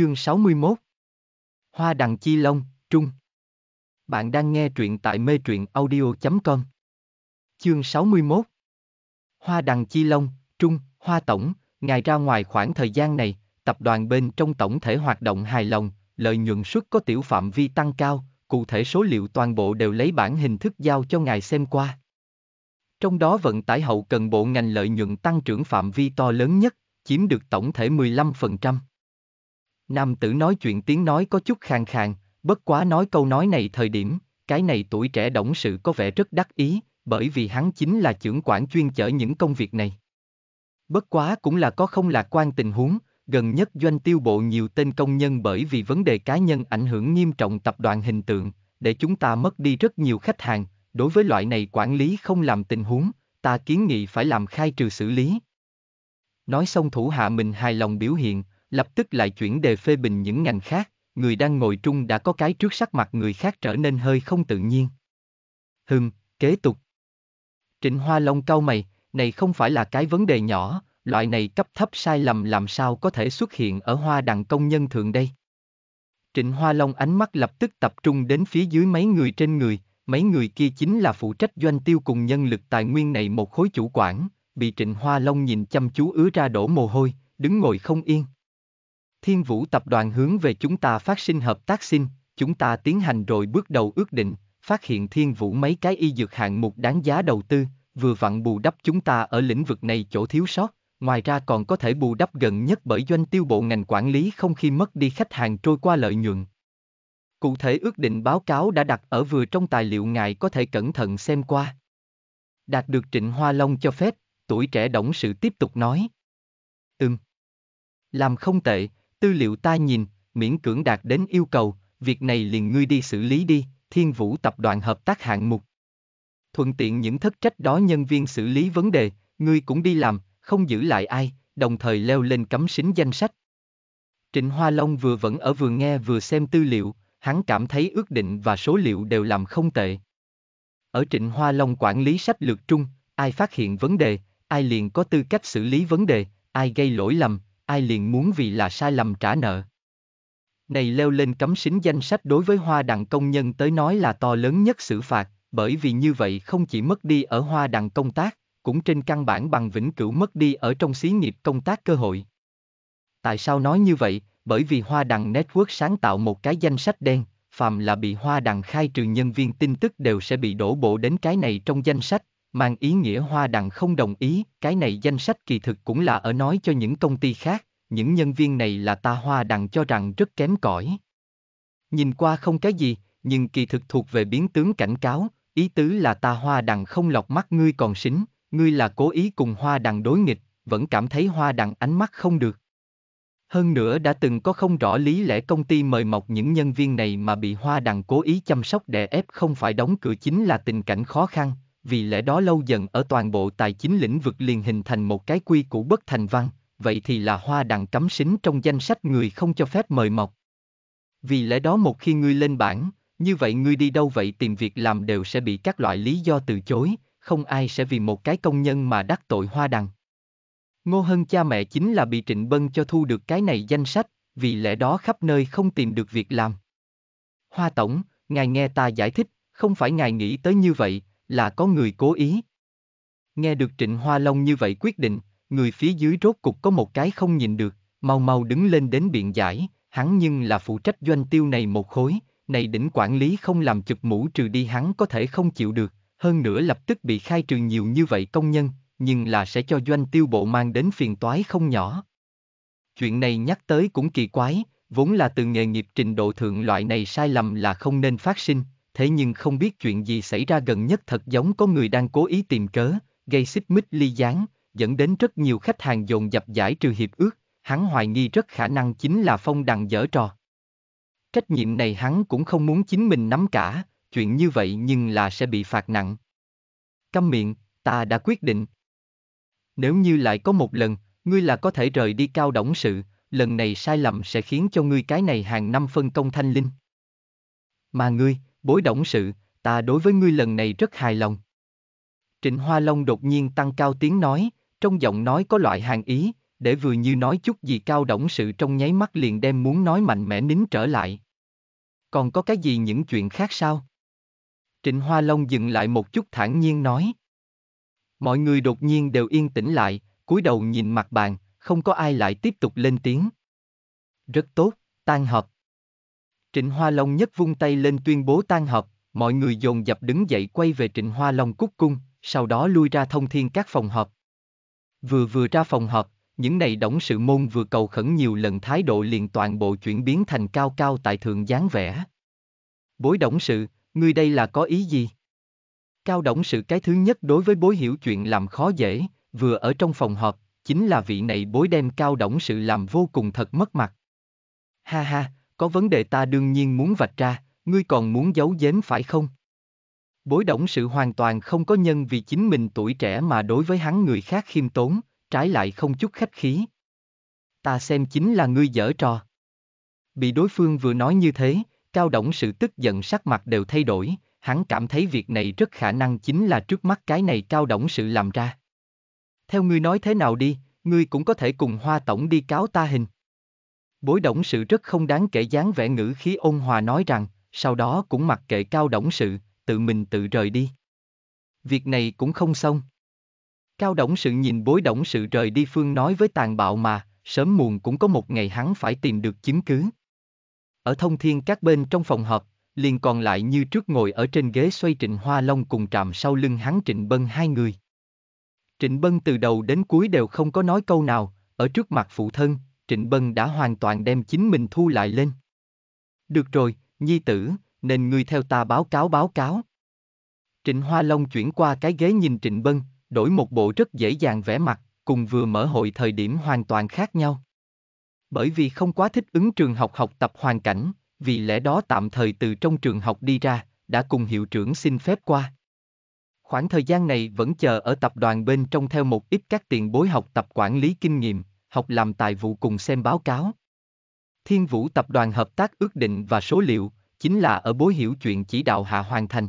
Chương 61 Hoa đằng chi long, trung Bạn đang nghe truyện tại mê truyện audio.com Chương 61 Hoa đằng chi long, trung, hoa tổng, ngài ra ngoài khoảng thời gian này, tập đoàn bên trong tổng thể hoạt động hài lòng, lợi nhuận suất có tiểu phạm vi tăng cao, cụ thể số liệu toàn bộ đều lấy bản hình thức giao cho ngài xem qua. Trong đó vận tải hậu cần bộ ngành lợi nhuận tăng trưởng phạm vi to lớn nhất, chiếm được tổng thể 15%. Nam tử nói chuyện tiếng nói có chút khàn khàn, bất quá nói câu nói này thời điểm, cái này tuổi trẻ động sự có vẻ rất đắc ý, bởi vì hắn chính là trưởng quản chuyên chở những công việc này. Bất quá cũng là có không lạc quan tình huống, gần nhất doanh tiêu bộ nhiều tên công nhân bởi vì vấn đề cá nhân ảnh hưởng nghiêm trọng tập đoàn hình tượng, để chúng ta mất đi rất nhiều khách hàng, đối với loại này quản lý không làm tình huống, ta kiến nghị phải làm khai trừ xử lý. Nói xong thủ hạ mình hài lòng biểu hiện, lập tức lại chuyển đề phê bình những ngành khác, người đang ngồi trung đã có cái trước sắc mặt người khác trở nên hơi không tự nhiên. Hừm, kế tục. Trịnh Hoa Long cau mày, này không phải là cái vấn đề nhỏ, loại này cấp thấp sai lầm làm sao có thể xuất hiện ở hoa đằng công nhân thượng đây. Trịnh Hoa Long ánh mắt lập tức tập trung đến phía dưới mấy người trên người, mấy người kia chính là phụ trách doanh tiêu cùng nhân lực tài nguyên này một khối chủ quản, bị Trịnh Hoa Long nhìn chăm chú ứa ra đổ mồ hôi, đứng ngồi không yên. Thiên Vũ tập đoàn hướng về chúng ta phát sinh hợp tác xin, chúng ta tiến hành rồi bước đầu ước định, phát hiện Thiên Vũ mấy cái y dược hạng mục đáng giá đầu tư, vừa vặn bù đắp chúng ta ở lĩnh vực này chỗ thiếu sót, ngoài ra còn có thể bù đắp gần nhất bởi doanh tiêu bộ ngành quản lý không khi mất đi khách hàng trôi qua lợi nhuận. Cụ thể ước định báo cáo đã đặt ở vừa trong tài liệu ngài có thể cẩn thận xem qua. Đạt được Trịnh Hoa Long cho phép, tuổi trẻ động sự tiếp tục nói. Ừm. Làm không tệ, Tư liệu ta nhìn, miễn cưỡng đạt đến yêu cầu, việc này liền ngươi đi xử lý đi, Thiên Vũ tập đoàn hợp tác hạng mục. Thuận tiện những thất trách đó nhân viên xử lý vấn đề, ngươi cũng đi làm, không giữ lại ai, đồng thời leo lên cấm sính danh sách. Trịnh Hoa Long vừa vẫn ở vừa nghe vừa xem tư liệu, hắn cảm thấy ước định và số liệu đều làm không tệ. Ở Trịnh Hoa Long quản lý sách lược trung, ai phát hiện vấn đề, ai liền có tư cách xử lý vấn đề, ai gây lỗi lầm, ai liền muốn vì là sai lầm trả nợ. Này leo lên cấm xính danh sách đối với hoa đằng công nhân tới nói là to lớn nhất xử phạt, bởi vì như vậy không chỉ mất đi ở hoa đằng công tác, cũng trên căn bản bằng vĩnh cửu mất đi ở trong xí nghiệp công tác cơ hội. Tại sao nói như vậy? Bởi vì Hoa Đằng Network sáng tạo một cái danh sách đen, phàm là bị Hoa Đằng khai trừ nhân viên tin tức đều sẽ bị đổ bộ đến cái này trong danh sách, mang ý nghĩa hoa đằng không đồng ý, cái này danh sách kỳ thực cũng là ở nói cho những công ty khác, những nhân viên này là ta hoa đằng cho rằng rất kém cỏi. Nhìn qua không cái gì, nhưng kỳ thực thuộc về biến tướng cảnh cáo, ý tứ là ta hoa đằng không lọc mắt ngươi còn xính, ngươi là cố ý cùng hoa đằng đối nghịch, vẫn cảm thấy hoa đằng ánh mắt không được. Hơn nữa đã từng có không rõ lý lẽ công ty mời mọc những nhân viên này mà bị hoa đằng cố ý chăm sóc đè ép không phải đóng cửa chính là tình cảnh khó khăn, vì lẽ đó lâu dần ở toàn bộ tài chính lĩnh vực liền hình thành một cái quy củ bất thành văn, vậy thì là hoa đằng cấm xính trong danh sách người không cho phép mời mọc. Vì lẽ đó một khi ngươi lên bảng, như vậy ngươi đi đâu vậy tìm việc làm đều sẽ bị các loại lý do từ chối, không ai sẽ vì một cái công nhân mà đắc tội hoa đằng. Ngô Hân cha mẹ chính là bị Trịnh Bân cho thu được cái này danh sách, vì lẽ đó khắp nơi không tìm được việc làm. Hoa Tổng, ngài nghe ta giải thích, không phải ngài nghĩ tới như vậy, là có người cố ý. Nghe được Trịnh Hoa Long như vậy quyết định, người phía dưới rốt cục có một cái không nhìn được, mau mau đứng lên đến biện giải, hắn nhưng là phụ trách doanh tiêu này một khối, này đỉnh quản lý không làm chụp mũ trừ đi hắn có thể không chịu được, hơn nữa lập tức bị khai trừ nhiều như vậy công nhân, nhưng là sẽ cho doanh tiêu bộ mang đến phiền toái không nhỏ. Chuyện này nhắc tới cũng kỳ quái, vốn là từ nghề nghiệp trình độ thượng loại này sai lầm là không nên phát sinh, thế nhưng không biết chuyện gì xảy ra gần nhất thật giống có người đang cố ý tìm cớ, gây xích mích ly gián, dẫn đến rất nhiều khách hàng dồn dập giải trừ hiệp ước, hắn hoài nghi rất khả năng chính là phong đằng dở trò. Trách nhiệm này hắn cũng không muốn chính mình nắm cả, chuyện như vậy nhưng là sẽ bị phạt nặng. Câm miệng, ta đã quyết định. Nếu như lại có một lần, ngươi là có thể rời đi cao động sự, lần này sai lầm sẽ khiến cho ngươi cái này hàng năm phân công thanh linh. Mà ngươi, bối động sự, ta đối với ngươi lần này rất hài lòng. Trịnh Hoa Long đột nhiên tăng cao tiếng nói, trong giọng nói có loại hàng ý, để vừa như nói chút gì cao động sự trong nháy mắt liền đem muốn nói mạnh mẽ nín trở lại. Còn có cái gì những chuyện khác sao? Trịnh Hoa Long dừng lại một chút thản nhiên nói. Mọi người đột nhiên đều yên tĩnh lại, cúi đầu nhìn mặt bàn, không có ai lại tiếp tục lên tiếng. Rất tốt, tan họp. Trịnh Hoa Long nhất vung tay lên tuyên bố tan họp, mọi người dồn dập đứng dậy quay về Trịnh Hoa Long cúc cung, sau đó lui ra thông thiên các phòng họp. Vừa vừa ra phòng họp, những này đổng sự môn vừa cầu khẩn nhiều lần thái độ liền toàn bộ chuyển biến thành cao cao tại thượng dáng vẻ. Bối đổng sự, ngươi đây là có ý gì? Cao đổng sự cái thứ nhất đối với bối hiểu chuyện làm khó dễ, vừa ở trong phòng họp, chính là vị này bối đem cao đổng sự làm vô cùng thật mất mặt. Ha ha, có vấn đề ta đương nhiên muốn vạch ra, ngươi còn muốn giấu giếm phải không? Bối động sự hoàn toàn không có nhân vì chính mình tuổi trẻ mà đối với hắn người khác khiêm tốn, trái lại không chút khách khí. Ta xem chính là ngươi dở trò. Bị đối phương vừa nói như thế, cao động sự tức giận sắc mặt đều thay đổi, hắn cảm thấy việc này rất khả năng chính là trước mắt cái này cao động sự làm ra. Theo ngươi nói thế nào đi, ngươi cũng có thể cùng hoa tổng đi cáo ta hình. Bối động sự rất không đáng kể dáng vẻ ngữ khí ôn hòa nói rằng, sau đó cũng mặc kệ cao động sự, tự mình tự rời đi. Việc này cũng không xong. Cao động sự nhìn bối động sự rời đi phương nói với tàn bạo mà, sớm muộn cũng có một ngày hắn phải tìm được chứng cứ. Ở thông thiên các bên trong phòng họp, liền còn lại như trước ngồi ở trên ghế xoay Trịnh Hoa Long cùng trạm sau lưng hắn Trịnh Bân hai người. Trịnh Bân từ đầu đến cuối đều không có nói câu nào, ở trước mặt phụ thân, Trịnh Bân đã hoàn toàn đem chính mình thu lại lên. Được rồi, nhi tử, nên ngươi theo ta báo cáo báo cáo. Trịnh Hoa Long chuyển qua cái ghế nhìn Trịnh Bân, đổi một bộ rất dễ dàng vẽ mặt, cùng vừa mở hội thời điểm hoàn toàn khác nhau. Bởi vì không quá thích ứng trường học học tập hoàn cảnh, vì lẽ đó tạm thời từ trong trường học đi ra, đã cùng hiệu trưởng xin phép qua. Khoảng thời gian này vẫn chờ ở tập đoàn bên trong theo một ít các tiền bối học tập quản lý kinh nghiệm, học làm tài vụ cùng xem báo cáo. Thiên Vũ Tập đoàn Hợp tác ước định và số liệu, chính là ở bối hiểu chuyện chỉ đạo hạ hoàn thành.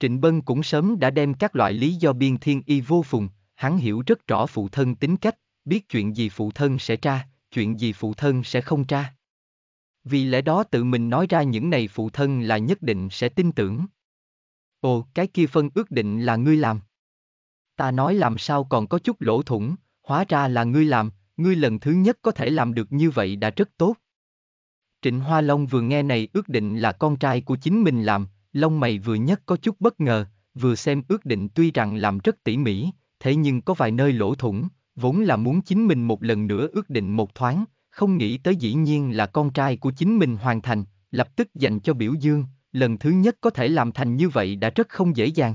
Trịnh Bân cũng sớm đã đem các loại lý do biên thiên y vô phùng, hắn hiểu rất rõ phụ thân tính cách, biết chuyện gì phụ thân sẽ tra, chuyện gì phụ thân sẽ không tra. Vì lẽ đó tự mình nói ra những này phụ thân là nhất định sẽ tin tưởng. Ồ, cái kia phân ước định là ngươi làm. Ta nói làm sao còn có chút lỗ thủng, hóa ra là ngươi làm, ngươi lần thứ nhất có thể làm được như vậy đã rất tốt. Trịnh Hoa Long vừa nghe này ước định là con trai của chính mình làm, lông mày vừa nhất có chút bất ngờ, vừa xem ước định tuy rằng làm rất tỉ mỉ, thế nhưng có vài nơi lỗ thủng, vốn là muốn chính mình một lần nữa ước định một thoáng, không nghĩ tới dĩ nhiên là con trai của chính mình hoàn thành, lập tức dành cho biểu dương, lần thứ nhất có thể làm thành như vậy đã rất không dễ dàng.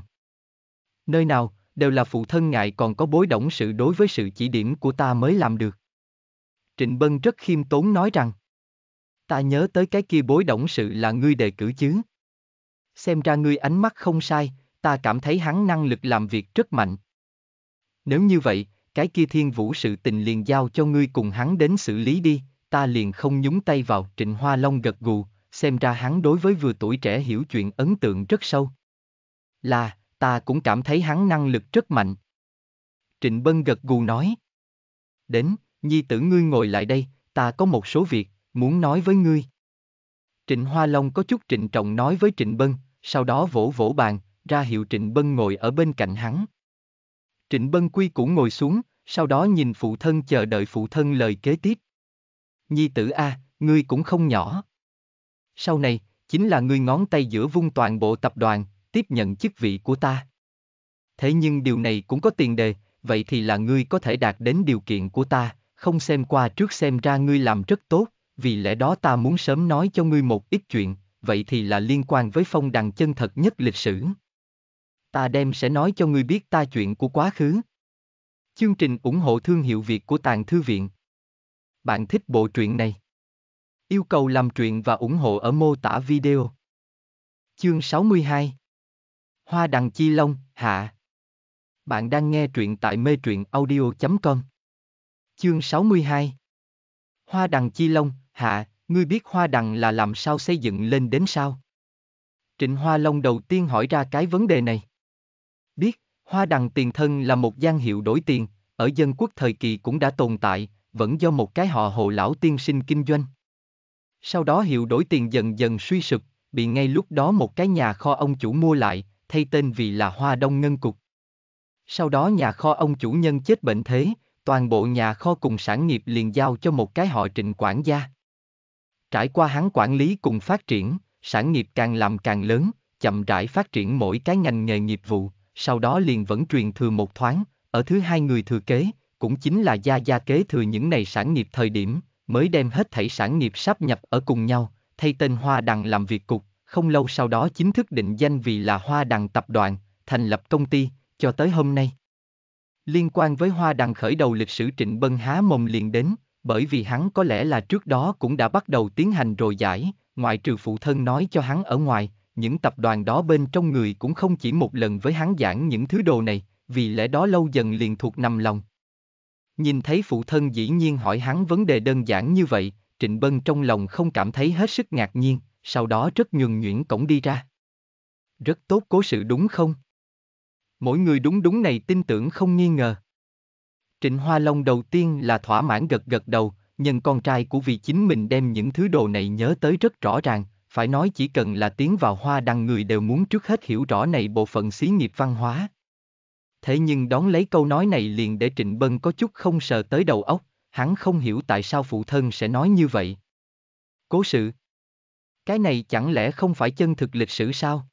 Nơi nào, đều là phụ thân ngài còn có bối động sự đối với sự chỉ điểm của ta mới làm được. Trịnh Bân rất khiêm tốn nói rằng, ta nhớ tới cái kia bối động sự là ngươi đề cử chứ. Xem ra ngươi ánh mắt không sai, ta cảm thấy hắn năng lực làm việc rất mạnh. Nếu như vậy, cái kia thiên vũ sự tình liền giao cho ngươi cùng hắn đến xử lý đi, ta liền không nhúng tay vào trịnh hoa long gật gù, xem ra hắn đối với vừa tuổi trẻ hiểu chuyện ấn tượng rất sâu. Là, ta cũng cảm thấy hắn năng lực rất mạnh. Trịnh Bân gật gù nói. Đến, nhi tử ngươi ngồi lại đây, ta có một số việc, muốn nói với ngươi. Trịnh Hoa Long có chút trịnh trọng nói với Trịnh Bân, sau đó vỗ vỗ bàn, ra hiệu Trịnh Bân ngồi ở bên cạnh hắn. Trịnh Bân quy củ ngồi xuống, sau đó nhìn phụ thân chờ đợi phụ thân lời kế tiếp. Nhi tử A, ngươi cũng không nhỏ. Sau này, chính là ngươi ngón tay giữa vung toàn bộ tập đoàn, tiếp nhận chức vị của ta. Thế nhưng điều này cũng có tiền đề, vậy thì là ngươi có thể đạt đến điều kiện của ta, không xem qua trước xem ra ngươi làm rất tốt, vì lẽ đó ta muốn sớm nói cho ngươi một ít chuyện, vậy thì là liên quan với phong đằng chân thật nhất lịch sử. Ta đem sẽ nói cho ngươi biết ta chuyện của quá khứ. Chương trình ủng hộ thương hiệu Việt của Tàng Thư Viện. Bạn thích bộ truyện này? Yêu cầu làm truyện và ủng hộ ở mô tả video. Chương 62 Hoa đằng chi lông, hạ. Bạn đang nghe truyện tại mê truyện audio.com. Chương 62 Hoa đằng chi lông, hạ, ngươi biết hoa đằng là làm sao xây dựng lên đến sao? Trịnh Hoa Long đầu tiên hỏi ra cái vấn đề này. Biết, hoa đằng tiền thân là một gian hiệu đổi tiền, ở dân quốc thời kỳ cũng đã tồn tại, vẫn do một cái họ hộ lão tiên sinh kinh doanh. Sau đó hiệu đổi tiền dần dần suy sụp, bị ngay lúc đó một cái nhà kho ông chủ mua lại, thay tên vì là Hoa Đông Ngân Cục. Sau đó nhà kho ông chủ nhân chết bệnh thế, toàn bộ nhà kho cùng sản nghiệp liền giao cho một cái họ trịnh quản gia. Trải qua hắn quản lý cùng phát triển, sản nghiệp càng làm càng lớn, chậm rãi phát triển mỗi cái ngành nghề nghiệp vụ, sau đó liền vẫn truyền thừa một thoáng, ở thứ hai người thừa kế, cũng chính là gia gia kế thừa những này sản nghiệp thời điểm, mới đem hết thảy sản nghiệp sắp nhập ở cùng nhau, thay tên Hoa Đằng làm việc cục, không lâu sau đó chính thức định danh vì là Hoa Đằng Tập đoàn, thành lập công ty, cho tới hôm nay. Liên quan với Hoa Đằng khởi đầu lịch sử Trịnh Bân há mồm liền đến, bởi vì hắn có lẽ là trước đó cũng đã bắt đầu tiến hành rồi giải, ngoại trừ phụ thân nói cho hắn ở ngoài, những tập đoàn đó bên trong người cũng không chỉ một lần với hắn giảng những thứ đồ này, vì lẽ đó lâu dần liền thuộc nằm lòng. Nhìn thấy phụ thân dĩ nhiên hỏi hắn vấn đề đơn giản như vậy, Trịnh Bân trong lòng không cảm thấy hết sức ngạc nhiên sau đó rất nhường nhuyễn cổng đi ra. Rất tốt cố sự đúng không? Mỗi người đúng đúng này tin tưởng không nghi ngờ. Trịnh Hoa Long đầu tiên là thỏa mãn gật gật đầu, nhân con trai của vì chính mình đem những thứ đồ này nhớ tới rất rõ ràng, phải nói chỉ cần là tiến vào hoa đăng người đều muốn trước hết hiểu rõ này bộ phận xí nghiệp văn hóa. Thế nhưng đón lấy câu nói này liền để Trịnh Bân có chút không sờ tới đầu óc, hắn không hiểu tại sao phụ thân sẽ nói như vậy. Cố sự cái này chẳng lẽ không phải chân thực lịch sử sao?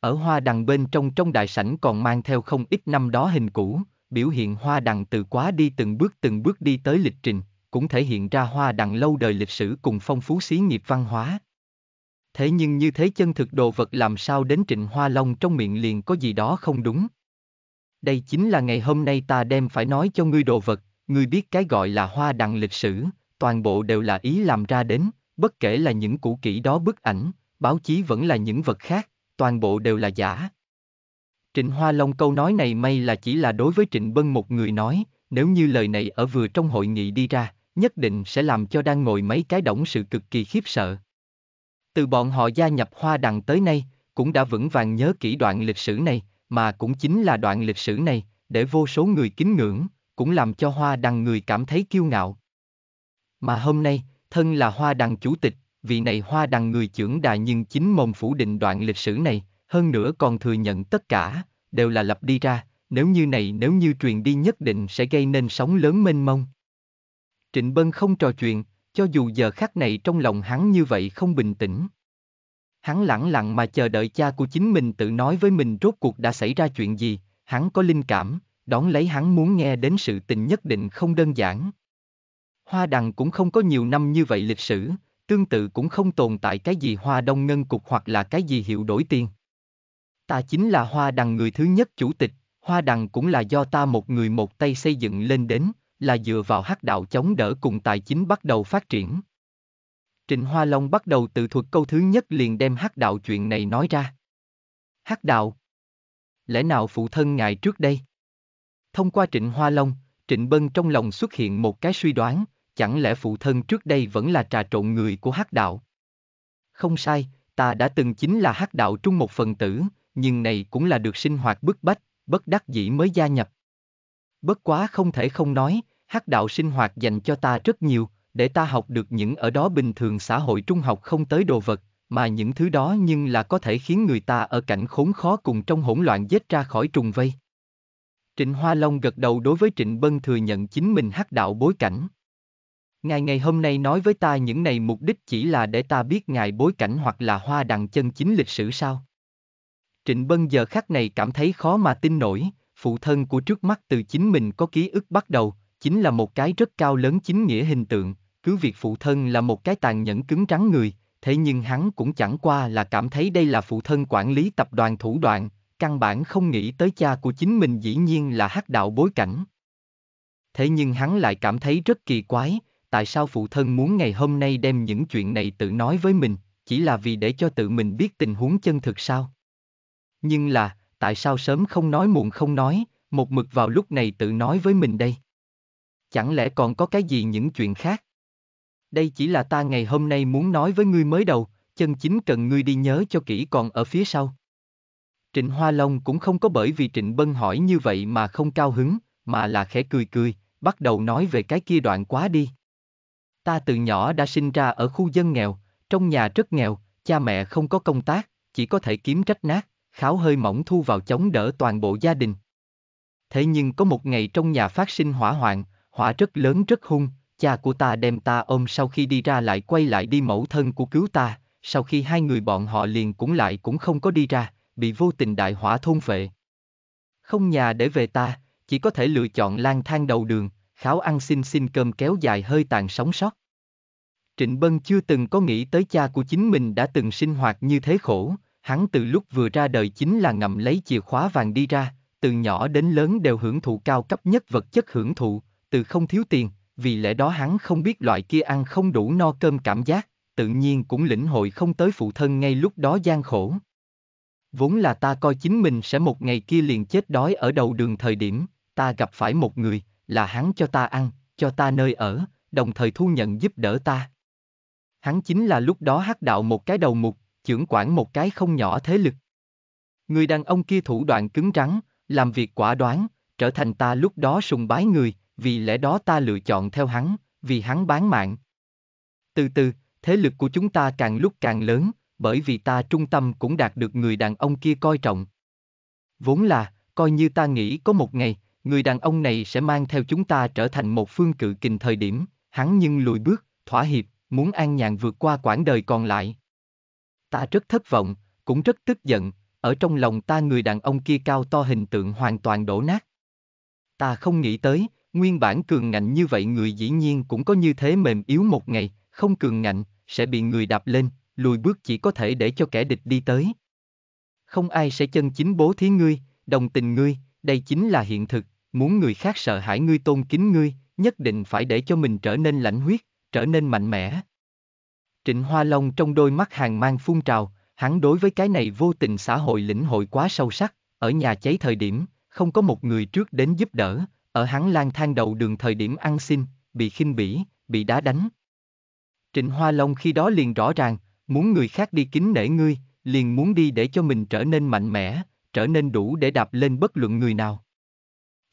Ở hoa đằng bên trong trong đại sảnh còn mang theo không ít năm đó hình cũ, biểu hiện hoa đằng từ quá đi từng bước từng bước đi tới lịch trình, cũng thể hiện ra hoa đằng lâu đời lịch sử cùng phong phú xí nghiệp văn hóa. Thế nhưng như thế chân thực đồ vật làm sao đến trịnh hoa long trong miệng liền có gì đó không đúng. Đây chính là ngày hôm nay ta đem phải nói cho ngươi đồ vật, ngươi biết cái gọi là hoa đằng lịch sử, toàn bộ đều là ý làm ra đến, bất kể là những cũ kỹ đó bức ảnh, báo chí vẫn là những vật khác, toàn bộ đều là giả. Trịnh Hoa Long câu nói này may là chỉ là đối với Trịnh Bân một người nói, nếu như lời này ở vừa trong hội nghị đi ra, nhất định sẽ làm cho đang ngồi mấy cái động sự cực kỳ khiếp sợ. Từ bọn họ gia nhập hoa đằng tới nay, cũng đã vững vàng nhớ kỹ đoạn lịch sử này, mà cũng chính là đoạn lịch sử này, để vô số người kính ngưỡng, cũng làm cho hoa đằng người cảm thấy kiêu ngạo. Mà hôm nay, thân là hoa đằng chủ tịch, vị này hoa đằng người trưởng đà nhưng chính mông phủ định đoạn lịch sử này, hơn nữa còn thừa nhận tất cả, đều là lập đi ra, nếu như này nếu như truyền đi nhất định sẽ gây nên sóng lớn mênh mông. Trịnh Bân không trò chuyện, cho dù giờ khắc này trong lòng hắn như vậy không bình tĩnh. Hắn lặng lặng mà chờ đợi cha của chính mình tự nói với mình rốt cuộc đã xảy ra chuyện gì, hắn có linh cảm, đón lấy hắn muốn nghe đến sự tình nhất định không đơn giản hoa đằng cũng không có nhiều năm như vậy lịch sử, tương tự cũng không tồn tại cái gì hoa đông ngân cục hoặc là cái gì hiệu đổi tiền. Ta chính là hoa đằng người thứ nhất chủ tịch, hoa đằng cũng là do ta một người một tay xây dựng lên đến, là dựa vào hắc đạo chống đỡ cùng tài chính bắt đầu phát triển. Trịnh Hoa Long bắt đầu tự thuật câu thứ nhất liền đem hắc đạo chuyện này nói ra. Hắc đạo? Lẽ nào phụ thân ngài trước đây? Thông qua Trịnh Hoa Long, Trịnh Bân trong lòng xuất hiện một cái suy đoán, chẳng lẽ phụ thân trước đây vẫn là trà trộn người của hắc đạo? Không sai, ta đã từng chính là hắc đạo trung một phần tử, nhưng này cũng là được sinh hoạt bức bách, bất đắc dĩ mới gia nhập. Bất quá không thể không nói, hắc đạo sinh hoạt dành cho ta rất nhiều, để ta học được những ở đó bình thường xã hội trung học không tới đồ vật, mà những thứ đó nhưng là có thể khiến người ta ở cảnh khốn khó cùng trong hỗn loạn dết ra khỏi trùng vây. Trịnh Hoa Long gật đầu đối với Trịnh Bân thừa nhận chính mình hắc đạo bối cảnh. Ngài ngày hôm nay nói với ta những này mục đích chỉ là để ta biết ngài bối cảnh hoặc là hoa đằng chân chính lịch sử sao. Trịnh Bân giờ khắc này cảm thấy khó mà tin nổi, phụ thân của trước mắt từ chính mình có ký ức bắt đầu, chính là một cái rất cao lớn chính nghĩa hình tượng, cứ việc phụ thân là một cái tàn nhẫn cứng rắn người, thế nhưng hắn cũng chẳng qua là cảm thấy đây là phụ thân quản lý tập đoàn thủ đoạn, căn bản không nghĩ tới cha của chính mình dĩ nhiên là hắc đạo bối cảnh. Thế nhưng hắn lại cảm thấy rất kỳ quái, tại sao phụ thân muốn ngày hôm nay đem những chuyện này tự nói với mình, chỉ là vì để cho tự mình biết tình huống chân thực sao? Nhưng là, tại sao sớm không nói muộn không nói, một mực vào lúc này tự nói với mình đây? Chẳng lẽ còn có cái gì những chuyện khác? Đây chỉ là ta ngày hôm nay muốn nói với ngươi mới đầu, chân chính cần ngươi đi nhớ cho kỹ còn ở phía sau. Trịnh Hoa Long cũng không có bởi vì Trịnh Bân hỏi như vậy mà không cao hứng, mà là khẽ cười cười, bắt đầu nói về cái kia đoạn quá đi. Ta từ nhỏ đã sinh ra ở khu dân nghèo, trong nhà rất nghèo, cha mẹ không có công tác, chỉ có thể kiếm rách nát, kháo hơi mỏng thu vào chống đỡ toàn bộ gia đình. Thế nhưng có một ngày trong nhà phát sinh hỏa hoạn, hỏa rất lớn rất hung, cha của ta đem ta ôm sau khi đi ra lại quay lại đi mẫu thân của cứu ta, sau khi hai người bọn họ liền cũng lại cũng không có đi ra, bị vô tình đại hỏa thôn phệ. Không nhà để về ta, chỉ có thể lựa chọn lang thang đầu đường, kháo ăn xin xin cơm kéo dài hơi tàn sóng sót. Trịnh Bân chưa từng có nghĩ tới cha của chính mình đã từng sinh hoạt như thế khổ, hắn từ lúc vừa ra đời chính là ngậm lấy chìa khóa vàng đi ra, từ nhỏ đến lớn đều hưởng thụ cao cấp nhất vật chất hưởng thụ, từ không thiếu tiền, vì lẽ đó hắn không biết loại kia ăn không đủ no cơm cảm giác, tự nhiên cũng lĩnh hội không tới phụ thân ngay lúc đó gian khổ. Vốn là ta coi chính mình sẽ một ngày kia liền chết đói ở đầu đường thời điểm, ta gặp phải một người, là hắn cho ta ăn, cho ta nơi ở, đồng thời thu nhận giúp đỡ ta. Hắn chính là lúc đó hắc đạo một cái đầu mục, trưởng quản một cái không nhỏ thế lực. Người đàn ông kia thủ đoạn cứng rắn, làm việc quả đoán, trở thành ta lúc đó sùng bái người, vì lẽ đó ta lựa chọn theo hắn, vì hắn bán mạng. Từ từ, thế lực của chúng ta càng lúc càng lớn, bởi vì ta trung tâm cũng đạt được người đàn ông kia coi trọng. Vốn là, coi như ta nghĩ có một ngày, người đàn ông này sẽ mang theo chúng ta trở thành một phương cự kình thời điểm, hắn nhưng lùi bước, thỏa hiệp, muốn an nhàn vượt qua quãng đời còn lại. Ta rất thất vọng, cũng rất tức giận, ở trong lòng ta người đàn ông kia cao to hình tượng hoàn toàn đổ nát. Ta không nghĩ tới, nguyên bản cường ngạnh như vậy người dĩ nhiên cũng có như thế mềm yếu một ngày, không cường ngạnh, sẽ bị người đạp lên, lùi bước chỉ có thể để cho kẻ địch đi tới. Không ai sẽ chân chính bố thí ngươi, đồng tình ngươi, đây chính là hiện thực, Muốn người khác sợ hãi ngươi tôn kính ngươi, nhất định phải để cho mình trở nên lãnh huyết, trở nên mạnh mẽ. Trịnh Hoa Long trong đôi mắt hàng mang phun trào, hắn đối với cái này vô tình xã hội lĩnh hội quá sâu sắc, ở nhà cháy thời điểm, không có một người trước đến giúp đỡ, ở hắn lang thang đầu đường thời điểm ăn xin, bị khinh bỉ, bị đá đánh. Trịnh Hoa Long khi đó liền rõ ràng, muốn người khác đi kính nể ngươi, liền muốn đi để cho mình trở nên mạnh mẽ, trở nên đủ để đạp lên bất luận người nào.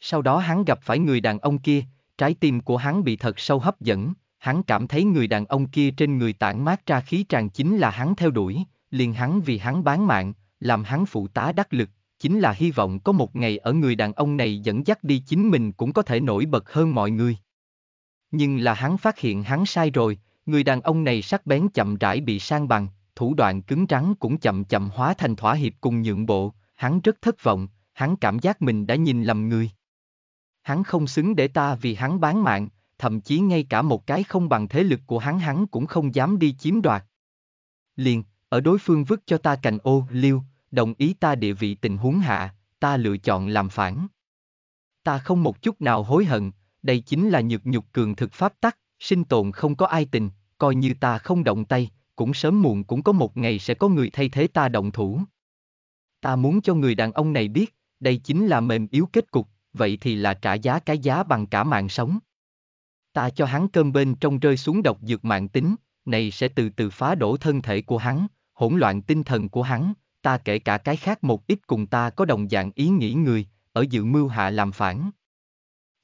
Sau đó hắn gặp phải người đàn ông kia, trái tim của hắn bị thật sâu hấp dẫn, hắn cảm thấy người đàn ông kia trên người tản mát ra khí tràn chính là hắn theo đuổi, liền hắn vì hắn bán mạng, làm hắn phụ tá đắc lực, chính là hy vọng có một ngày ở người đàn ông này dẫn dắt đi chính mình cũng có thể nổi bật hơn mọi người. Nhưng là hắn phát hiện hắn sai rồi, người đàn ông này sắc bén chậm rãi bị sang bằng, thủ đoạn cứng rắn cũng chậm chậm hóa thành thỏa hiệp cùng nhượng bộ, hắn rất thất vọng, hắn cảm giác mình đã nhìn lầm người hắn không xứng để ta vì hắn bán mạng, thậm chí ngay cả một cái không bằng thế lực của hắn hắn cũng không dám đi chiếm đoạt. Liền, ở đối phương vứt cho ta cành ô liêu, đồng ý ta địa vị tình huống hạ, ta lựa chọn làm phản. Ta không một chút nào hối hận, đây chính là nhược nhục cường thực pháp tắc, sinh tồn không có ai tình, coi như ta không động tay, cũng sớm muộn cũng có một ngày sẽ có người thay thế ta động thủ. Ta muốn cho người đàn ông này biết, đây chính là mềm yếu kết cục, vậy thì là trả giá cái giá bằng cả mạng sống. Ta cho hắn cơm bên trong rơi xuống độc dược mạng tính, này sẽ từ từ phá đổ thân thể của hắn, hỗn loạn tinh thần của hắn, ta kể cả cái khác một ít cùng ta có đồng dạng ý nghĩ người, ở dự mưu hạ làm phản.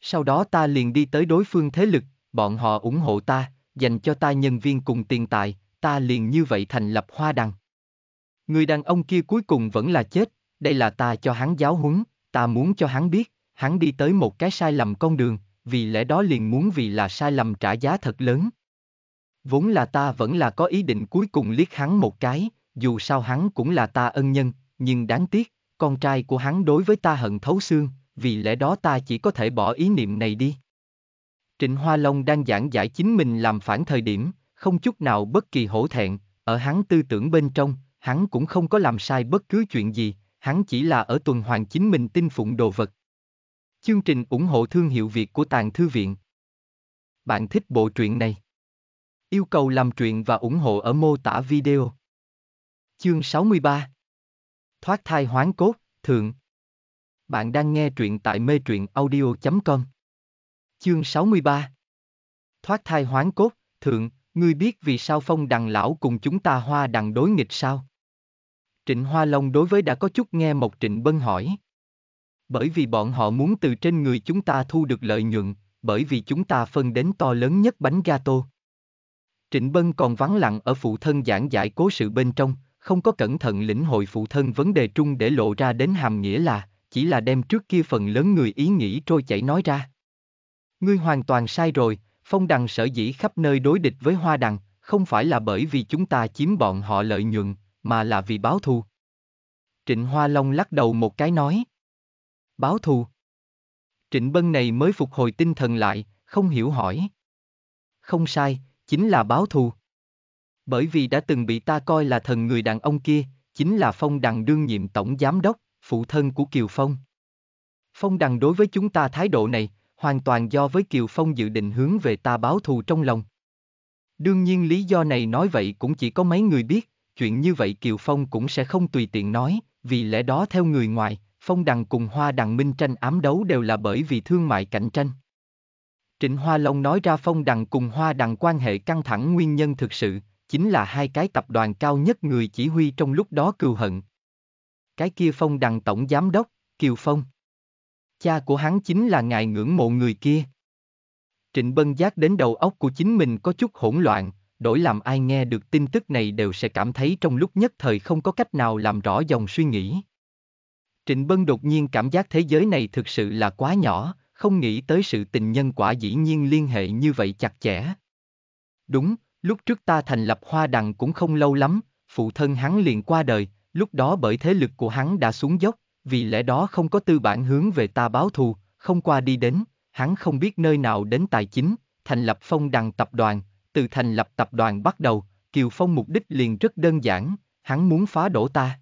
Sau đó ta liền đi tới đối phương thế lực, bọn họ ủng hộ ta, dành cho ta nhân viên cùng tiền tài, ta liền như vậy thành lập hoa đăng. Người đàn ông kia cuối cùng vẫn là chết, đây là ta cho hắn giáo huấn, ta muốn cho hắn biết, hắn đi tới một cái sai lầm con đường, vì lẽ đó liền muốn vì là sai lầm trả giá thật lớn. Vốn là ta vẫn là có ý định cuối cùng liếc hắn một cái, dù sao hắn cũng là ta ân nhân, nhưng đáng tiếc, con trai của hắn đối với ta hận thấu xương, vì lẽ đó ta chỉ có thể bỏ ý niệm này đi. Trịnh Hoa Long đang giảng giải chính mình làm phản thời điểm, không chút nào bất kỳ hổ thẹn, ở hắn tư tưởng bên trong, hắn cũng không có làm sai bất cứ chuyện gì, hắn chỉ là ở tuần hoàn chính mình tin phụng đồ vật, Chương trình ủng hộ thương hiệu Việt của Tàng Thư Viện. Bạn thích bộ truyện này? Yêu cầu làm truyện và ủng hộ ở mô tả video. Chương 63 Thoát thai hoán cốt, thượng Bạn đang nghe truyện tại mê truyện audio.com Chương 63 Thoát thai hoán cốt, thượng, ngươi biết vì sao phong đằng lão cùng chúng ta hoa đằng đối nghịch sao? Trịnh Hoa Long đối với đã có chút nghe một Trịnh Bân hỏi. Bởi vì bọn họ muốn từ trên người chúng ta thu được lợi nhuận, bởi vì chúng ta phân đến to lớn nhất bánh gato. Trịnh Bân còn vắng lặng ở phụ thân giảng giải cố sự bên trong, không có cẩn thận lĩnh hội phụ thân vấn đề trung để lộ ra đến hàm nghĩa là, chỉ là đem trước kia phần lớn người ý nghĩ trôi chảy nói ra. Ngươi hoàn toàn sai rồi, phong đằng sở dĩ khắp nơi đối địch với hoa đằng, không phải là bởi vì chúng ta chiếm bọn họ lợi nhuận, mà là vì báo thù. Trịnh Hoa Long lắc đầu một cái nói. Báo thù. Trịnh Bân này mới phục hồi tinh thần lại, không hiểu hỏi. Không sai, chính là báo thù. Bởi vì đã từng bị ta coi là thần người đàn ông kia, chính là Phong Đằng đương nhiệm tổng giám đốc, phụ thân của Kiều Phong. Phong Đằng đối với chúng ta thái độ này, hoàn toàn do với Kiều Phong dự định hướng về ta báo thù trong lòng. Đương nhiên lý do này nói vậy cũng chỉ có mấy người biết, chuyện như vậy Kiều Phong cũng sẽ không tùy tiện nói, vì lẽ đó theo người ngoài, Phong Đằng cùng Hoa Đằng Minh tranh ám đấu đều là bởi vì thương mại cạnh tranh. Trịnh Hoa Long nói ra Phong Đằng cùng Hoa Đằng quan hệ căng thẳng nguyên nhân thực sự, chính là hai cái tập đoàn cao nhất người chỉ huy trong lúc đó cừu hận. Cái kia Phong Đằng tổng giám đốc, Kiều Phong. Cha của hắn chính là ngài ngưỡng mộ người kia. Trịnh Bân giác đến đầu óc của chính mình có chút hỗn loạn, đổi làm ai nghe được tin tức này đều sẽ cảm thấy trong lúc nhất thời không có cách nào làm rõ dòng suy nghĩ. Trịnh Bân đột nhiên cảm giác thế giới này thực sự là quá nhỏ, không nghĩ tới sự tình nhân quả dĩ nhiên liên hệ như vậy chặt chẽ. Đúng, lúc trước ta thành lập hoa đằng cũng không lâu lắm, phụ thân hắn liền qua đời, lúc đó bởi thế lực của hắn đã xuống dốc, vì lẽ đó không có tư bản hướng về ta báo thù, không qua đi đến, hắn không biết nơi nào đến tài chính, thành lập phong đằng tập đoàn, từ thành lập tập đoàn bắt đầu, Kiều Phong mục đích liền rất đơn giản, hắn muốn phá đổ ta.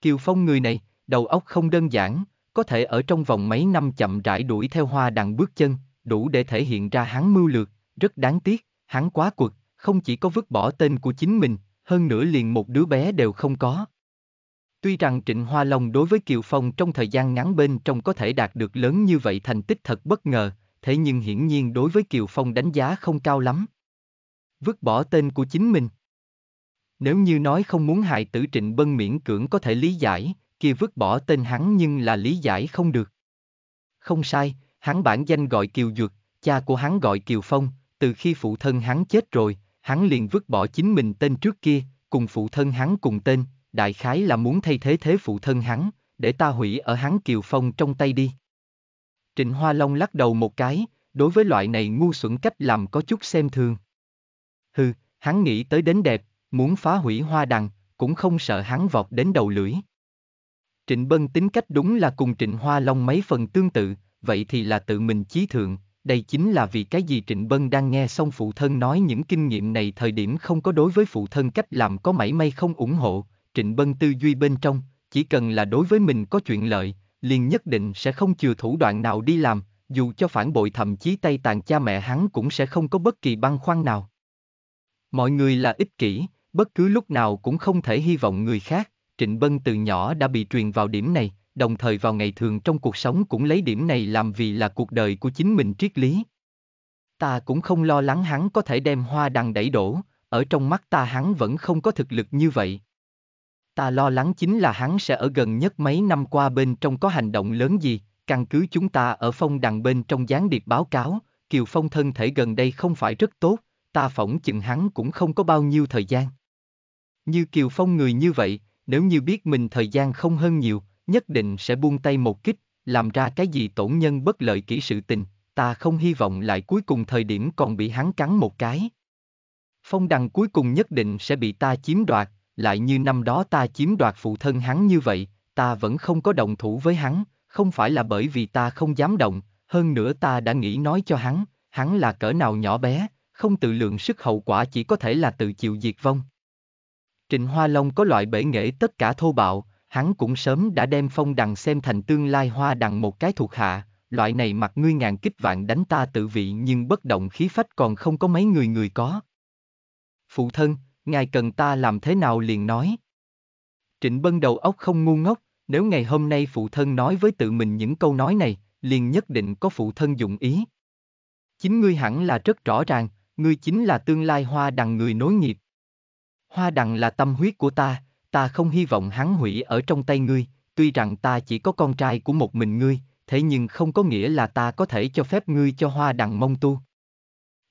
Kiều Phong người này, đầu óc không đơn giản, có thể ở trong vòng mấy năm chậm rãi đuổi theo hoa đằng bước chân, đủ để thể hiện ra hắn mưu lược, rất đáng tiếc, hắn quá quật, không chỉ có vứt bỏ tên của chính mình, hơn nữa liền một đứa bé đều không có. Tuy rằng Trịnh Hoa Long đối với Kiều Phong trong thời gian ngắn bên trong có thể đạt được lớn như vậy thành tích thật bất ngờ, thế nhưng hiển nhiên đối với Kiều Phong đánh giá không cao lắm. Vứt bỏ tên của chính mình. Nếu như nói không muốn hại tử Trịnh Bân miễn cưỡng có thể lý giải, kia vứt bỏ tên hắn nhưng là lý giải không được. Không sai, hắn bản danh gọi Kiều dược, cha của hắn gọi Kiều Phong, từ khi phụ thân hắn chết rồi, hắn liền vứt bỏ chính mình tên trước kia, cùng phụ thân hắn cùng tên, đại khái là muốn thay thế thế phụ thân hắn, để ta hủy ở hắn Kiều Phong trong tay đi. Trịnh Hoa Long lắc đầu một cái, đối với loại này ngu xuẩn cách làm có chút xem thường. Hừ, hắn nghĩ tới đến đẹp, muốn phá hủy hoa đằng, cũng không sợ hắn vọt đến đầu lưỡi. Trịnh Bân tính cách đúng là cùng Trịnh Hoa Long mấy phần tương tự, vậy thì là tự mình chí thượng, đây chính là vì cái gì Trịnh Bân đang nghe xong phụ thân nói những kinh nghiệm này thời điểm không có đối với phụ thân cách làm có mảy may không ủng hộ, Trịnh Bân tư duy bên trong, chỉ cần là đối với mình có chuyện lợi, liền nhất định sẽ không chừa thủ đoạn nào đi làm, dù cho phản bội thậm chí tay tàn cha mẹ hắn cũng sẽ không có bất kỳ băn khoăn nào. Mọi người là ích kỷ, bất cứ lúc nào cũng không thể hy vọng người khác, Trịnh Bân từ nhỏ đã bị truyền vào điểm này, đồng thời vào ngày thường trong cuộc sống cũng lấy điểm này làm vì là cuộc đời của chính mình triết lý. Ta cũng không lo lắng hắn có thể đem hoa đằng đẩy đổ, ở trong mắt ta hắn vẫn không có thực lực như vậy. Ta lo lắng chính là hắn sẽ ở gần nhất mấy năm qua bên trong có hành động lớn gì, căn cứ chúng ta ở phong đằng bên trong gián điệp báo cáo, Kiều Phong thân thể gần đây không phải rất tốt, ta phỏng chừng hắn cũng không có bao nhiêu thời gian. Như Kiều Phong người như vậy, nếu như biết mình thời gian không hơn nhiều, nhất định sẽ buông tay một kích, làm ra cái gì tổn nhân bất lợi kỹ sự tình, ta không hy vọng lại cuối cùng thời điểm còn bị hắn cắn một cái. Phong đằng cuối cùng nhất định sẽ bị ta chiếm đoạt, lại như năm đó ta chiếm đoạt phụ thân hắn như vậy, ta vẫn không có đồng thủ với hắn, không phải là bởi vì ta không dám động, hơn nữa ta đã nghĩ nói cho hắn, hắn là cỡ nào nhỏ bé, không tự lượng sức hậu quả chỉ có thể là tự chịu diệt vong. Trịnh Hoa Long có loại bể nghệ tất cả thô bạo, hắn cũng sớm đã đem phong đằng xem thành tương lai hoa đằng một cái thuộc hạ, loại này mặc ngươi ngàn kích vạn đánh ta tự vị nhưng bất động khí phách còn không có mấy người người có. Phụ thân, ngài cần ta làm thế nào liền nói. Trịnh Bân đầu óc không ngu ngốc, nếu ngày hôm nay phụ thân nói với tự mình những câu nói này, liền nhất định có phụ thân dụng ý. Chính ngươi hẳn là rất rõ ràng, ngươi chính là tương lai hoa đằng người nối nghiệp, Hoa đằng là tâm huyết của ta, ta không hy vọng hắn hủy ở trong tay ngươi, tuy rằng ta chỉ có con trai của một mình ngươi, thế nhưng không có nghĩa là ta có thể cho phép ngươi cho hoa đằng mông tu.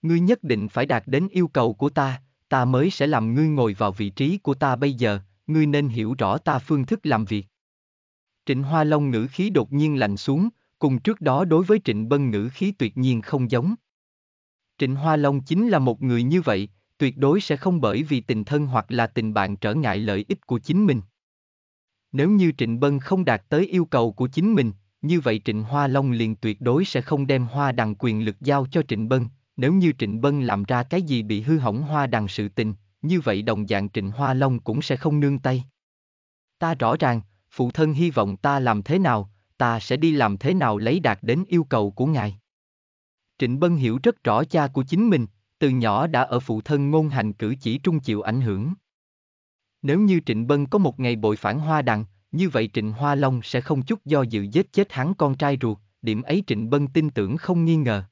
Ngươi nhất định phải đạt đến yêu cầu của ta, ta mới sẽ làm ngươi ngồi vào vị trí của ta bây giờ, ngươi nên hiểu rõ ta phương thức làm việc. Trịnh Hoa Long ngữ khí đột nhiên lạnh xuống, cùng trước đó đối với Trịnh Bân ngữ khí tuyệt nhiên không giống. Trịnh Hoa Long chính là một người như vậy, tuyệt đối sẽ không bởi vì tình thân hoặc là tình bạn trở ngại lợi ích của chính mình. Nếu như Trịnh Bân không đạt tới yêu cầu của chính mình, như vậy Trịnh Hoa Long liền tuyệt đối sẽ không đem hoa đằng quyền lực giao cho Trịnh Bân, nếu như Trịnh Bân làm ra cái gì bị hư hỏng hoa đằng sự tình, như vậy đồng dạng Trịnh Hoa Long cũng sẽ không nương tay. Ta rõ ràng, phụ thân hy vọng ta làm thế nào, ta sẽ đi làm thế nào lấy đạt đến yêu cầu của ngài. Trịnh Bân hiểu rất rõ cha của chính mình, từ nhỏ đã ở phụ thân ngôn hành cử chỉ trung chịu ảnh hưởng. Nếu như Trịnh Bân có một ngày bội phản Hoa Đằng, như vậy Trịnh Hoa Long sẽ không chút do dự giết chết hắn con trai ruột, điểm ấy Trịnh Bân tin tưởng không nghi ngờ.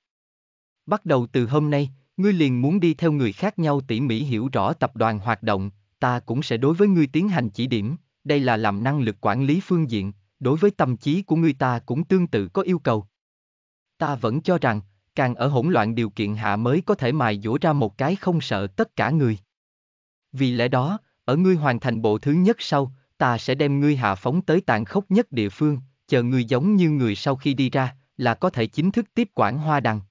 Bắt đầu từ hôm nay, ngươi liền muốn đi theo người khác nhau tỉ mỉ hiểu rõ tập đoàn hoạt động, ta cũng sẽ đối với ngươi tiến hành chỉ điểm, đây là làm năng lực quản lý phương diện, đối với tâm trí của ngươi ta cũng tương tự có yêu cầu. Ta vẫn cho rằng, càng ở hỗn loạn điều kiện hạ mới có thể mài dũa ra một cái không sợ tất cả người. Vì lẽ đó, ở ngươi hoàn thành bộ thứ nhất sau, ta sẽ đem ngươi hạ phóng tới tàn khốc nhất địa phương, chờ ngươi giống như người sau khi đi ra, là có thể chính thức tiếp quản hoa đằng.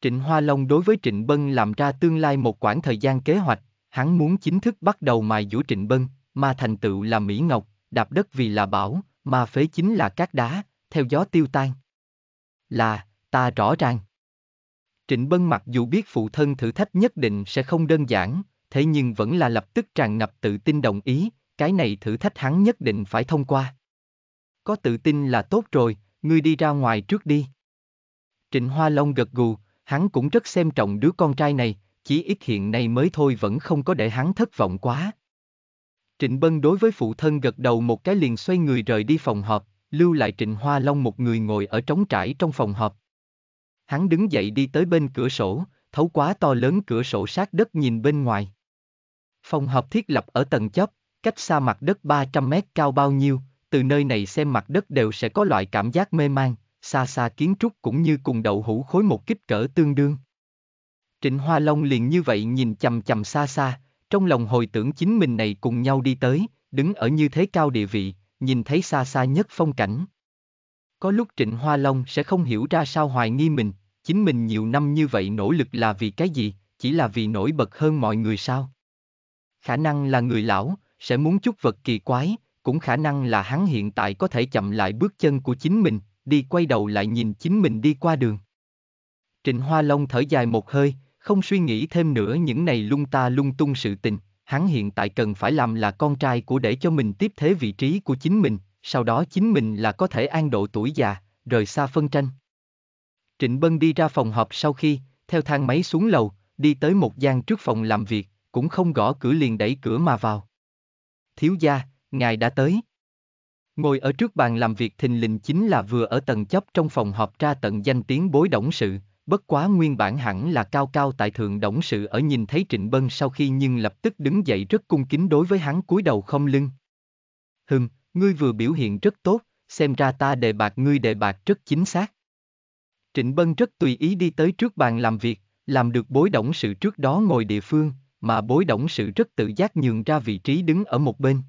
Trịnh Hoa Long đối với Trịnh Bân làm ra tương lai một quãng thời gian kế hoạch, hắn muốn chính thức bắt đầu mài dũa Trịnh Bân, mà thành tựu là Mỹ Ngọc, đạp đất vì là bảo, mà phế chính là cát đá, theo gió tiêu tan. Là, ta rõ ràng. Trịnh Bân mặc dù biết phụ thân thử thách nhất định sẽ không đơn giản, thế nhưng vẫn là lập tức tràn ngập tự tin đồng ý, cái này thử thách hắn nhất định phải thông qua. Có tự tin là tốt rồi, ngươi đi ra ngoài trước đi. Trịnh Hoa Long gật gù, hắn cũng rất xem trọng đứa con trai này, chỉ ít hiện nay mới thôi vẫn không có để hắn thất vọng quá. Trịnh Bân đối với phụ thân gật đầu một cái liền xoay người rời đi phòng họp, lưu lại Trịnh Hoa Long một người ngồi ở trống trải trong phòng họp hắn đứng dậy đi tới bên cửa sổ, thấu quá to lớn cửa sổ sát đất nhìn bên ngoài. Phòng họp thiết lập ở tầng chóp, cách xa mặt đất 300 mét cao bao nhiêu, từ nơi này xem mặt đất đều sẽ có loại cảm giác mê man, xa xa kiến trúc cũng như cùng đậu hũ khối một kích cỡ tương đương. Trịnh Hoa Long liền như vậy nhìn chầm chầm xa xa, trong lòng hồi tưởng chính mình này cùng nhau đi tới, đứng ở như thế cao địa vị, nhìn thấy xa xa nhất phong cảnh. Có lúc Trịnh Hoa Long sẽ không hiểu ra sao hoài nghi mình, chính mình nhiều năm như vậy nỗ lực là vì cái gì, chỉ là vì nổi bật hơn mọi người sao. Khả năng là người lão, sẽ muốn chút vật kỳ quái, cũng khả năng là hắn hiện tại có thể chậm lại bước chân của chính mình, đi quay đầu lại nhìn chính mình đi qua đường. Trịnh Hoa Long thở dài một hơi, không suy nghĩ thêm nữa những này lung ta lung tung sự tình, hắn hiện tại cần phải làm là con trai của để cho mình tiếp thế vị trí của chính mình, sau đó chính mình là có thể an độ tuổi già, rời xa phân tranh. Trịnh Bân đi ra phòng họp sau khi, theo thang máy xuống lầu, đi tới một gian trước phòng làm việc, cũng không gõ cửa liền đẩy cửa mà vào. Thiếu gia, ngài đã tới. Ngồi ở trước bàn làm việc thình lình chính là vừa ở tầng chấp trong phòng họp ra tận danh tiếng bối động sự, bất quá nguyên bản hẳn là cao cao tại thượng động sự ở nhìn thấy Trịnh Bân sau khi nhưng lập tức đứng dậy rất cung kính đối với hắn cúi đầu không lưng. Hừm, Ngươi vừa biểu hiện rất tốt, xem ra ta đề bạc ngươi đề bạc rất chính xác. Trịnh Bân rất tùy ý đi tới trước bàn làm việc, làm được bối động sự trước đó ngồi địa phương, mà bối động sự rất tự giác nhường ra vị trí đứng ở một bên.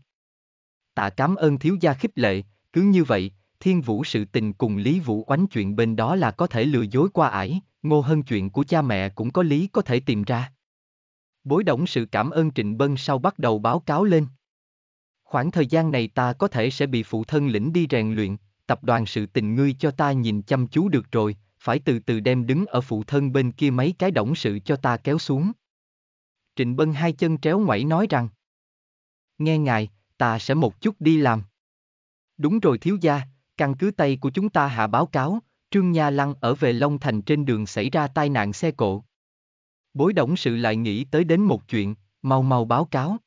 Tạ cảm ơn thiếu gia khích lệ, cứ như vậy, thiên vũ sự tình cùng Lý Vũ oánh chuyện bên đó là có thể lừa dối qua ải, ngô hơn chuyện của cha mẹ cũng có lý có thể tìm ra. Bối động sự cảm ơn Trịnh Bân sau bắt đầu báo cáo lên khoảng thời gian này ta có thể sẽ bị phụ thân lĩnh đi rèn luyện, tập đoàn sự tình ngươi cho ta nhìn chăm chú được rồi, phải từ từ đem đứng ở phụ thân bên kia mấy cái động sự cho ta kéo xuống. Trịnh Bân hai chân tréo ngoảy nói rằng, nghe ngài, ta sẽ một chút đi làm. Đúng rồi thiếu gia, căn cứ Tây của chúng ta hạ báo cáo, Trương Nha Lăng ở về Long Thành trên đường xảy ra tai nạn xe cộ. Bối động sự lại nghĩ tới đến một chuyện, mau mau báo cáo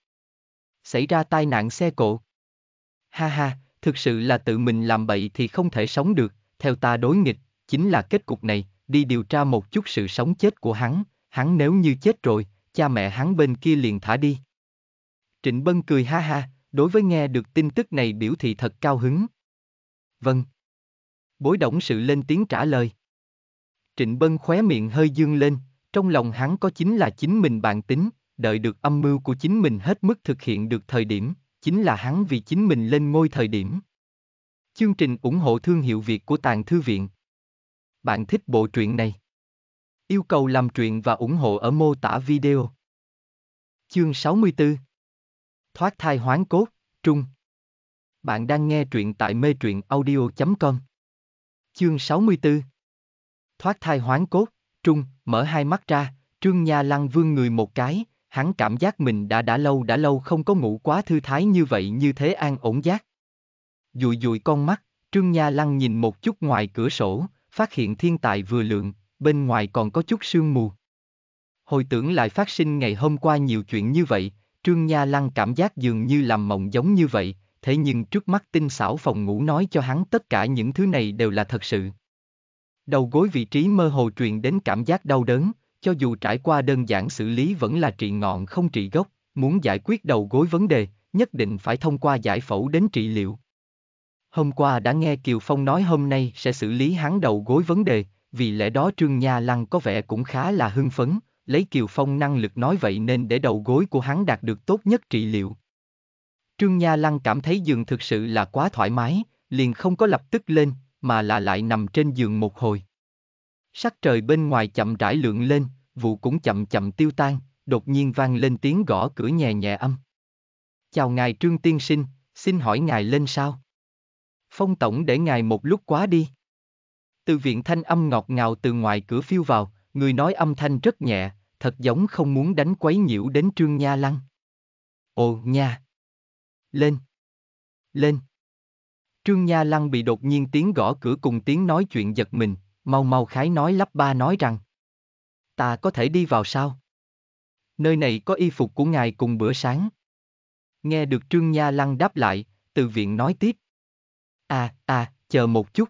xảy ra tai nạn xe cộ. Ha ha, thực sự là tự mình làm bậy thì không thể sống được, theo ta đối nghịch, chính là kết cục này, đi điều tra một chút sự sống chết của hắn, hắn nếu như chết rồi, cha mẹ hắn bên kia liền thả đi. Trịnh Bân cười ha ha, đối với nghe được tin tức này biểu thị thật cao hứng. Vâng. Bối động sự lên tiếng trả lời. Trịnh Bân khóe miệng hơi dương lên, trong lòng hắn có chính là chính mình bạn tính, đợi được âm mưu của chính mình hết mức thực hiện được thời điểm, chính là hắn vì chính mình lên ngôi thời điểm. Chương trình ủng hộ thương hiệu Việt của Tàng Thư Viện Bạn thích bộ truyện này? Yêu cầu làm truyện và ủng hộ ở mô tả video. Chương 64 Thoát thai hoán cốt, trung Bạn đang nghe truyện tại mê truyện audio.com Chương 64 Thoát thai hoán cốt, trung, mở hai mắt ra, Trương Nha Lăng vương người một cái, hắn cảm giác mình đã đã lâu đã lâu không có ngủ quá thư thái như vậy như thế an ổn giác. Dụi dụi con mắt, Trương Nha Lăng nhìn một chút ngoài cửa sổ, phát hiện thiên tài vừa lượng, bên ngoài còn có chút sương mù. Hồi tưởng lại phát sinh ngày hôm qua nhiều chuyện như vậy, Trương Nha Lăng cảm giác dường như làm mộng giống như vậy, thế nhưng trước mắt tinh xảo phòng ngủ nói cho hắn tất cả những thứ này đều là thật sự. Đầu gối vị trí mơ hồ truyền đến cảm giác đau đớn, cho dù trải qua đơn giản xử lý vẫn là trị ngọn không trị gốc, muốn giải quyết đầu gối vấn đề, nhất định phải thông qua giải phẫu đến trị liệu. Hôm qua đã nghe Kiều Phong nói hôm nay sẽ xử lý hắn đầu gối vấn đề, vì lẽ đó Trương Nha Lăng có vẻ cũng khá là hưng phấn, lấy Kiều Phong năng lực nói vậy nên để đầu gối của hắn đạt được tốt nhất trị liệu. Trương Nha Lăng cảm thấy giường thực sự là quá thoải mái, liền không có lập tức lên, mà là lại nằm trên giường một hồi. Sắc trời bên ngoài chậm rãi lượn lên, vụ cũng chậm chậm tiêu tan, đột nhiên vang lên tiếng gõ cửa nhẹ nhẹ âm. Chào ngài Trương Tiên Sinh, xin hỏi ngài lên sao? Phong Tổng để ngài một lúc quá đi. Từ viện thanh âm ngọt ngào từ ngoài cửa phiêu vào, người nói âm thanh rất nhẹ, thật giống không muốn đánh quấy nhiễu đến Trương Nha Lăng. Ồ, nha! Lên! Lên! Trương Nha Lăng bị đột nhiên tiếng gõ cửa cùng tiếng nói chuyện giật mình, Mau mau khái nói lắp ba nói rằng. Ta có thể đi vào sao? Nơi này có y phục của ngài cùng bữa sáng. Nghe được Trương Nha Lăng đáp lại, từ viện nói tiếp. À, à, chờ một chút.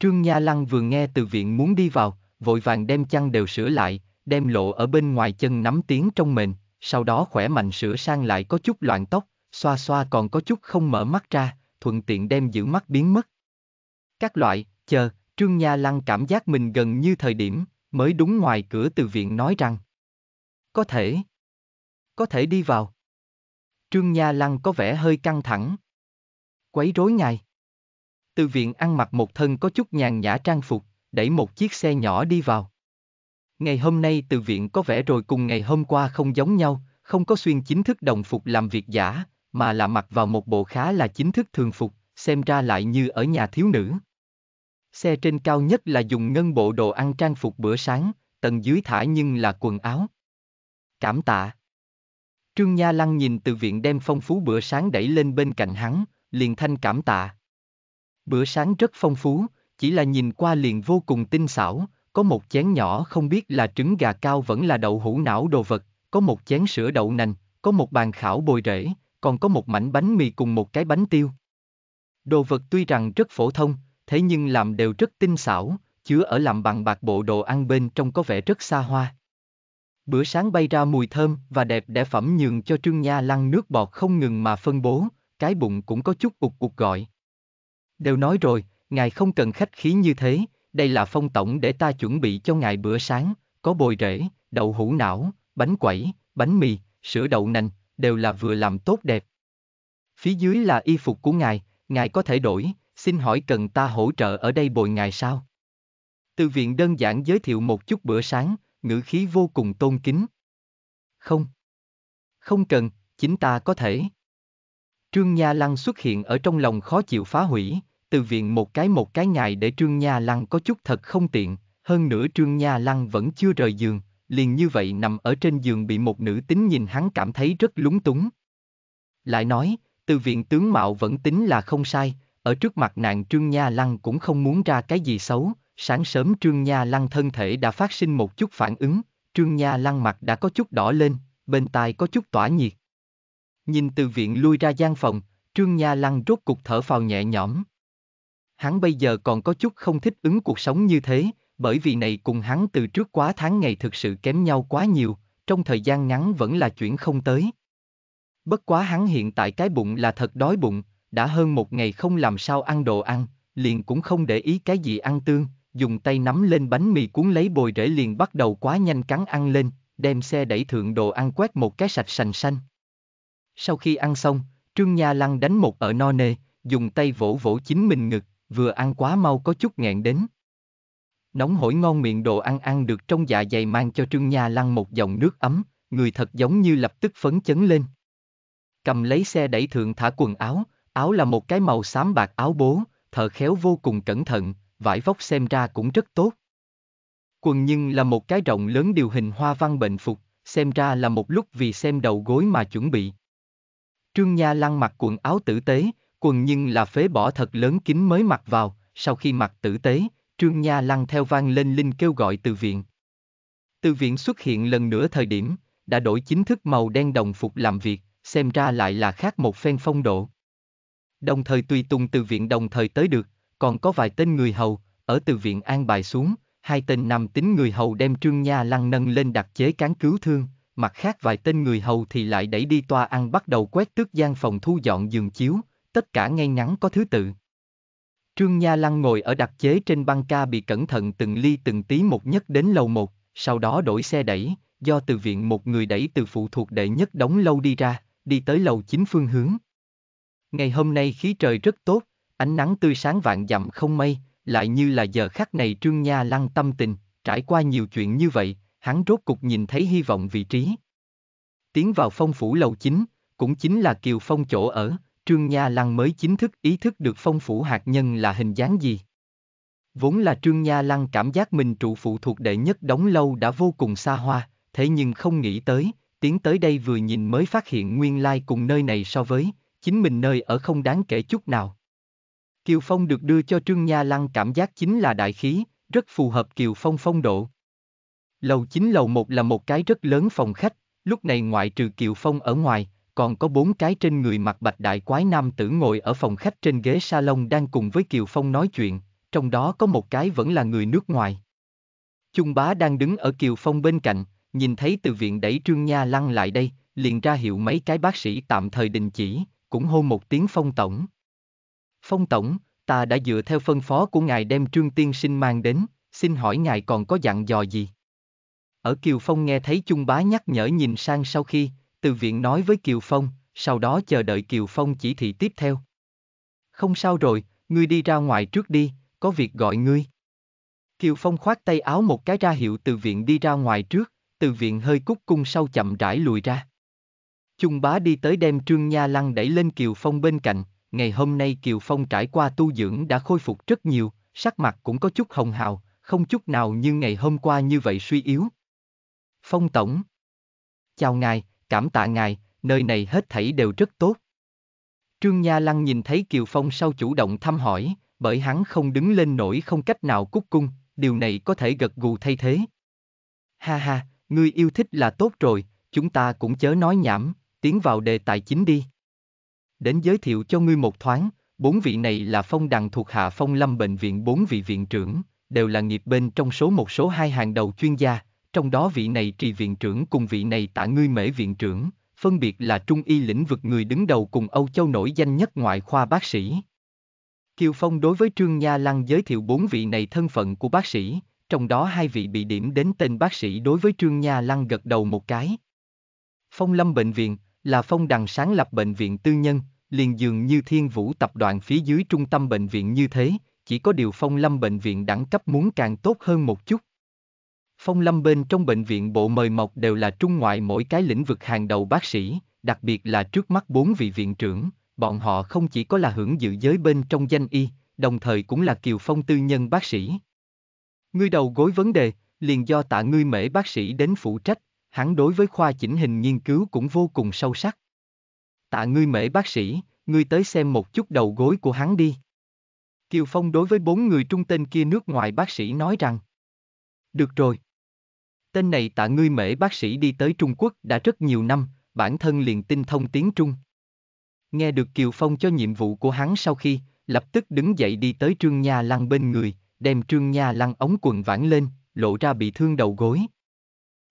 Trương Nha Lăng vừa nghe từ viện muốn đi vào, vội vàng đem chăn đều sửa lại, đem lộ ở bên ngoài chân nắm tiếng trong mền, sau đó khỏe mạnh sửa sang lại có chút loạn tóc, xoa xoa còn có chút không mở mắt ra, thuận tiện đem giữ mắt biến mất. Các loại, chờ, Trương Nha Lăng cảm giác mình gần như thời điểm, mới đúng ngoài cửa từ viện nói rằng. Có thể. Có thể đi vào. Trương Nha Lăng có vẻ hơi căng thẳng. Quấy rối ngài. Từ viện ăn mặc một thân có chút nhàn nhã trang phục, đẩy một chiếc xe nhỏ đi vào. Ngày hôm nay từ viện có vẻ rồi cùng ngày hôm qua không giống nhau, không có xuyên chính thức đồng phục làm việc giả, mà là mặc vào một bộ khá là chính thức thường phục, xem ra lại như ở nhà thiếu nữ. Xe trên cao nhất là dùng ngân bộ đồ ăn trang phục bữa sáng, tầng dưới thả nhưng là quần áo. Cảm tạ. Trương Nha Lăng nhìn từ viện đem phong phú bữa sáng đẩy lên bên cạnh hắn, liền thanh cảm tạ. Bữa sáng rất phong phú, chỉ là nhìn qua liền vô cùng tinh xảo, có một chén nhỏ không biết là trứng gà cao vẫn là đậu hũ não đồ vật, có một chén sữa đậu nành, có một bàn khảo bồi rễ, còn có một mảnh bánh mì cùng một cái bánh tiêu. Đồ vật tuy rằng rất phổ thông, thế nhưng làm đều rất tinh xảo, chứa ở làm bằng bạc bộ đồ ăn bên trong có vẻ rất xa hoa. Bữa sáng bay ra mùi thơm và đẹp đẽ phẩm nhường cho Trương Nha lăn nước bọt không ngừng mà phân bố, cái bụng cũng có chút ụt ụt gọi. Đều nói rồi, ngài không cần khách khí như thế, đây là phong tổng để ta chuẩn bị cho ngài bữa sáng, có bồi rễ, đậu hũ não, bánh quẩy, bánh mì, sữa đậu nành, đều là vừa làm tốt đẹp. Phía dưới là y phục của ngài, ngài có thể đổi, xin hỏi cần ta hỗ trợ ở đây bồi ngài sao? Từ viện đơn giản giới thiệu một chút bữa sáng, ngữ khí vô cùng tôn kính. Không. Không cần, chính ta có thể. Trương Nha Lăng xuất hiện ở trong lòng khó chịu phá hủy, từ viện một cái một cái ngài để Trương Nha Lăng có chút thật không tiện, hơn nữa Trương Nha Lăng vẫn chưa rời giường, liền như vậy nằm ở trên giường bị một nữ tính nhìn hắn cảm thấy rất lúng túng. Lại nói, từ viện tướng mạo vẫn tính là không sai, ở trước mặt nàng Trương Nha Lăng cũng không muốn ra cái gì xấu, sáng sớm Trương Nha Lăng thân thể đã phát sinh một chút phản ứng, Trương Nha Lăng mặt đã có chút đỏ lên, bên tai có chút tỏa nhiệt. Nhìn từ viện lui ra gian phòng, Trương Nha Lăng rốt cục thở phào nhẹ nhõm. Hắn bây giờ còn có chút không thích ứng cuộc sống như thế, bởi vì này cùng hắn từ trước quá tháng ngày thực sự kém nhau quá nhiều, trong thời gian ngắn vẫn là chuyển không tới. Bất quá hắn hiện tại cái bụng là thật đói bụng, đã hơn một ngày không làm sao ăn đồ ăn, liền cũng không để ý cái gì ăn tương, dùng tay nắm lên bánh mì cuốn lấy bồi rễ liền bắt đầu quá nhanh cắn ăn lên, đem xe đẩy thượng đồ ăn quét một cái sạch sành xanh. Sau khi ăn xong, Trương Nha Lăng đánh một ở no nê, dùng tay vỗ vỗ chính mình ngực, vừa ăn quá mau có chút nghẹn đến. Nóng hổi ngon miệng đồ ăn ăn được trong dạ dày mang cho Trương Nha Lăng một dòng nước ấm, người thật giống như lập tức phấn chấn lên. Cầm lấy xe đẩy thượng thả quần áo, Áo là một cái màu xám bạc áo bố, thợ khéo vô cùng cẩn thận, vải vóc xem ra cũng rất tốt. Quần nhưng là một cái rộng lớn điều hình hoa văn bệnh phục, xem ra là một lúc vì xem đầu gối mà chuẩn bị. Trương Nha lăng mặc quần áo tử tế, quần nhưng là phế bỏ thật lớn kính mới mặc vào, sau khi mặc tử tế, Trương Nha lăng theo vang lên linh kêu gọi từ viện. Từ viện xuất hiện lần nữa thời điểm, đã đổi chính thức màu đen đồng phục làm việc, xem ra lại là khác một phen phong độ. Đồng thời tùy tùng từ viện đồng thời tới được, còn có vài tên người hầu, ở từ viện an bài xuống, hai tên nằm tính người hầu đem trương nha lăng nâng lên đặt chế cán cứu thương, mặt khác vài tên người hầu thì lại đẩy đi toa ăn bắt đầu quét tước gian phòng thu dọn giường chiếu, tất cả ngay ngắn có thứ tự. Trương Nha Lăng ngồi ở đặc chế trên băng ca bị cẩn thận từng ly từng tí một nhất đến lầu một, sau đó đổi xe đẩy, do từ viện một người đẩy từ phụ thuộc đệ nhất đóng lâu đi ra, đi tới lầu chính phương hướng. Ngày hôm nay khí trời rất tốt, ánh nắng tươi sáng vạn dặm không mây, lại như là giờ khắc này Trương Nha lăng tâm tình, trải qua nhiều chuyện như vậy, hắn rốt cục nhìn thấy hy vọng vị trí. Tiến vào phong phủ lầu chính, cũng chính là kiều phong chỗ ở, Trương Nha Lăng mới chính thức ý thức được phong phủ hạt nhân là hình dáng gì. Vốn là Trương Nha Lăng cảm giác mình trụ phụ thuộc đệ nhất đóng lâu đã vô cùng xa hoa, thế nhưng không nghĩ tới, tiến tới đây vừa nhìn mới phát hiện nguyên lai like cùng nơi này so với, chính mình nơi ở không đáng kể chút nào. Kiều Phong được đưa cho Trương Nha Lăng cảm giác chính là đại khí, rất phù hợp Kiều Phong phong độ. Lầu 9 lầu 1 là một cái rất lớn phòng khách, lúc này ngoại trừ Kiều Phong ở ngoài, còn có bốn cái trên người mặc bạch đại quái nam tử ngồi ở phòng khách trên ghế salon đang cùng với Kiều Phong nói chuyện, trong đó có một cái vẫn là người nước ngoài. Trung bá đang đứng ở Kiều Phong bên cạnh, nhìn thấy từ viện đẩy Trương Nha Lăng lại đây, liền ra hiệu mấy cái bác sĩ tạm thời đình chỉ, cũng hô một tiếng phong tổng. Phong tổng, ta đã dựa theo phân phó của ngài đem trương tiên sinh mang đến, xin hỏi ngài còn có dặn dò gì? Ở Kiều Phong nghe thấy Trung Bá nhắc nhở nhìn sang sau khi, từ viện nói với Kiều Phong, sau đó chờ đợi Kiều Phong chỉ thị tiếp theo. Không sao rồi, ngươi đi ra ngoài trước đi, có việc gọi ngươi. Kiều Phong khoát tay áo một cái ra hiệu từ viện đi ra ngoài trước, từ viện hơi cúc cung sau chậm rãi lùi ra. Chung bá đi tới đem Trương Nha Lăng đẩy lên Kiều Phong bên cạnh, ngày hôm nay Kiều Phong trải qua tu dưỡng đã khôi phục rất nhiều, sắc mặt cũng có chút hồng hào, không chút nào như ngày hôm qua như vậy suy yếu. Phong Tổng Chào ngài, cảm tạ ngài, nơi này hết thảy đều rất tốt. Trương Nha Lăng nhìn thấy Kiều Phong sau chủ động thăm hỏi, bởi hắn không đứng lên nổi không cách nào cúc cung, điều này có thể gật gù thay thế. Ha ha, ngươi yêu thích là tốt rồi, chúng ta cũng chớ nói nhảm, tiến vào đề tài chính đi. Đến giới thiệu cho ngươi một thoáng, bốn vị này là phong đằng thuộc hạ phong lâm bệnh viện bốn vị viện trưởng, đều là nghiệp bên trong số một số hai hàng đầu chuyên gia, trong đó vị này trì viện trưởng cùng vị này tạ ngươi mễ viện trưởng, phân biệt là trung y lĩnh vực người đứng đầu cùng Âu Châu nổi danh nhất ngoại khoa bác sĩ. Kiều Phong đối với Trương Nha Lăng giới thiệu bốn vị này thân phận của bác sĩ, trong đó hai vị bị điểm đến tên bác sĩ đối với Trương Nha Lăng gật đầu một cái. Phong Lâm Bệnh viện, là Phong Đằng sáng lập bệnh viện tư nhân, liền dường như thiên vũ tập đoàn phía dưới trung tâm bệnh viện như thế, chỉ có điều Phong Lâm bệnh viện đẳng cấp muốn càng tốt hơn một chút. Phong Lâm bên trong bệnh viện bộ mời mọc đều là trung ngoại mỗi cái lĩnh vực hàng đầu bác sĩ, đặc biệt là trước mắt bốn vị viện trưởng, bọn họ không chỉ có là hưởng dự giới bên trong danh y, đồng thời cũng là kiều phong tư nhân bác sĩ. Ngươi đầu gối vấn đề, liền do tạ ngươi mễ bác sĩ đến phụ trách, hắn đối với khoa chỉnh hình nghiên cứu cũng vô cùng sâu sắc. Tạ ngươi mễ bác sĩ, ngươi tới xem một chút đầu gối của hắn đi. Kiều Phong đối với bốn người trung tên kia nước ngoài bác sĩ nói rằng. Được rồi. Tên này tạ ngươi mễ bác sĩ đi tới Trung Quốc đã rất nhiều năm, bản thân liền tinh thông tiếng Trung. Nghe được Kiều Phong cho nhiệm vụ của hắn sau khi, lập tức đứng dậy đi tới Trương Nha Lăng bên người, đem Trương Nha Lăng ống quần vãng lên, lộ ra bị thương đầu gối.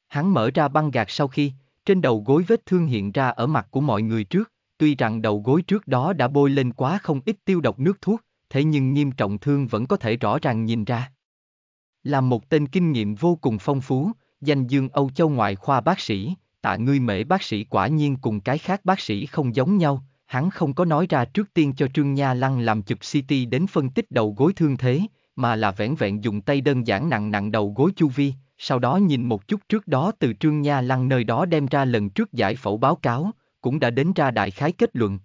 Hắn mở ra băng gạc sau khi, trên đầu gối vết thương hiện ra ở mặt của mọi người trước, tuy rằng đầu gối trước đó đã bôi lên quá không ít tiêu độc nước thuốc, thế nhưng nghiêm trọng thương vẫn có thể rõ ràng nhìn ra. Là một tên kinh nghiệm vô cùng phong phú, danh dương Âu Châu ngoại khoa bác sĩ, tạ ngươi mễ bác sĩ quả nhiên cùng cái khác bác sĩ không giống nhau, hắn không có nói ra trước tiên cho Trương Nha Lăng làm chụp CT đến phân tích đầu gối thương thế, mà là vẹn vẹn dùng tay đơn giản nặng nặng đầu gối chu vi, sau đó nhìn một chút trước đó từ Trương Nha Lăng nơi đó đem ra lần trước giải phẫu báo cáo, cũng đã đến ra đại khái kết luận.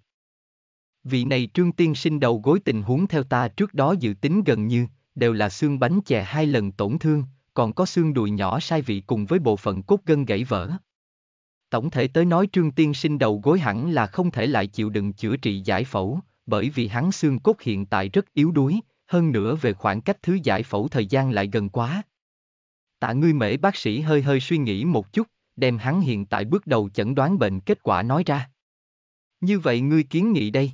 Vị này Trương Tiên sinh đầu gối tình huống theo ta trước đó dự tính gần như, đều là xương bánh chè hai lần tổn thương, còn có xương đùi nhỏ sai vị cùng với bộ phận cốt gân gãy vỡ. Tổng thể tới nói Trương Tiên sinh đầu gối hẳn là không thể lại chịu đựng chữa trị giải phẫu, bởi vì hắn xương cốt hiện tại rất yếu đuối, hơn nữa về khoảng cách thứ giải phẫu thời gian lại gần quá, Tạ ngươi mễ bác sĩ hơi hơi suy nghĩ một chút, đem hắn hiện tại bước đầu chẩn đoán bệnh kết quả nói ra. Như vậy ngươi kiến nghị đây.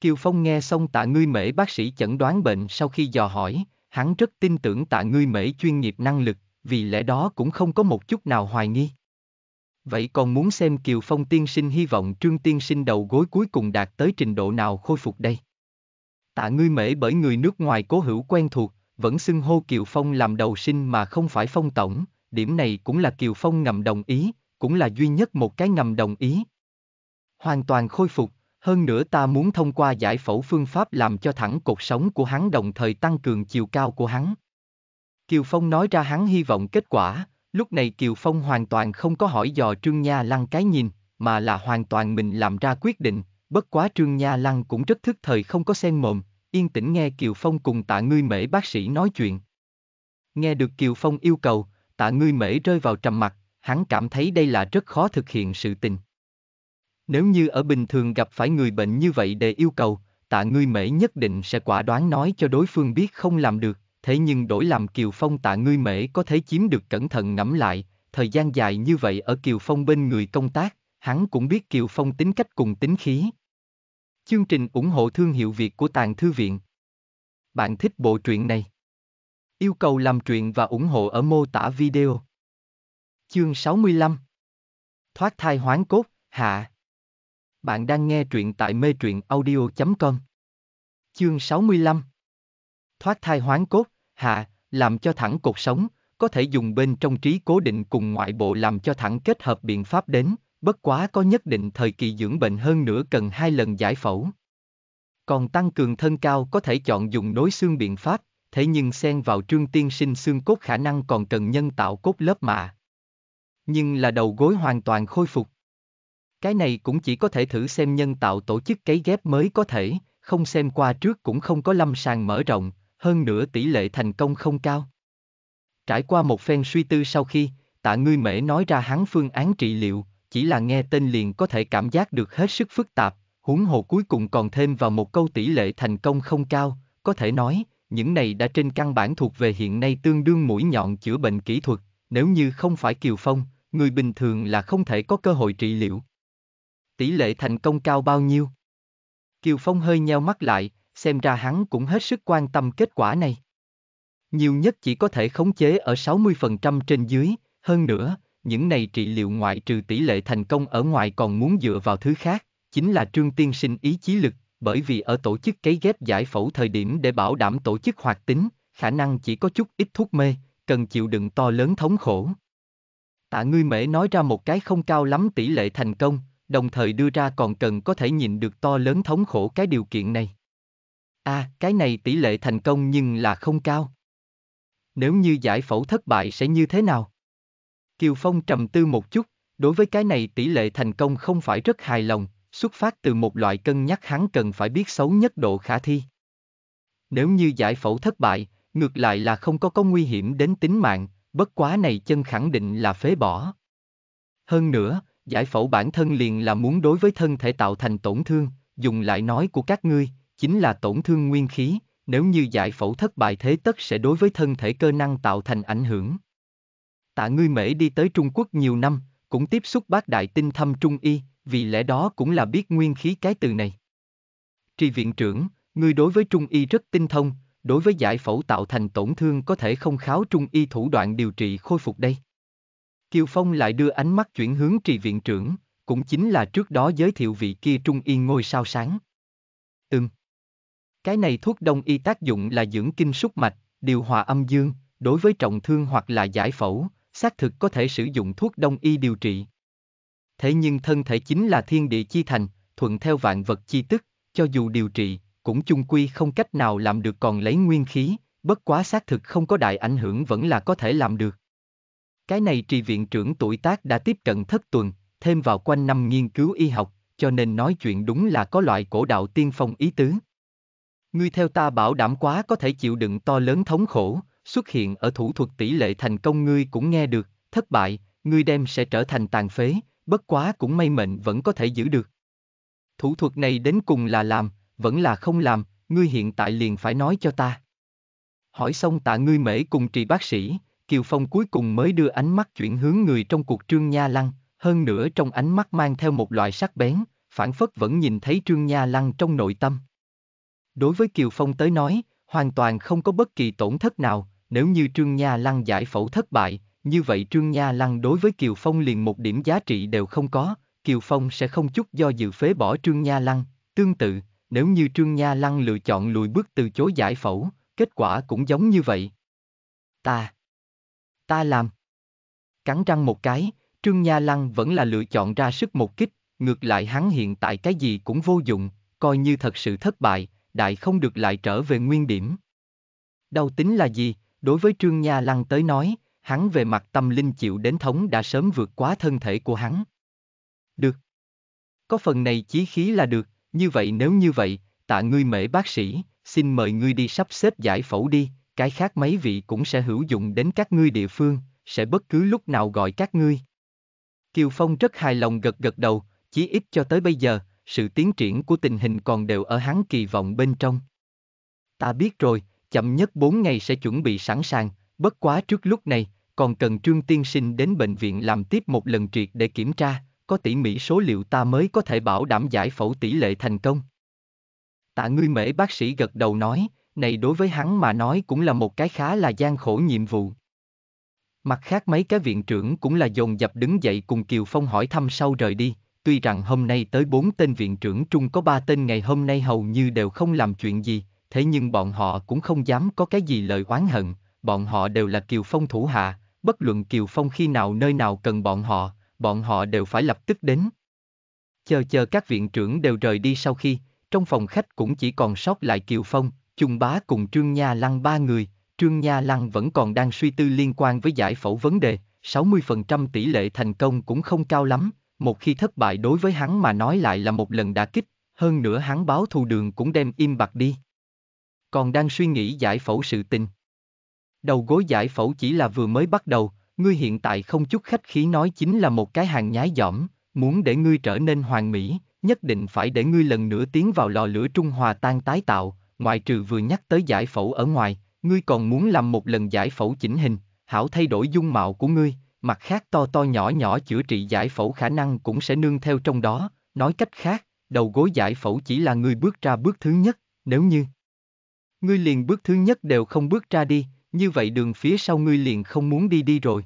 Kiều Phong nghe xong tạ ngươi mễ bác sĩ chẩn đoán bệnh sau khi dò hỏi, hắn rất tin tưởng tạ ngươi mễ chuyên nghiệp năng lực, vì lẽ đó cũng không có một chút nào hoài nghi. Vậy còn muốn xem Kiều Phong tiên sinh hy vọng Trương tiên sinh đầu gối cuối cùng đạt tới trình độ nào khôi phục đây? Tạ ngươi mễ bởi người nước ngoài cố hữu quen thuộc, vẫn xưng hô Kiều Phong làm đầu sinh mà không phải Phong Tổng, điểm này cũng là Kiều Phong ngầm đồng ý, cũng là duy nhất một cái ngầm đồng ý. Hoàn toàn khôi phục, hơn nữa ta muốn thông qua giải phẫu phương pháp làm cho thẳng cột sống của hắn đồng thời tăng cường chiều cao của hắn. Kiều Phong nói ra hắn hy vọng kết quả, lúc này Kiều Phong hoàn toàn không có hỏi dò Trương Nha Lăng cái nhìn, mà là hoàn toàn mình làm ra quyết định, bất quá Trương Nha Lăng cũng rất thức thời không có xen mồm, yên tĩnh nghe Kiều Phong cùng tạ ngươi mễ bác sĩ nói chuyện. Nghe được Kiều Phong yêu cầu, tạ ngươi mễ rơi vào trầm mặc, hắn cảm thấy đây là rất khó thực hiện sự tình. Nếu như ở bình thường gặp phải người bệnh như vậy để yêu cầu, tạ ngươi mễ nhất định sẽ quả đoán nói cho đối phương biết không làm được, thế nhưng đổi làm Kiều Phong tạ ngươi mễ có thể chiếm được cẩn thận ngẫm lại, thời gian dài như vậy ở Kiều Phong bên người công tác, hắn cũng biết Kiều Phong tính cách cùng tính khí, Chương trình ủng hộ thương hiệu Việt của Tàng Thư Viện. Bạn thích bộ truyện này? Yêu cầu làm truyện và ủng hộ ở mô tả video. Chương 65 Thoát thai hoán cốt, hạ. Bạn đang nghe truyện tại mê truyện audio.com. Chương 65 Thoát thai hoán cốt, hạ, làm cho thẳng cột sống, có thể dùng bên trong trí cố định cùng ngoại bộ làm cho thẳng kết hợp biện pháp đến, bất quá có nhất định thời kỳ dưỡng bệnh hơn nữa cần hai lần giải phẫu. Còn tăng cường thân cao có thể chọn dùng nối xương biện pháp, thế nhưng xen vào trương tiên sinh xương cốt khả năng còn cần nhân tạo cốt lớp mạ. Nhưng là đầu gối hoàn toàn khôi phục. Cái này cũng chỉ có thể thử xem nhân tạo tổ chức cấy ghép mới có thể, không xem qua trước cũng không có lâm sàng mở rộng, hơn nữa tỷ lệ thành công không cao. Trải qua một phen suy tư sau khi, tạ ngươi mễ nói ra hắn phương án trị liệu, chỉ là nghe tên liền có thể cảm giác được hết sức phức tạp, huống hồ cuối cùng còn thêm vào một câu tỷ lệ thành công không cao, có thể nói, những này đã trên căn bản thuộc về hiện nay tương đương mũi nhọn chữa bệnh kỹ thuật, nếu như không phải Kiều Phong, người bình thường là không thể có cơ hội trị liệu. Tỷ lệ thành công cao bao nhiêu? Kiều Phong hơi nheo mắt lại, xem ra hắn cũng hết sức quan tâm kết quả này. Nhiều nhất chỉ có thể khống chế ở 60% trên dưới, hơn nữa, những này trị liệu ngoại trừ tỷ lệ thành công ở ngoài còn muốn dựa vào thứ khác, chính là trương tiên sinh ý chí lực, bởi vì ở tổ chức cấy ghép giải phẫu thời điểm để bảo đảm tổ chức hoạt tính, khả năng chỉ có chút ít thuốc mê, cần chịu đựng to lớn thống khổ. Tạ ngươi mễ nói ra một cái không cao lắm tỷ lệ thành công, đồng thời đưa ra còn cần có thể nhìn được to lớn thống khổ cái điều kiện này. a à, cái này tỷ lệ thành công nhưng là không cao. Nếu như giải phẫu thất bại sẽ như thế nào? Kiều Phong trầm tư một chút, đối với cái này tỷ lệ thành công không phải rất hài lòng, xuất phát từ một loại cân nhắc hắn cần phải biết xấu nhất độ khả thi. Nếu như giải phẫu thất bại, ngược lại là không có có nguy hiểm đến tính mạng, bất quá này chân khẳng định là phế bỏ. Hơn nữa, giải phẫu bản thân liền là muốn đối với thân thể tạo thành tổn thương, dùng lại nói của các ngươi, chính là tổn thương nguyên khí, nếu như giải phẫu thất bại thế tất sẽ đối với thân thể cơ năng tạo thành ảnh hưởng tạ ngươi mễ đi tới Trung Quốc nhiều năm, cũng tiếp xúc bác đại tinh thâm Trung Y, vì lẽ đó cũng là biết nguyên khí cái từ này. Tri viện trưởng, ngươi đối với Trung Y rất tinh thông, đối với giải phẫu tạo thành tổn thương có thể không kháo Trung Y thủ đoạn điều trị khôi phục đây. Kiều Phong lại đưa ánh mắt chuyển hướng trì viện trưởng, cũng chính là trước đó giới thiệu vị kia Trung Y ngôi sao sáng. Ừm. Cái này thuốc đông y tác dụng là dưỡng kinh súc mạch, điều hòa âm dương, đối với trọng thương hoặc là giải phẫu, xác thực có thể sử dụng thuốc đông y điều trị. Thế nhưng thân thể chính là thiên địa chi thành, thuận theo vạn vật chi tức, cho dù điều trị, cũng chung quy không cách nào làm được còn lấy nguyên khí, bất quá xác thực không có đại ảnh hưởng vẫn là có thể làm được. Cái này trì viện trưởng tuổi tác đã tiếp cận thất tuần, thêm vào quanh năm nghiên cứu y học, cho nên nói chuyện đúng là có loại cổ đạo tiên phong ý tứ. Ngươi theo ta bảo đảm quá có thể chịu đựng to lớn thống khổ, xuất hiện ở thủ thuật tỷ lệ thành công ngươi cũng nghe được, thất bại, ngươi đem sẽ trở thành tàn phế, bất quá cũng may mệnh vẫn có thể giữ được. Thủ thuật này đến cùng là làm, vẫn là không làm, ngươi hiện tại liền phải nói cho ta. Hỏi xong tạ ngươi mễ cùng trì bác sĩ, Kiều Phong cuối cùng mới đưa ánh mắt chuyển hướng người trong cuộc Trương Nha Lăng, hơn nữa trong ánh mắt mang theo một loại sắc bén, phản phất vẫn nhìn thấy Trương Nha Lăng trong nội tâm. Đối với Kiều Phong tới nói, hoàn toàn không có bất kỳ tổn thất nào, nếu như Trương Nha Lăng giải phẫu thất bại, như vậy Trương Nha Lăng đối với Kiều Phong liền một điểm giá trị đều không có, Kiều Phong sẽ không chút do dự phế bỏ Trương Nha Lăng. Tương tự, nếu như Trương Nha Lăng lựa chọn lùi bước từ chối giải phẫu, kết quả cũng giống như vậy. Ta. Ta làm. Cắn răng một cái, Trương Nha Lăng vẫn là lựa chọn ra sức một kích, ngược lại hắn hiện tại cái gì cũng vô dụng, coi như thật sự thất bại, đại không được lại trở về nguyên điểm. Đau tính là gì, Đối với Trương Nha Lăng tới nói, hắn về mặt tâm linh chịu đến thống đã sớm vượt quá thân thể của hắn. Được. Có phần này chí khí là được, như vậy nếu như vậy, tạ ngươi mễ bác sĩ, xin mời ngươi đi sắp xếp giải phẫu đi, cái khác mấy vị cũng sẽ hữu dụng đến các ngươi địa phương, sẽ bất cứ lúc nào gọi các ngươi. Kiều Phong rất hài lòng gật gật đầu, chí ít cho tới bây giờ, sự tiến triển của tình hình còn đều ở hắn kỳ vọng bên trong. Ta biết rồi, chậm nhất 4 ngày sẽ chuẩn bị sẵn sàng, bất quá trước lúc này, còn cần Trương Tiên Sinh đến bệnh viện làm tiếp một lần triệt để kiểm tra, có tỉ mỉ số liệu ta mới có thể bảo đảm giải phẫu tỷ lệ thành công. Tạ ngươi mễ bác sĩ gật đầu nói, này đối với hắn mà nói cũng là một cái khá là gian khổ nhiệm vụ. Mặt khác mấy cái viện trưởng cũng là dồn dập đứng dậy cùng Kiều Phong hỏi thăm sau rời đi, tuy rằng hôm nay tới bốn tên viện trưởng trung có ba tên ngày hôm nay hầu như đều không làm chuyện gì, thế nhưng bọn họ cũng không dám có cái gì lời oán hận, bọn họ đều là Kiều Phong thủ hạ, bất luận Kiều Phong khi nào nơi nào cần bọn họ, bọn họ đều phải lập tức đến. Chờ chờ các viện trưởng đều rời đi sau khi, trong phòng khách cũng chỉ còn sót lại Kiều Phong, Trung Bá cùng Trương Nha Lăng ba người, Trương Nha Lăng vẫn còn đang suy tư liên quan với giải phẫu vấn đề, 60% tỷ lệ thành công cũng không cao lắm, một khi thất bại đối với hắn mà nói lại là một lần đã kích, hơn nữa hắn báo thù đường cũng đem im bặt đi còn đang suy nghĩ giải phẫu sự tình. Đầu gối giải phẫu chỉ là vừa mới bắt đầu, ngươi hiện tại không chút khách khí nói chính là một cái hàng nhái dỏm, muốn để ngươi trở nên hoàn mỹ, nhất định phải để ngươi lần nữa tiến vào lò lửa trung hòa tan tái tạo, ngoại trừ vừa nhắc tới giải phẫu ở ngoài, ngươi còn muốn làm một lần giải phẫu chỉnh hình, hảo thay đổi dung mạo của ngươi, mặt khác to to nhỏ nhỏ chữa trị giải phẫu khả năng cũng sẽ nương theo trong đó, nói cách khác, đầu gối giải phẫu chỉ là ngươi bước ra bước thứ nhất, nếu như Ngươi liền bước thứ nhất đều không bước ra đi, như vậy đường phía sau ngươi liền không muốn đi đi rồi.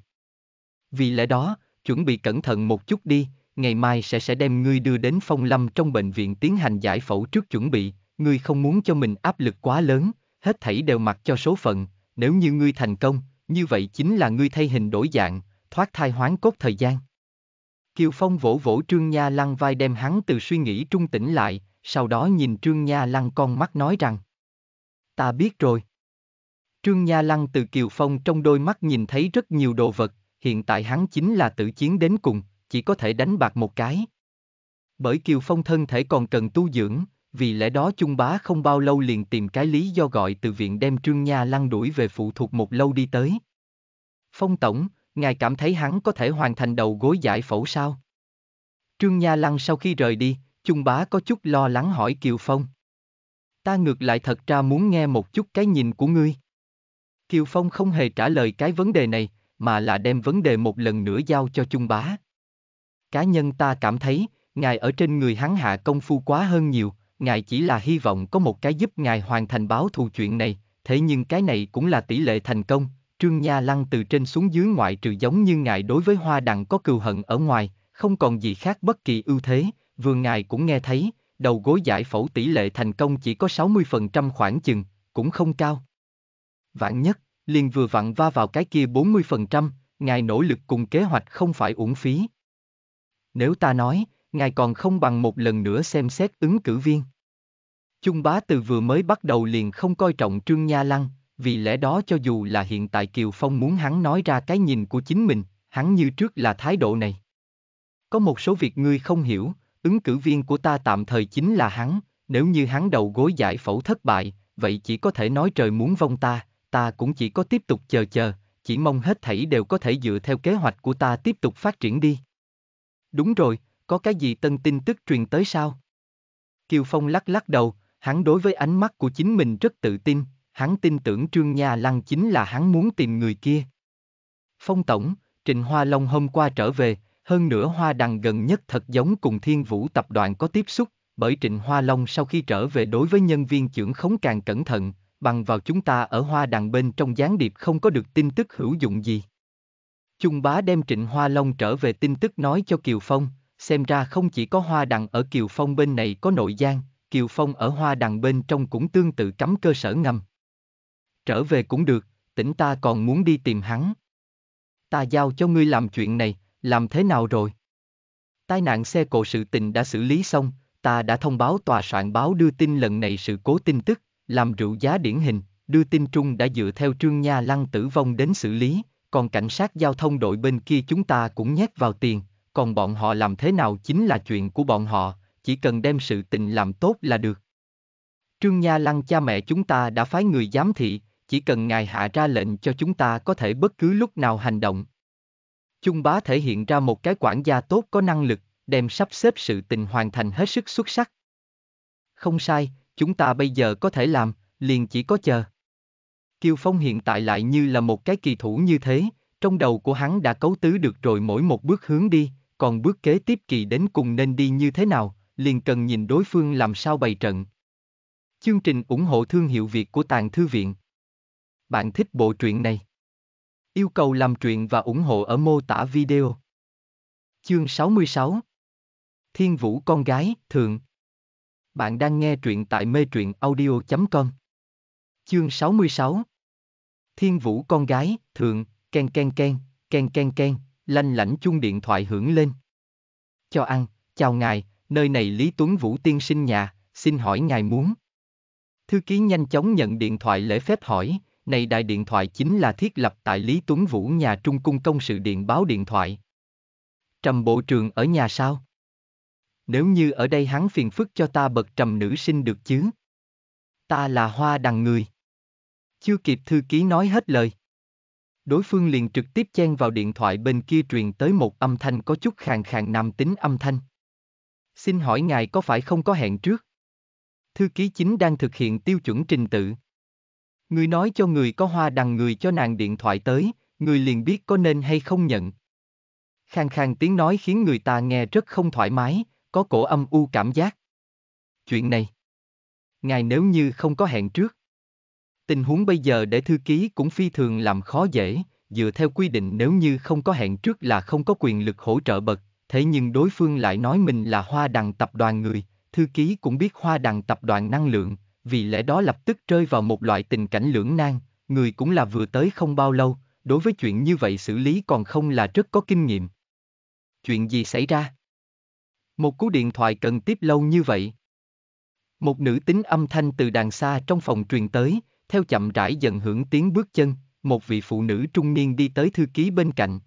Vì lẽ đó, chuẩn bị cẩn thận một chút đi, ngày mai sẽ sẽ đem ngươi đưa đến phong lâm trong bệnh viện tiến hành giải phẫu trước chuẩn bị, ngươi không muốn cho mình áp lực quá lớn, hết thảy đều mặc cho số phận, nếu như ngươi thành công, như vậy chính là ngươi thay hình đổi dạng, thoát thai hoán cốt thời gian. Kiều Phong vỗ vỗ Trương Nha Lăng vai đem hắn từ suy nghĩ trung tỉnh lại, sau đó nhìn Trương Nha Lăng con mắt nói rằng Ta biết rồi. Trương Nha Lăng từ Kiều Phong trong đôi mắt nhìn thấy rất nhiều đồ vật, hiện tại hắn chính là tự chiến đến cùng, chỉ có thể đánh bạc một cái. Bởi Kiều Phong thân thể còn cần tu dưỡng, vì lẽ đó Trung Bá không bao lâu liền tìm cái lý do gọi từ viện đem Trương Nha Lăng đuổi về phụ thuộc một lâu đi tới. Phong Tổng, ngài cảm thấy hắn có thể hoàn thành đầu gối giải phẫu sao? Trương Nha Lăng sau khi rời đi, Trung Bá có chút lo lắng hỏi Kiều Phong. Ta ngược lại thật ra muốn nghe một chút cái nhìn của ngươi. Kiều Phong không hề trả lời cái vấn đề này, mà là đem vấn đề một lần nữa giao cho Trung Bá. Cá nhân ta cảm thấy, ngài ở trên người hắn hạ công phu quá hơn nhiều, ngài chỉ là hy vọng có một cái giúp ngài hoàn thành báo thù chuyện này, thế nhưng cái này cũng là tỷ lệ thành công, Trương Nha Lăng từ trên xuống dưới ngoại trừ giống như ngài đối với hoa đằng có cừu hận ở ngoài, không còn gì khác bất kỳ ưu thế, vừa ngài cũng nghe thấy, đầu gối giải phẫu tỷ lệ thành công chỉ có 60% khoảng chừng, cũng không cao. Vạn nhất, liền vừa vặn va vào cái kia 40%, ngài nỗ lực cùng kế hoạch không phải uổng phí. Nếu ta nói, ngài còn không bằng một lần nữa xem xét ứng cử viên. Trung bá từ vừa mới bắt đầu liền không coi trọng Trương Nha Lăng, vì lẽ đó cho dù là hiện tại Kiều Phong muốn hắn nói ra cái nhìn của chính mình, hắn như trước là thái độ này. Có một số việc ngươi không hiểu, Ứng cử viên của ta tạm thời chính là hắn, nếu như hắn đầu gối giải phẫu thất bại, vậy chỉ có thể nói trời muốn vong ta, ta cũng chỉ có tiếp tục chờ chờ, chỉ mong hết thảy đều có thể dựa theo kế hoạch của ta tiếp tục phát triển đi. Đúng rồi, có cái gì tân tin tức truyền tới sao? Kiều Phong lắc lắc đầu, hắn đối với ánh mắt của chính mình rất tự tin, hắn tin tưởng Trương Nha Lăng chính là hắn muốn tìm người kia. Phong Tổng, Trình Hoa Long hôm qua trở về, hơn nữa Hoa Đằng gần nhất thật giống cùng Thiên Vũ tập đoàn có tiếp xúc, bởi Trịnh Hoa Long sau khi trở về đối với nhân viên trưởng khống càng cẩn thận, bằng vào chúng ta ở Hoa Đằng bên trong gián điệp không có được tin tức hữu dụng gì. Trung Bá đem Trịnh Hoa Long trở về tin tức nói cho Kiều Phong, xem ra không chỉ có Hoa Đằng ở Kiều Phong bên này có nội gian, Kiều Phong ở Hoa Đằng bên trong cũng tương tự cắm cơ sở ngầm. Trở về cũng được, tỉnh ta còn muốn đi tìm hắn. Ta giao cho ngươi làm chuyện này, làm thế nào rồi? Tai nạn xe cộ sự tình đã xử lý xong, ta đã thông báo tòa soạn báo đưa tin lần này sự cố tin tức, làm rượu giá điển hình, đưa tin trung đã dựa theo trương nha lăng tử vong đến xử lý, còn cảnh sát giao thông đội bên kia chúng ta cũng nhét vào tiền, còn bọn họ làm thế nào chính là chuyện của bọn họ, chỉ cần đem sự tình làm tốt là được. Trương Nha Lăng cha mẹ chúng ta đã phái người giám thị, chỉ cần ngài hạ ra lệnh cho chúng ta có thể bất cứ lúc nào hành động, Chung Bá thể hiện ra một cái quản gia tốt có năng lực, đem sắp xếp sự tình hoàn thành hết sức xuất sắc. Không sai, chúng ta bây giờ có thể làm, liền chỉ có chờ. Kiều Phong hiện tại lại như là một cái kỳ thủ như thế, trong đầu của hắn đã cấu tứ được rồi mỗi một bước hướng đi, còn bước kế tiếp kỳ đến cùng nên đi như thế nào, liền cần nhìn đối phương làm sao bày trận. Chương trình ủng hộ thương hiệu Việt của Tàng Thư Viện. Bạn thích bộ truyện này? Yêu cầu làm truyện và ủng hộ ở mô tả video. Chương 66 Thiên Vũ Con Gái, Thượng Bạn đang nghe truyện tại mê truyện audio.com Chương 66 Thiên Vũ Con Gái, Thượng, ken ken ken, ken ken ken, lanh lãnh chung điện thoại hưởng lên. Cho ăn, chào ngài, nơi này Lý Tuấn Vũ tiên sinh nhà, xin hỏi ngài muốn. Thư ký nhanh chóng nhận điện thoại lễ phép hỏi, này đại điện thoại chính là thiết lập tại Lý Tuấn Vũ nhà Trung Cung công sự điện báo điện thoại. Trầm bộ trường ở nhà sao? Nếu như ở đây hắn phiền phức cho ta bật trầm nữ sinh được chứ? Ta là hoa đằng người. Chưa kịp thư ký nói hết lời. Đối phương liền trực tiếp chen vào điện thoại bên kia truyền tới một âm thanh có chút khàn khàn nam tính âm thanh. Xin hỏi ngài có phải không có hẹn trước? Thư ký chính đang thực hiện tiêu chuẩn trình tự. Người nói cho người có hoa đằng người cho nàng điện thoại tới, người liền biết có nên hay không nhận. Khang khang tiếng nói khiến người ta nghe rất không thoải mái, có cổ âm u cảm giác. Chuyện này, ngài nếu như không có hẹn trước. Tình huống bây giờ để thư ký cũng phi thường làm khó dễ, dựa theo quy định nếu như không có hẹn trước là không có quyền lực hỗ trợ bậc, thế nhưng đối phương lại nói mình là hoa đằng tập đoàn người, thư ký cũng biết hoa đằng tập đoàn năng lượng, vì lẽ đó lập tức rơi vào một loại tình cảnh lưỡng nan, người cũng là vừa tới không bao lâu, đối với chuyện như vậy xử lý còn không là rất có kinh nghiệm. Chuyện gì xảy ra? Một cú điện thoại cần tiếp lâu như vậy. Một nữ tính âm thanh từ đàng xa trong phòng truyền tới, theo chậm rãi dần hưởng tiếng bước chân, một vị phụ nữ trung niên đi tới thư ký bên cạnh.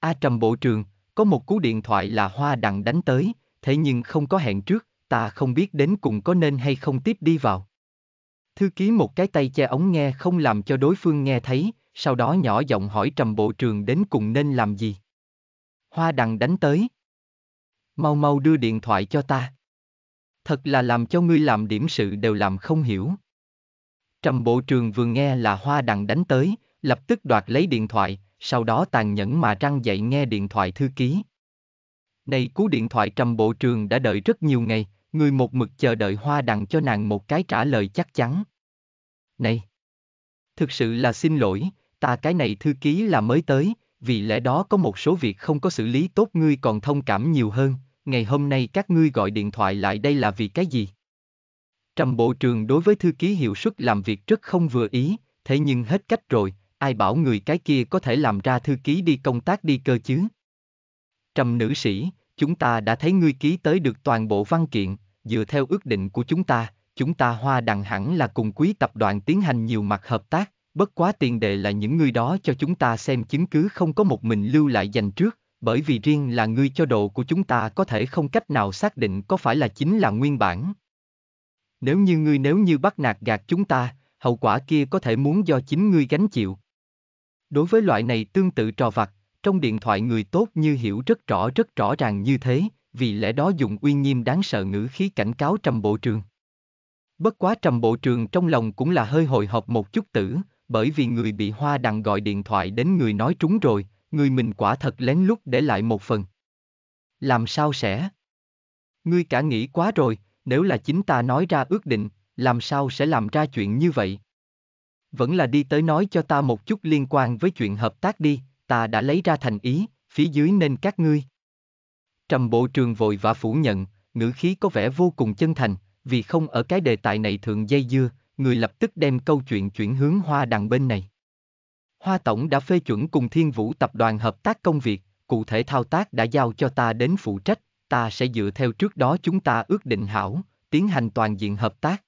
A trầm bộ trường, có một cú điện thoại là hoa đặng đánh tới, thế nhưng không có hẹn trước, ta không biết đến cùng có nên hay không tiếp đi vào. Thư ký một cái tay che ống nghe không làm cho đối phương nghe thấy, sau đó nhỏ giọng hỏi trầm bộ trường đến cùng nên làm gì. Hoa đằng đánh tới. Mau mau đưa điện thoại cho ta. Thật là làm cho ngươi làm điểm sự đều làm không hiểu. Trầm bộ trường vừa nghe là hoa đằng đánh tới, lập tức đoạt lấy điện thoại, sau đó tàn nhẫn mà răng dậy nghe điện thoại thư ký. Này cú điện thoại trầm bộ trường đã đợi rất nhiều ngày, người một mực chờ đợi hoa đằng cho nàng một cái trả lời chắc chắn. Này! Thực sự là xin lỗi, ta cái này thư ký là mới tới, vì lẽ đó có một số việc không có xử lý tốt ngươi còn thông cảm nhiều hơn, ngày hôm nay các ngươi gọi điện thoại lại đây là vì cái gì? Trầm bộ trường đối với thư ký hiệu suất làm việc rất không vừa ý, thế nhưng hết cách rồi, ai bảo người cái kia có thể làm ra thư ký đi công tác đi cơ chứ? Trầm nữ sĩ, chúng ta đã thấy ngươi ký tới được toàn bộ văn kiện, dựa theo ước định của chúng ta, chúng ta hoa đằng hẳn là cùng quý tập đoàn tiến hành nhiều mặt hợp tác, bất quá tiền đề là những ngươi đó cho chúng ta xem chứng cứ không có một mình lưu lại dành trước, bởi vì riêng là ngươi cho độ của chúng ta có thể không cách nào xác định có phải là chính là nguyên bản. Nếu như ngươi nếu như bắt nạt gạt chúng ta, hậu quả kia có thể muốn do chính ngươi gánh chịu. Đối với loại này tương tự trò vặt, trong điện thoại người tốt như hiểu rất rõ rất rõ ràng như thế, vì lẽ đó dùng uy nghiêm đáng sợ ngữ khí cảnh cáo Trầm Bộ Trường. Bất quá Trầm Bộ Trường trong lòng cũng là hơi hồi hộp một chút tử, bởi vì người bị hoa đằng gọi điện thoại đến người nói trúng rồi, người mình quả thật lén lút để lại một phần. Làm sao sẽ? Ngươi cả nghĩ quá rồi, nếu là chính ta nói ra ước định, làm sao sẽ làm ra chuyện như vậy? Vẫn là đi tới nói cho ta một chút liên quan với chuyện hợp tác đi, ta đã lấy ra thành ý, phía dưới nên các ngươi. Trầm bộ trường vội và phủ nhận, ngữ khí có vẻ vô cùng chân thành, vì không ở cái đề tài này thường dây dưa, người lập tức đem câu chuyện chuyển hướng hoa đằng bên này. Hoa Tổng đã phê chuẩn cùng Thiên Vũ Tập đoàn hợp tác công việc, cụ thể thao tác đã giao cho ta đến phụ trách, ta sẽ dựa theo trước đó chúng ta ước định hảo, tiến hành toàn diện hợp tác.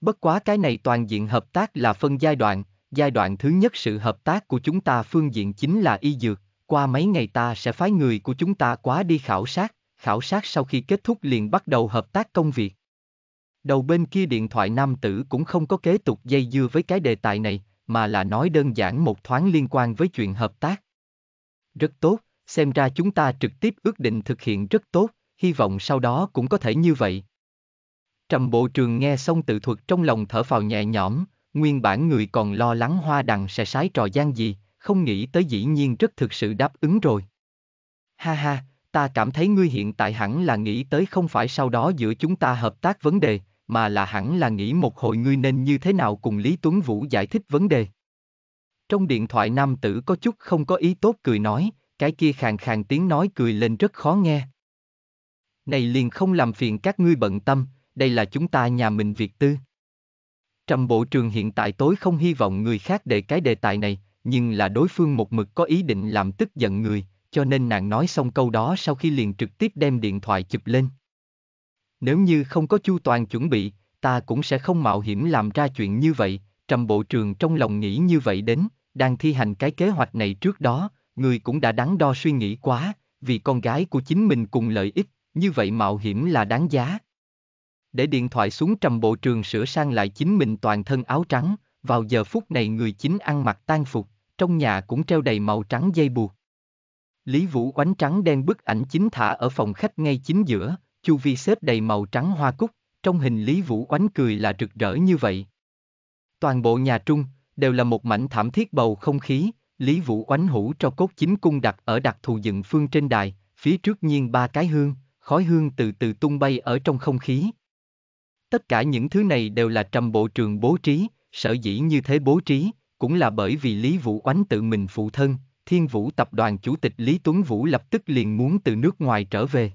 Bất quá cái này toàn diện hợp tác là phân giai đoạn, giai đoạn thứ nhất sự hợp tác của chúng ta phương diện chính là y dược, qua mấy ngày ta sẽ phái người của chúng ta quá đi khảo sát, khảo sát sau khi kết thúc liền bắt đầu hợp tác công việc. Đầu bên kia điện thoại nam tử cũng không có kế tục dây dưa với cái đề tài này, mà là nói đơn giản một thoáng liên quan với chuyện hợp tác. Rất tốt, xem ra chúng ta trực tiếp ước định thực hiện rất tốt, hy vọng sau đó cũng có thể như vậy. Trầm Bộ Trường nghe xong tự thuật trong lòng thở phào nhẹ nhõm, Nguyên bản người còn lo lắng hoa đằng sẽ sái trò gian gì, không nghĩ tới dĩ nhiên rất thực sự đáp ứng rồi. Ha ha, ta cảm thấy ngươi hiện tại hẳn là nghĩ tới không phải sau đó giữa chúng ta hợp tác vấn đề, mà là hẳn là nghĩ một hồi ngươi nên như thế nào cùng Lý Tuấn Vũ giải thích vấn đề. Trong điện thoại nam tử có chút không có ý tốt cười nói, cái kia khàn khàn tiếng nói cười lên rất khó nghe. Này liền không làm phiền các ngươi bận tâm, đây là chúng ta nhà mình việc tư. Trầm bộ trường hiện tại tối không hy vọng người khác đề cái đề tài này, nhưng là đối phương một mực có ý định làm tức giận người, cho nên nàng nói xong câu đó sau khi liền trực tiếp đem điện thoại chụp lên. Nếu như không có chu toàn chuẩn bị, ta cũng sẽ không mạo hiểm làm ra chuyện như vậy, trầm bộ trường trong lòng nghĩ như vậy đến, đang thi hành cái kế hoạch này trước đó, người cũng đã đắn đo suy nghĩ quá, vì con gái của chính mình cùng lợi ích, như vậy mạo hiểm là đáng giá, để điện thoại xuống trầm bộ trường sửa sang lại chính mình toàn thân áo trắng, vào giờ phút này người chính ăn mặc tan phục, trong nhà cũng treo đầy màu trắng dây buộc. Lý Vũ oánh trắng đen bức ảnh chính thả ở phòng khách ngay chính giữa, chu vi xếp đầy màu trắng hoa cúc, trong hình Lý Vũ oánh cười là rực rỡ như vậy. Toàn bộ nhà trung, đều là một mảnh thảm thiết bầu không khí, Lý Vũ oánh hũ cho cốt chính cung đặt ở đặc thù dựng phương trên đài, phía trước nhiên ba cái hương, khói hương từ từ tung bay ở trong không khí. Tất cả những thứ này đều là trầm bộ trường bố trí, sở dĩ như thế bố trí, cũng là bởi vì Lý Vũ Oánh tự mình phụ thân, Thiên Vũ tập đoàn chủ tịch Lý Tuấn Vũ lập tức liền muốn từ nước ngoài trở về.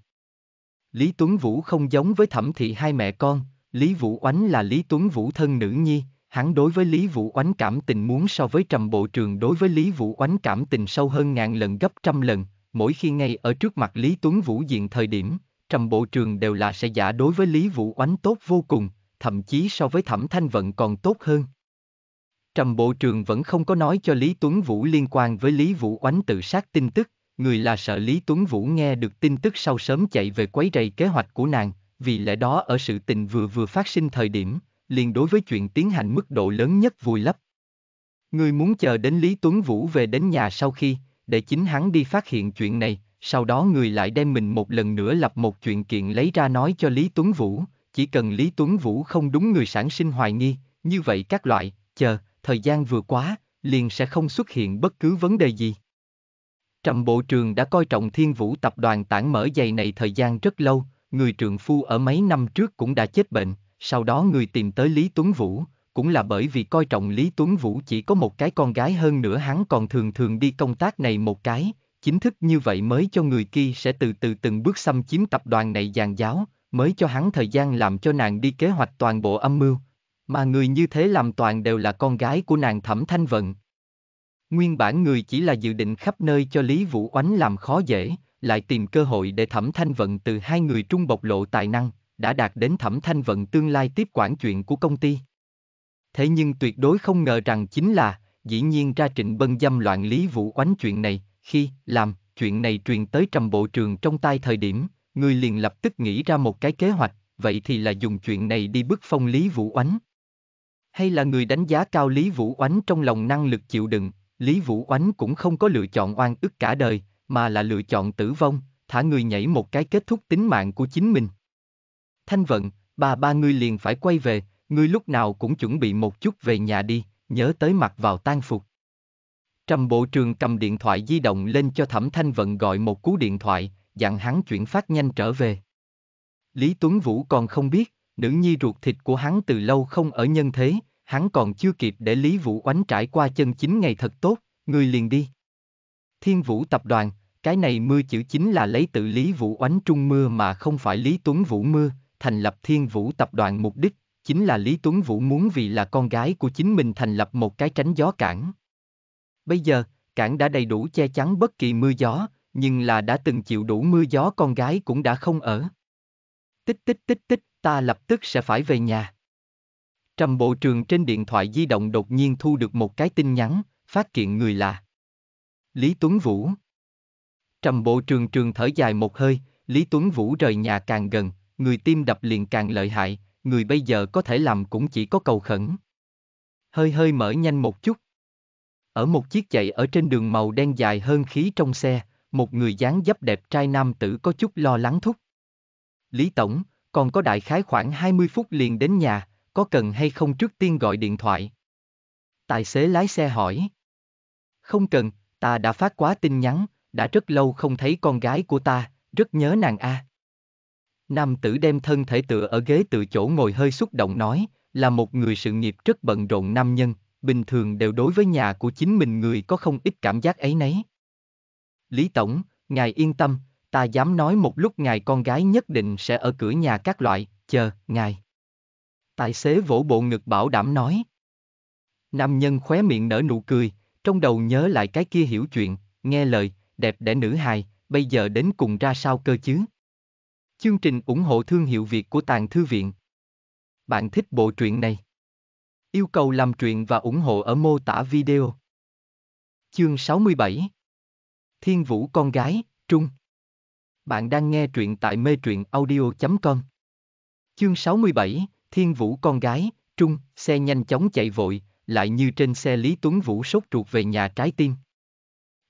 Lý Tuấn Vũ không giống với thẩm thị hai mẹ con, Lý Vũ Oánh là Lý Tuấn Vũ thân nữ nhi, hắn đối với Lý Vũ Oánh cảm tình muốn so với Trầm Bộ Trường đối với Lý Vũ Oánh cảm tình sâu hơn ngàn lần gấp trăm lần, mỗi khi ngay ở trước mặt Lý Tuấn Vũ diện thời điểm, Trầm Bộ Trường đều là sẽ giả đối với Lý Vũ Oánh tốt vô cùng, thậm chí so với Thẩm Thanh Vận còn tốt hơn. Trầm Bộ Trường vẫn không có nói cho Lý Tuấn Vũ liên quan với Lý Vũ Oánh tự sát tin tức, người là sợ Lý Tuấn Vũ nghe được tin tức sau sớm chạy về quấy rầy kế hoạch của nàng, vì lẽ đó ở sự tình vừa vừa phát sinh thời điểm, liền đối với chuyện tiến hành mức độ lớn nhất vùi lấp. Người muốn chờ đến Lý Tuấn Vũ về đến nhà sau khi, để chính hắn đi phát hiện chuyện này, sau đó người lại đem mình một lần nữa lập một chuyện kiện lấy ra nói cho Lý Tuấn Vũ, chỉ cần Lý Tuấn Vũ không đúng người sản sinh hoài nghi, như vậy các loại, chờ, thời gian vừa quá, liền sẽ không xuất hiện bất cứ vấn đề gì. Trầm Bộ Trường đã coi trọng Thiên Vũ tập đoàn tản mở giày này thời gian rất lâu, người trượng phu ở mấy năm trước cũng đã chết bệnh, sau đó người tìm tới Lý Tuấn Vũ, cũng là bởi vì coi trọng Lý Tuấn Vũ chỉ có một cái con gái hơn nữa hắn còn thường thường đi công tác này một cái, chính thức như vậy mới cho người kia sẽ từ từ từng bước xâm chiếm tập đoàn này giàn giáo, mới cho hắn thời gian làm cho nàng đi kế hoạch toàn bộ âm mưu. Mà người như thế làm toàn đều là con gái của nàng Thẩm Thanh Vận. Nguyên bản người chỉ là dự định khắp nơi cho Lý Vũ Oánh làm khó dễ, lại tìm cơ hội để Thẩm Thanh Vận từ hai người trung bộc lộ tài năng, đã đạt đến Thẩm Thanh Vận tương lai tiếp quản chuyện của công ty. Thế nhưng tuyệt đối không ngờ rằng chính là, dĩ nhiên ra trịnh bân dâm loạn Lý Vũ Oánh chuyện này, khi, làm, chuyện này truyền tới trầm bộ trường trong tay thời điểm, người liền lập tức nghĩ ra một cái kế hoạch, vậy thì là dùng chuyện này đi bức phong Lý Vũ Oánh. Hay là người đánh giá cao Lý Vũ Oánh trong lòng năng lực chịu đựng, Lý Vũ Oánh cũng không có lựa chọn oan ức cả đời, mà là lựa chọn tử vong, thả người nhảy một cái kết thúc tính mạng của chính mình. Thanh vận, bà ba ngươi liền phải quay về, ngươi lúc nào cũng chuẩn bị một chút về nhà đi, nhớ tới mặc vào tan phục. Trầm bộ trường cầm điện thoại di động lên cho Thẩm Thanh Vận gọi một cú điện thoại, dặn hắn chuyển phát nhanh trở về. Lý Tuấn Vũ còn không biết, nữ nhi ruột thịt của hắn từ lâu không ở nhân thế, hắn còn chưa kịp để Lý Vũ oánh trải qua chân chính ngày thật tốt, người liền đi. Thiên Vũ tập đoàn, cái này mưa chữ chính là lấy tự Lý Vũ oánh trung mưa mà không phải Lý Tuấn Vũ mưa, thành lập Thiên Vũ tập đoàn mục đích, chính là Lý Tuấn Vũ muốn vì là con gái của chính mình thành lập một cái tránh gió cản. Bây giờ, cảng đã đầy đủ che chắn bất kỳ mưa gió, nhưng là đã từng chịu đủ mưa gió con gái cũng đã không ở. Tích tích tích tích, ta lập tức sẽ phải về nhà. Trầm bộ trường trên điện thoại di động đột nhiên thu được một cái tin nhắn, phát kiện người là Lý Tuấn Vũ. Trầm bộ trường trường thở dài một hơi, Lý Tuấn Vũ rời nhà càng gần, người tim đập liền càng lợi hại, người bây giờ có thể làm cũng chỉ có cầu khẩn. Hơi hơi mở nhanh một chút. Ở một chiếc chạy ở trên đường màu đen dài hơn khí trong xe, một người dáng dấp đẹp trai nam tử có chút lo lắng thúc. Lý Tổng, còn có đại khái khoảng 20 phút liền đến nhà, có cần hay không trước tiên gọi điện thoại? Tài xế lái xe hỏi. Không cần, ta đã phát quá tin nhắn, đã rất lâu không thấy con gái của ta, rất nhớ nàng a. Nam tử đem thân thể tựa ở ghế từ chỗ ngồi hơi xúc động nói, là một người sự nghiệp rất bận rộn nam nhân, bình thường đều đối với nhà của chính mình người có không ít cảm giác ấy nấy. Lý Tổng, ngài yên tâm, ta dám nói một lúc ngài con gái nhất định sẽ ở cửa nhà các loại, chờ, ngài. Tài xế vỗ bộ ngực bảo đảm nói. Nam nhân khóe miệng nở nụ cười, trong đầu nhớ lại cái kia hiểu chuyện, nghe lời, đẹp đẽ nữ hài, bây giờ đến cùng ra sao cơ chứ? Chương trình ủng hộ thương hiệu Việt của Tàng Thư Viện. Bạn thích bộ truyện này? Yêu cầu làm truyện và ủng hộ ở mô tả video. Chương 67 Thiên Vũ Con Gái, Trung Bạn đang nghe truyện tại mê truyện audio.com Chương 67, Thiên Vũ Con Gái, Trung, xe nhanh chóng chạy vội, lại như trên xe Lý Tuấn Vũ sốt ruột về nhà trái tim.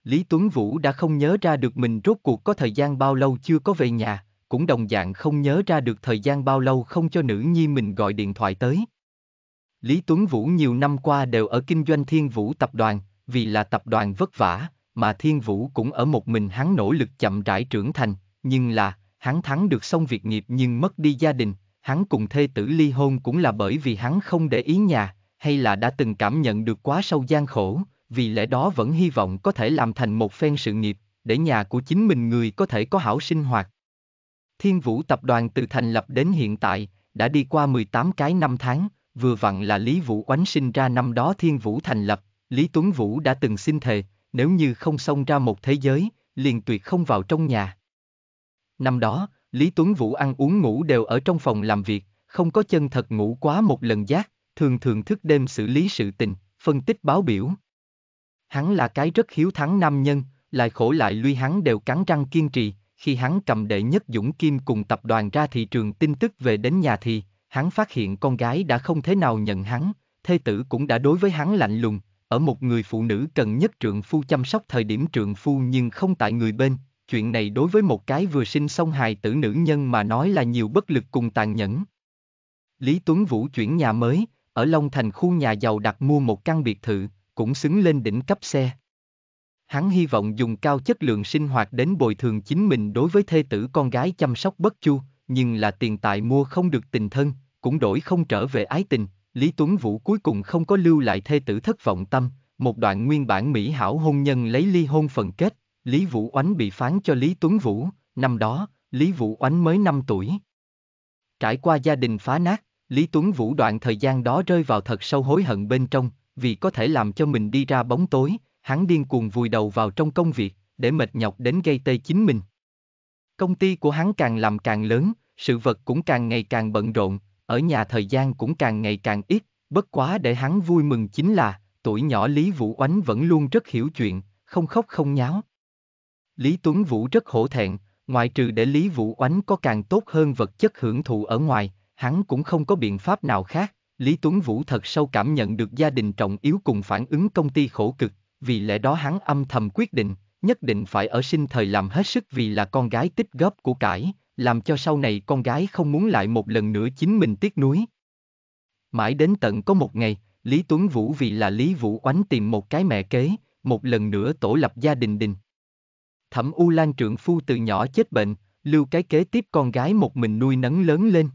Lý Tuấn Vũ đã không nhớ ra được mình rốt cuộc có thời gian bao lâu chưa có về nhà, cũng đồng dạng không nhớ ra được thời gian bao lâu không cho nữ nhi mình gọi điện thoại tới. Lý Tuấn Vũ nhiều năm qua đều ở kinh doanh Thiên Vũ tập đoàn, vì là tập đoàn vất vả, mà Thiên Vũ cũng ở một mình hắn nỗ lực chậm rãi trưởng thành, nhưng là, hắn thắng được xong việc nghiệp nhưng mất đi gia đình, hắn cùng thê tử ly hôn cũng là bởi vì hắn không để ý nhà, hay là đã từng cảm nhận được quá sâu gian khổ, vì lẽ đó vẫn hy vọng có thể làm thành một phen sự nghiệp, để nhà của chính mình người có thể có hảo sinh hoạt. Thiên Vũ tập đoàn từ thành lập đến hiện tại, đã đi qua 18 cái năm tháng, vừa vặn là Lý Vũ Oánh sinh ra năm đó Thiên Vũ thành lập, Lý Tuấn Vũ đã từng xin thề, nếu như không xông ra một thế giới, liền tuyệt không vào trong nhà. Năm đó, Lý Tuấn Vũ ăn uống ngủ đều ở trong phòng làm việc, không có chân thật ngủ quá một lần giác, thường thường thức đêm xử lý sự tình, phân tích báo biểu. Hắn là cái rất hiếu thắng nam nhân, lại khổ lại lui hắn đều cắn răng kiên trì, khi hắn cầm đệ nhất Dũng Kim cùng tập đoàn ra thị trường tin tức về đến nhà thì, hắn phát hiện con gái đã không thế nào nhận hắn, thê tử cũng đã đối với hắn lạnh lùng, ở một người phụ nữ cần nhất trượng phu chăm sóc thời điểm trượng phu nhưng không tại người bên, chuyện này đối với một cái vừa sinh xong hài tử nữ nhân mà nói là nhiều bất lực cùng tàn nhẫn. Lý Tuấn Vũ chuyển nhà mới, ở Long Thành khu nhà giàu đặt mua một căn biệt thự, cũng xứng lên đỉnh cấp xe. Hắn hy vọng dùng cao chất lượng sinh hoạt đến bồi thường chính mình đối với thê tử con gái chăm sóc bất chu, nhưng là tiền tài mua không được tình thân, cũng đổi không trở về ái tình, Lý Tuấn Vũ cuối cùng không có lưu lại thê tử thất vọng tâm, một đoạn nguyên bản mỹ hảo hôn nhân lấy ly hôn phần kết, Lý Vũ Oánh bị phán cho Lý Tuấn Vũ, năm đó, Lý Vũ Oánh mới 5 tuổi. Trải qua gia đình phá nát, Lý Tuấn Vũ đoạn thời gian đó rơi vào thật sâu hối hận bên trong, vì có thể làm cho mình đi ra bóng tối, hắn điên cuồng vùi đầu vào trong công việc, để mệt nhọc đến gây tê chính mình. Công ty của hắn càng làm càng lớn, sự vật cũng càng ngày càng bận rộn, ở nhà thời gian cũng càng ngày càng ít, bất quá để hắn vui mừng chính là, tuổi nhỏ Lý Vũ Oánh vẫn luôn rất hiểu chuyện, không khóc không nháo. Lý Tuấn Vũ rất hổ thẹn, ngoại trừ để Lý Vũ Oánh có càng tốt hơn vật chất hưởng thụ ở ngoài, hắn cũng không có biện pháp nào khác. Lý Tuấn Vũ thật sâu cảm nhận được gia đình trọng yếu cùng phản ứng công ty khổ cực, vì lẽ đó hắn âm thầm quyết định, nhất định phải ở sinh thời làm hết sức vì là con gái tích góp của cải, làm cho sau này con gái không muốn lại một lần nữa chính mình tiếc nuối. Mãi đến tận có một ngày, Lý Tuấn Vũ vì là Lý Vũ oánh tìm một cái mẹ kế, một lần nữa tổ lập gia đình đình. Thẩm U Lan trượng phu từ nhỏ chết bệnh, lưu cái kế tiếp con gái một mình nuôi nấng lớn lên.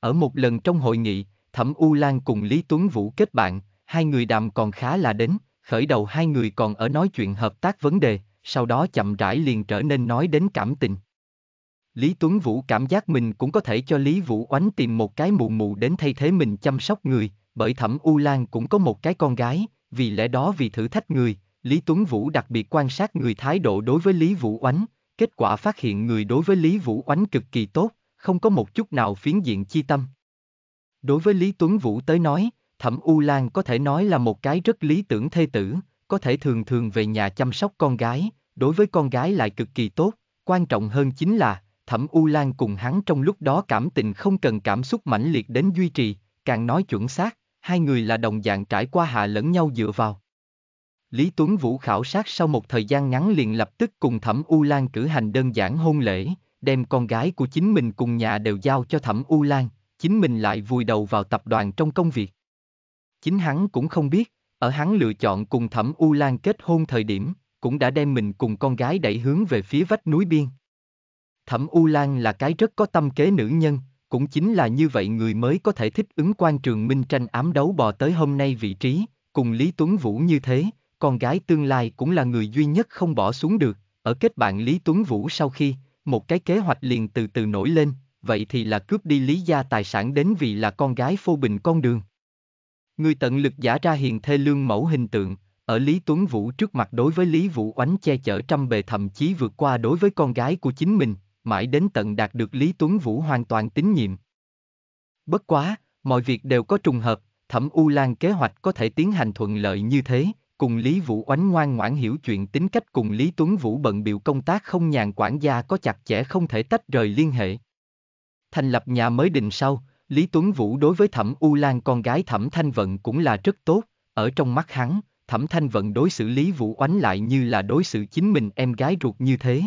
Ở một lần trong hội nghị, Thẩm U Lan cùng Lý Tuấn Vũ kết bạn, hai người đàm còn khá là đến, khởi đầu hai người còn ở nói chuyện hợp tác vấn đề, sau đó chậm rãi liền trở nên nói đến cảm tình. Lý Tuấn Vũ cảm giác mình cũng có thể cho Lý Vũ Oánh tìm một cái mụ mụ đến thay thế mình chăm sóc người, bởi Thẩm U Lan cũng có một cái con gái, vì lẽ đó vì thử thách người, Lý Tuấn Vũ đặc biệt quan sát người thái độ đối với Lý Vũ Oánh, kết quả phát hiện người đối với Lý Vũ Oánh cực kỳ tốt, không có một chút nào phiến diện chi tâm. Đối với Lý Tuấn Vũ tới nói, Thẩm U Lan có thể nói là một cái rất lý tưởng thê tử, có thể thường thường về nhà chăm sóc con gái, đối với con gái lại cực kỳ tốt, quan trọng hơn chính là Thẩm U Lan cùng hắn trong lúc đó cảm tình không cần cảm xúc mãnh liệt đến duy trì, càng nói chuẩn xác, hai người là đồng dạng trải qua hạ lẫn nhau dựa vào. Lý Tuấn Vũ khảo sát sau một thời gian ngắn liền lập tức cùng Thẩm U Lan cử hành đơn giản hôn lễ, đem con gái của chính mình cùng nhà đều giao cho Thẩm U Lan, chính mình lại vùi đầu vào tập đoàn trong công việc. Chính hắn cũng không biết, ở hắn lựa chọn cùng Thẩm U Lan kết hôn thời điểm, cũng đã đem mình cùng con gái đẩy hướng về phía vách núi biên. Thẩm U Lan là cái rất có tâm kế nữ nhân, cũng chính là như vậy người mới có thể thích ứng quan trường minh tranh ám đấu bò tới hôm nay vị trí, cùng Lý Tuấn Vũ như thế, con gái tương lai cũng là người duy nhất không bỏ xuống được, ở kết bạn Lý Tuấn Vũ sau khi, một cái kế hoạch liền từ từ nổi lên, vậy thì là cướp đi Lý gia tài sản đến vì là con gái phô bình con đường. Người tận lực giả ra hiền thê lương mẫu hình tượng, ở Lý Tuấn Vũ trước mặt đối với Lý Vũ Oánh che chở trăm bề thậm chí vượt qua đối với con gái của chính mình, mãi đến tận đạt được Lý Tuấn Vũ hoàn toàn tín nhiệm. Bất quá, mọi việc đều có trùng hợp, Thẩm U Lan kế hoạch có thể tiến hành thuận lợi như thế, cùng Lý Vũ Oánh ngoan ngoãn hiểu chuyện tính cách cùng Lý Tuấn Vũ bận biểu công tác không nhàn quản gia có chặt chẽ không thể tách rời liên hệ. Thành lập nhà mới định sau, Lý Tuấn Vũ đối với Thẩm U Lan con gái Thẩm Thanh Vận cũng là rất tốt, ở trong mắt hắn, Thẩm Thanh Vận đối xử Lý Vũ Oánh lại như là đối xử chính mình em gái ruột như thế.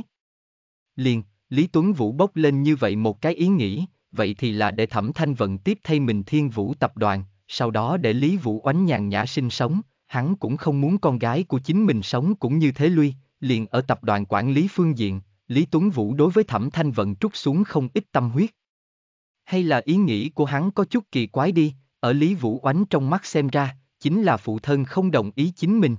Liền, Lý Tuấn Vũ bốc lên như vậy một cái ý nghĩ, vậy thì là để Thẩm Thanh Vận tiếp thay mình Thiên Vũ tập đoàn, sau đó để Lý Vũ oánh nhàn nhã sinh sống, hắn cũng không muốn con gái của chính mình sống cũng như thế lui, liền ở tập đoàn quản lý phương diện, Lý Tuấn Vũ đối với Thẩm Thanh Vận trút xuống không ít tâm huyết. Hay là ý nghĩ của hắn có chút kỳ quái đi, ở Lý Vũ oánh trong mắt xem ra, chính là phụ thân không đồng ý chính mình.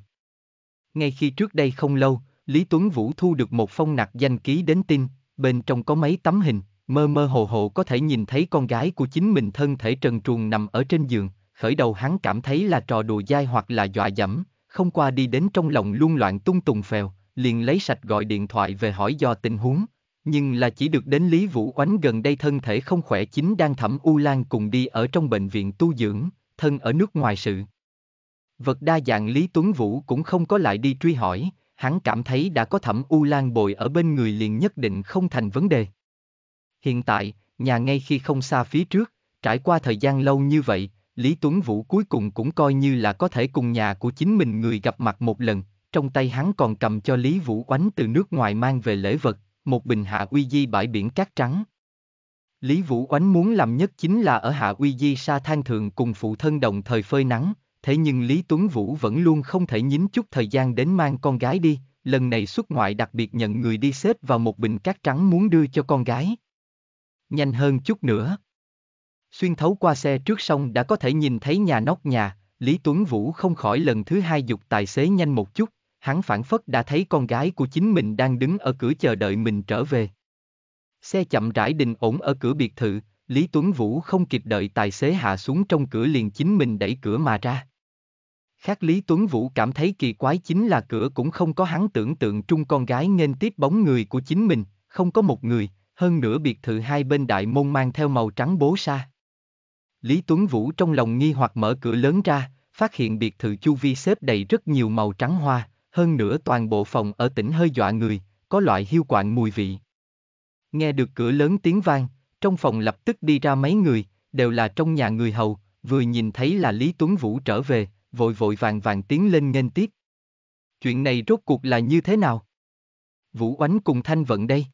Ngay khi trước đây không lâu, Lý Tuấn Vũ thu được một phong nặc danh ký đến tin, bên trong có mấy tấm hình, mơ mơ hồ hồ có thể nhìn thấy con gái của chính mình thân thể trần truồng nằm ở trên giường, khởi đầu hắn cảm thấy là trò đùa dai hoặc là dọa dẫm, không qua đi đến trong lòng luôn loạn tung tùng phèo, liền lấy sạch gọi điện thoại về hỏi do tình huống, nhưng là chỉ được đến Lý Vũ Oánh gần đây thân thể không khỏe chính đang thẩm U Lan cùng đi ở trong bệnh viện tu dưỡng, thân ở nước ngoài sự. Vật đa dạng Lý Tuấn Vũ cũng không có lại đi truy hỏi, hắn cảm thấy đã có thẩm u lan bồi ở bên người liền nhất định không thành vấn đề. Hiện tại, nhà ngay khi không xa phía trước, trải qua thời gian lâu như vậy, Lý Tuấn Vũ cuối cùng cũng coi như là có thể cùng nhà của chính mình người gặp mặt một lần, trong tay hắn còn cầm cho Lý Vũ Oánh từ nước ngoài mang về lễ vật, một bình hạ uy di bãi biển cát trắng. Lý Vũ Oánh muốn làm nhất chính là ở hạ uy di sa thang thượng cùng phụ thân đồng thời phơi nắng, thế nhưng Lý Tuấn Vũ vẫn luôn không thể nhín chút thời gian đến mang con gái đi, lần này xuất ngoại đặc biệt nhận người đi xếp vào một bình cát trắng muốn đưa cho con gái. Nhanh hơn chút nữa. Xuyên thấu qua xe trước sông đã có thể nhìn thấy nhà nóc nhà, Lý Tuấn Vũ không khỏi lần thứ hai dục tài xế nhanh một chút, hắn phản phất đã thấy con gái của chính mình đang đứng ở cửa chờ đợi mình trở về. Xe chậm rãi đình ổn ở cửa biệt thự, Lý Tuấn Vũ không kịp đợi tài xế hạ xuống trong cửa liền chính mình đẩy cửa mà ra. Khác Lý Tuấn Vũ cảm thấy kỳ quái chính là cửa cũng không có hắn tưởng tượng trung con gái nên tiếp bóng người của chính mình, không có một người, hơn nữa biệt thự hai bên đại môn mang theo màu trắng bố sa. Lý Tuấn Vũ trong lòng nghi hoặc mở cửa lớn ra, phát hiện biệt thự chu vi xếp đầy rất nhiều màu trắng hoa, hơn nữa toàn bộ phòng ở tỉnh hơi dọa người, có loại hiu quạng mùi vị. Nghe được cửa lớn tiếng vang, trong phòng lập tức đi ra mấy người, đều là trong nhà người hầu, vừa nhìn thấy là Lý Tuấn Vũ trở về, vội vội vàng vàng tiến lên nghênh tiếp. Chuyện này rốt cuộc là như thế nào? Vũ Oánh cùng Thanh Vận đây.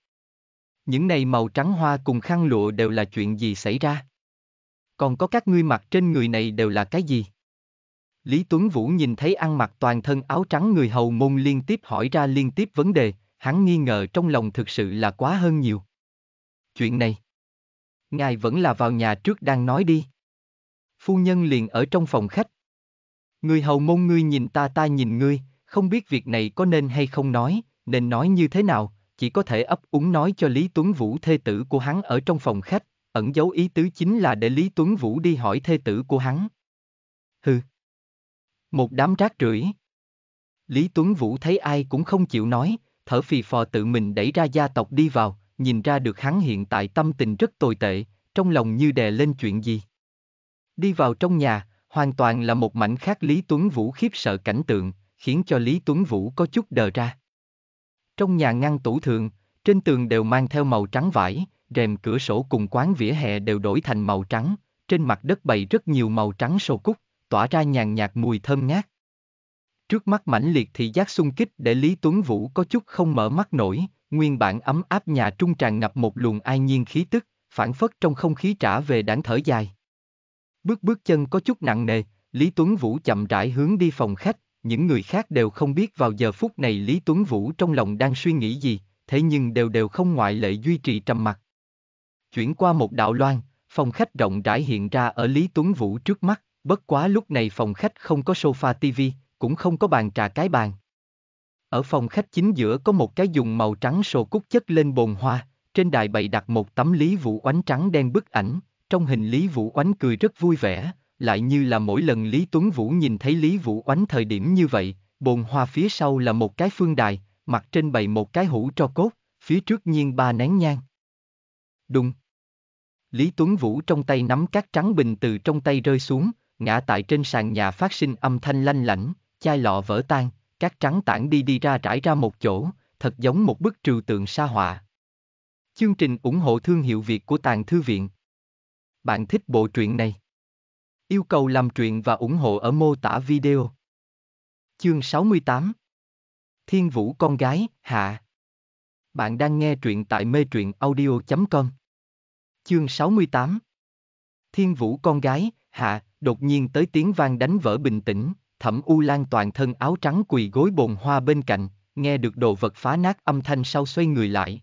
Những này màu trắng hoa cùng khăn lụa đều là chuyện gì xảy ra? Còn có các ngươi mặc trên người này đều là cái gì? Lý Tuấn Vũ nhìn thấy ăn mặc toàn thân áo trắng người hầu môn liên tiếp hỏi ra liên tiếp vấn đề, hắn nghi ngờ trong lòng thực sự là quá hơn nhiều. Chuyện này, ngài vẫn là vào nhà trước đang nói đi. Phu nhân liền ở trong phòng khách. Người hầu môn ngươi nhìn ta ta nhìn ngươi, không biết việc này có nên hay không nói, nên nói như thế nào, chỉ có thể ấp úng nói cho Lý Tuấn Vũ thê tử của hắn ở trong phòng khách, ẩn dấu ý tứ chính là để Lý Tuấn Vũ đi hỏi thê tử của hắn. Hừ. Một đám rác rưởi. Lý Tuấn Vũ thấy ai cũng không chịu nói, thở phì phò tự mình đẩy ra gia tộc đi vào, nhìn ra được hắn hiện tại tâm tình rất tồi tệ, trong lòng như đè lên chuyện gì. Đi vào trong nhà, hoàn toàn là một mảnh khác Lý Tuấn Vũ khiếp sợ cảnh tượng, khiến cho Lý Tuấn Vũ có chút đờ ra. Trong nhà ngăn tủ thường, trên tường đều mang theo màu trắng vải, rèm cửa sổ cùng quán vỉa hè đều đổi thành màu trắng, trên mặt đất bày rất nhiều màu trắng sô cúc, tỏa ra nhàn nhạt mùi thơm ngát. Trước mắt mãnh liệt thì giác xung kích để Lý Tuấn Vũ có chút không mở mắt nổi, nguyên bản ấm áp nhà trung tràn ngập một luồng ai nhiên khí tức, phản phất trong không khí trả về đáng thở dài. Bước bước chân có chút nặng nề, Lý Tuấn Vũ chậm rãi hướng đi phòng khách, những người khác đều không biết vào giờ phút này Lý Tuấn Vũ trong lòng đang suy nghĩ gì, thế nhưng đều đều không ngoại lệ duy trì trầm mặc. Chuyển qua một đạo loan, phòng khách rộng rãi hiện ra ở Lý Tuấn Vũ trước mắt, bất quá lúc này phòng khách không có sofa tivi, cũng không có bàn trà cái bàn. Ở phòng khách chính giữa có một cái dùng màu trắng sồ cúc chất lên bồn hoa, trên đài bày đặt một tấm Lý Vũ Oánh trắng đen bức ảnh, trong hình Lý Vũ Oánh cười rất vui vẻ, lại như là mỗi lần Lý Tuấn Vũ nhìn thấy Lý Vũ Oánh thời điểm như vậy, bồn hoa phía sau là một cái phương đài, mặt trên bày một cái hũ cho cốt, phía trước nhiên ba nén nhang. Đùng. Lý Tuấn Vũ trong tay nắm cát trắng bình từ trong tay rơi xuống, ngã tại trên sàn nhà phát sinh âm thanh lanh lảnh, chai lọ vỡ tan, cát trắng tản đi đi ra trải ra một chỗ, thật giống một bức trừu tượng sa họa. Chương trình ủng hộ thương hiệu Việt của Tàng Thư Viện. Bạn thích bộ truyện này? Yêu cầu làm truyện và ủng hộ ở mô tả video. Chương 68 Thiên Vũ Con Gái, Hạ Bạn đang nghe truyện tại mê truyện audio.com Chương 68 Thiên Vũ Con Gái, Hạ, đột nhiên tới tiếng vang đánh vỡ bình tĩnh, Thẩm U Lan toàn thân áo trắng quỳ gối bồn hoa bên cạnh, nghe được đồ vật phá nát âm thanh sau xoay người lại.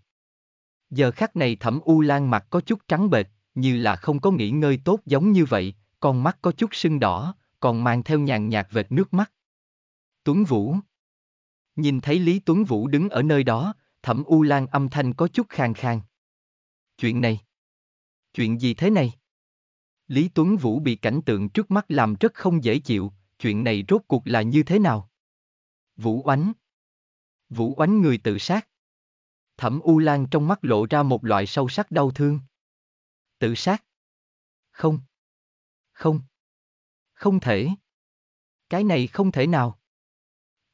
Giờ khắc này Thẩm U Lan mặt có chút trắng bệch, như là không có nghỉ ngơi tốt giống như vậy, con mắt có chút sưng đỏ, còn mang theo nhàn nhạt vệt nước mắt. Tuấn Vũ Nhìn thấy Lý Tuấn Vũ đứng ở nơi đó, Thẩm U Lan âm thanh có chút khang khang. Chuyện này Chuyện gì thế này? Lý Tuấn Vũ bị cảnh tượng trước mắt làm rất không dễ chịu, chuyện này rốt cuộc là như thế nào? Vũ oánh Vũ oánh người tự sát Thẩm U Lan trong mắt lộ ra một loại sâu sắc đau thương. Tự sát? Không. Không. Không thể. Cái này không thể nào.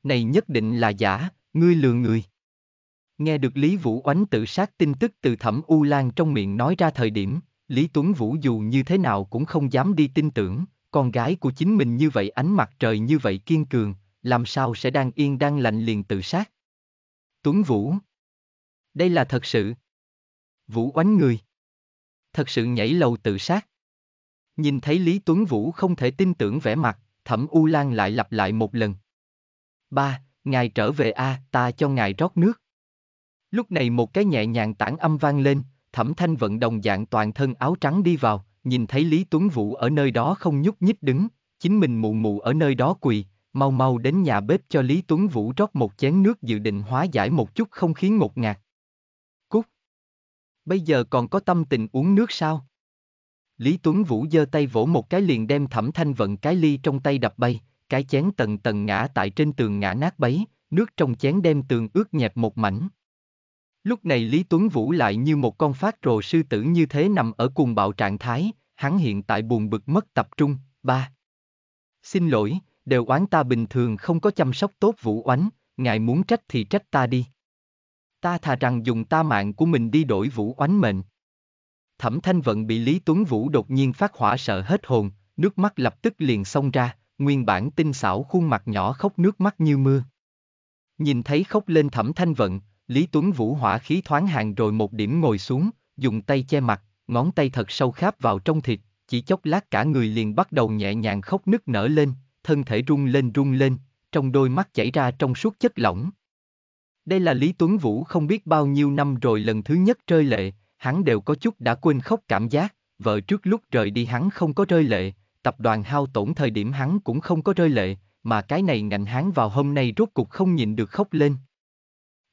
Này nhất định là giả, ngươi lừa người. Nghe được Lý Vũ Oánh tự sát tin tức từ Thẩm U Lan trong miệng nói ra thời điểm, Lý Tuấn Vũ dù như thế nào cũng không dám đi tin tưởng, con gái của chính mình như vậy ánh mặt trời như vậy kiên cường, làm sao sẽ đang yên đang lạnh liền tự sát. Tuấn Vũ Đây là thật sự. Vũ oánh người. Thật sự nhảy lầu tự sát. Nhìn thấy Lý Tuấn Vũ không thể tin tưởng vẻ mặt, thẩm U Lan lại lặp lại một lần. Ba, ngài trở về a, à, ta cho ngài rót nước. Lúc này một cái nhẹ nhàng tản âm vang lên, thẩm thanh vận đồng dạng toàn thân áo trắng đi vào, nhìn thấy Lý Tuấn Vũ ở nơi đó không nhúc nhích đứng, chính mình mù mù ở nơi đó quỳ, mau mau đến nhà bếp cho Lý Tuấn Vũ rót một chén nước dự định hóa giải một chút không khí ngột ngạt. Cút! Bây giờ còn có tâm tình uống nước sao? Lý Tuấn Vũ giơ tay vỗ một cái liền đem thẩm thanh vận cái ly trong tay đập bay, cái chén tầng tầng ngã tại trên tường ngã nát bấy, nước trong chén đem tường ướt nhẹp một mảnh. Lúc này Lý Tuấn Vũ lại như một con phát rồ sư tử như thế nằm ở cuồng bạo trạng thái, hắn hiện tại buồn bực mất tập trung, ba. Xin lỗi, đều oán ta bình thường không có chăm sóc tốt Vũ Oánh, ngài muốn trách thì trách ta đi. Ta thà rằng dùng ta mạng của mình đi đổi Vũ Oánh mệnh. Thẩm Thanh Vận bị Lý Tuấn Vũ đột nhiên phát hỏa sợ hết hồn, nước mắt lập tức liền xông ra, nguyên bản tinh xảo khuôn mặt nhỏ khóc nước mắt như mưa. Nhìn thấy khóc lên Thẩm Thanh Vận, Lý Tuấn Vũ hỏa khí thoáng hàng rồi một điểm ngồi xuống, dùng tay che mặt, ngón tay thật sâu kháp vào trong thịt, chỉ chốc lát cả người liền bắt đầu nhẹ nhàng khóc nức nở lên, thân thể rung lên rung lên, trong đôi mắt chảy ra trong suốt chất lỏng. Đây là Lý Tuấn Vũ không biết bao nhiêu năm rồi lần thứ nhất rơi lệ, hắn đều có chút đã quên khóc cảm giác, vợ trước lúc rời đi hắn không có rơi lệ, tập đoàn hao tổn thời điểm hắn cũng không có rơi lệ, mà cái này ngạnh hắn vào hôm nay rốt cục không nhịn được khóc lên,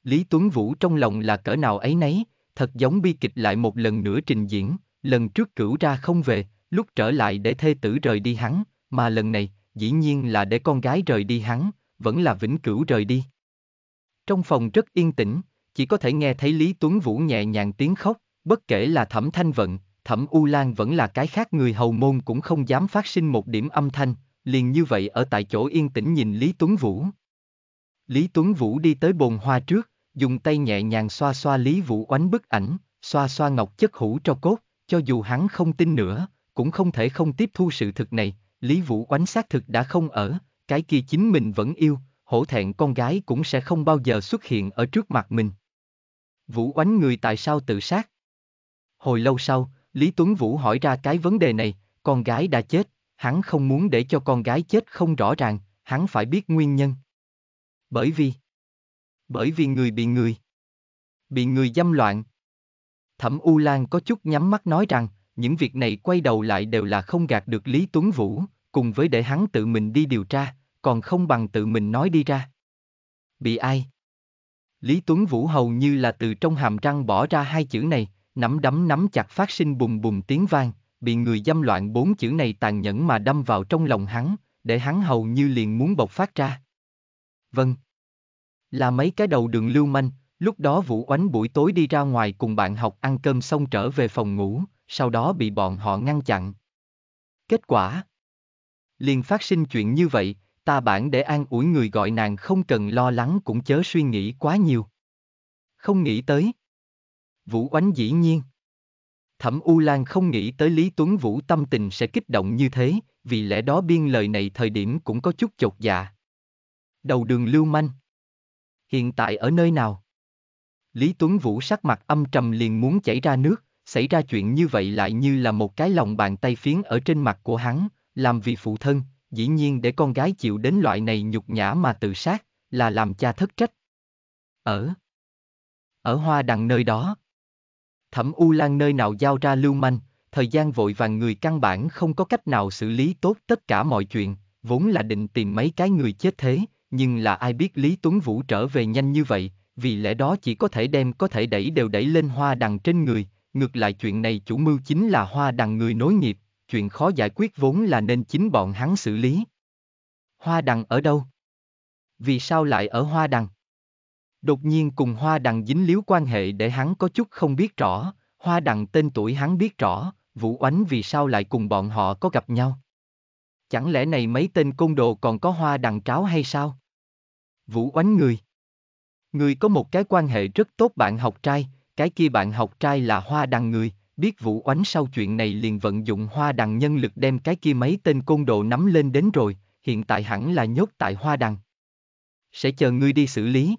Lý Tuấn Vũ trong lòng là cỡ nào ấy nấy, thật giống bi kịch lại một lần nữa trình diễn, lần trước cửu ra không về, lúc trở lại để thê tử rời đi hắn, mà lần này, dĩ nhiên là để con gái rời đi hắn, vẫn là vĩnh cửu rời đi. Trong phòng rất yên tĩnh, chỉ có thể nghe thấy Lý Tuấn Vũ nhẹ nhàng tiếng khóc, bất kể là thẩm thanh vận, thẩm U Lan vẫn là cái khác người hầu môn cũng không dám phát sinh một điểm âm thanh, liền như vậy ở tại chỗ yên tĩnh nhìn Lý Tuấn Vũ. Lý Tuấn Vũ đi tới bồn hoa trước, dùng tay nhẹ nhàng xoa xoa Lý Vũ Oánh bức ảnh, xoa xoa ngọc chất hữu cho cốt, cho dù hắn không tin nữa, cũng không thể không tiếp thu sự thực này, Lý Vũ Oánh xác thực đã không ở, cái kia chính mình vẫn yêu, hổ thẹn con gái cũng sẽ không bao giờ xuất hiện ở trước mặt mình. Vũ Oánh người tại sao tự sát? Hồi lâu sau, Lý Tuấn Vũ hỏi ra cái vấn đề này, con gái đã chết, hắn không muốn để cho con gái chết không rõ ràng, hắn phải biết nguyên nhân. Bởi vì, bởi vì người bị người bị người dâm loạn. Thẩm U Lan có chút nhắm mắt nói rằng, những việc này quay đầu lại đều là không gạt được Lý Tuấn Vũ, cùng với để hắn tự mình đi điều tra, còn không bằng tự mình nói đi ra. Bị ai? Lý Tuấn Vũ hầu như là từ trong hàm răng bỏ ra hai chữ này, nắm đấm nắm chặt phát sinh bùm bùm tiếng vang, bị người dâm loạn bốn chữ này tàn nhẫn mà đâm vào trong lòng hắn, để hắn hầu như liền muốn bộc phát ra. Vâng là mấy cái đầu đường lưu manh, lúc đó Vũ Oánh buổi tối đi ra ngoài cùng bạn học ăn cơm xong trở về phòng ngủ, sau đó bị bọn họ ngăn chặn. Kết quả Liền phát sinh chuyện như vậy, ta bản để an ủi người gọi nàng không cần lo lắng cũng chớ suy nghĩ quá nhiều. Không nghĩ tới. Vũ Oánh dĩ nhiên. Thẩm U Lan không nghĩ tới Lý Tuấn Vũ tâm tình sẽ kích động như thế, vì lẽ đó biên lời này thời điểm cũng có chút chột dạ. Đầu đường lưu manh hiện tại ở nơi nào? Lý Tuấn Vũ sắc mặt âm trầm liền muốn chảy ra nước, xảy ra chuyện như vậy lại như là một cái lòng bàn tay phiến ở trên mặt của hắn, làm vì phụ thân, dĩ nhiên để con gái chịu đến loại này nhục nhã mà tự sát, là làm cha thất trách. Ở Ở hoa đằng nơi đó Thẩm U Lan nơi nào giao ra lưu manh, thời gian vội vàng người căn bản không có cách nào xử lý tốt tất cả mọi chuyện, vốn là định tìm mấy cái người chết thế, nhưng là ai biết Lý Tuấn Vũ trở về nhanh như vậy, vì lẽ đó chỉ có thể đem có thể đẩy đều đẩy lên hoa đằng trên người, ngược lại chuyện này chủ mưu chính là hoa đằng người nối nghiệp, chuyện khó giải quyết vốn là nên chính bọn hắn xử lý. Hoa đằng ở đâu? Vì sao lại ở hoa đằng? Đột nhiên cùng hoa đằng dính líu quan hệ để hắn có chút không biết rõ, hoa đằng tên tuổi hắn biết rõ, vũ oánh vì sao lại cùng bọn họ có gặp nhau. Chẳng lẽ này mấy tên côn đồ còn có hoa đằng tráo hay sao? Vũ oánh người. Người có một cái quan hệ rất tốt bạn học trai, cái kia bạn học trai là hoa đằng người, biết Vũ oánh sau chuyện này liền vận dụng hoa đằng nhân lực đem cái kia mấy tên côn đồ nắm lên đến rồi, hiện tại hẳn là nhốt tại hoa đằng. Sẽ chờ ngươi đi xử lý.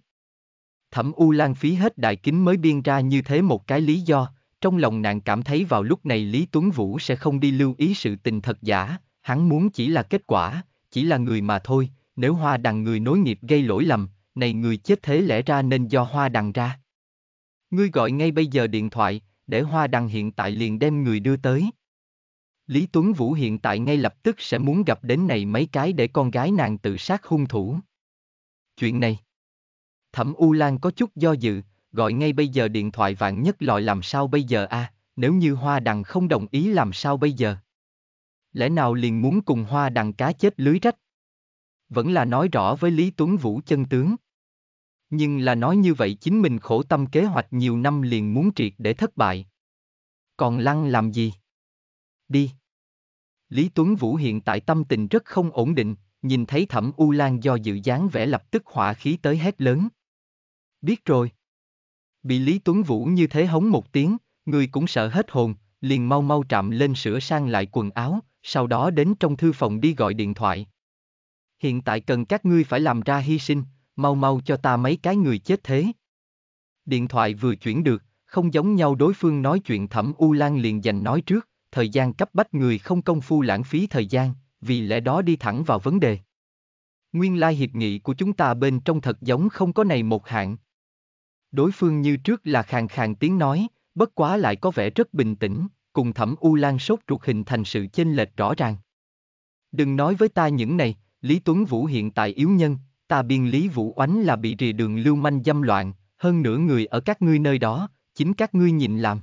Thẩm U Lan phí hết đại kính mới biên ra như thế một cái lý do, trong lòng nàng cảm thấy vào lúc này Lý Tuấn Vũ sẽ không đi lưu ý sự tình thật giả, hắn muốn chỉ là kết quả, chỉ là người mà thôi, nếu hoa đằng người nối nghiệp gây lỗi lầm, này người chết thế lẽ ra nên do hoa đằng ra. Ngươi gọi ngay bây giờ điện thoại, để hoa đằng hiện tại liền đem người đưa tới. Lý Tuấn Vũ hiện tại ngay lập tức sẽ muốn gặp đến này mấy cái để con gái nàng tự sát hung thủ. Chuyện này. Thẩm U Lan có chút do dự, gọi ngay bây giờ điện thoại vạn nhất lòi làm sao bây giờ a? À, nếu như hoa đằng không đồng ý làm sao bây giờ? Lẽ nào liền muốn cùng hoa đằng cá chết lưới rách? vẫn là nói rõ với Lý Tuấn Vũ chân tướng. Nhưng là nói như vậy chính mình khổ tâm kế hoạch nhiều năm liền muốn triệt để thất bại. Còn lăng làm gì? Đi. Lý Tuấn Vũ hiện tại tâm tình rất không ổn định, nhìn thấy thẩm U Lan do dự dáng vẻ lập tức hỏa khí tới hét lớn. Biết rồi. Bị Lý Tuấn Vũ như thế hống một tiếng, người cũng sợ hết hồn, liền mau mau trạm lên sửa sang lại quần áo, sau đó đến trong thư phòng đi gọi điện thoại hiện tại cần các ngươi phải làm ra hy sinh, mau mau cho ta mấy cái người chết thế. Điện thoại vừa chuyển được, không giống nhau đối phương nói chuyện thẩm U Lan liền dành nói trước, thời gian cấp bách người không công phu lãng phí thời gian, vì lẽ đó đi thẳng vào vấn đề. Nguyên lai hiệp nghị của chúng ta bên trong thật giống không có này một hạng. Đối phương như trước là khàn khàn tiếng nói, bất quá lại có vẻ rất bình tĩnh, cùng thẩm U Lan sốt ruột hình thành sự chênh lệch rõ ràng. Đừng nói với ta những này, Lý Tuấn Vũ hiện tại yếu nhân, ta biên Lý Vũ Oánh là bị rì đường lưu manh dâm loạn, hơn nửa người ở các ngươi nơi đó, chính các ngươi nhìn làm.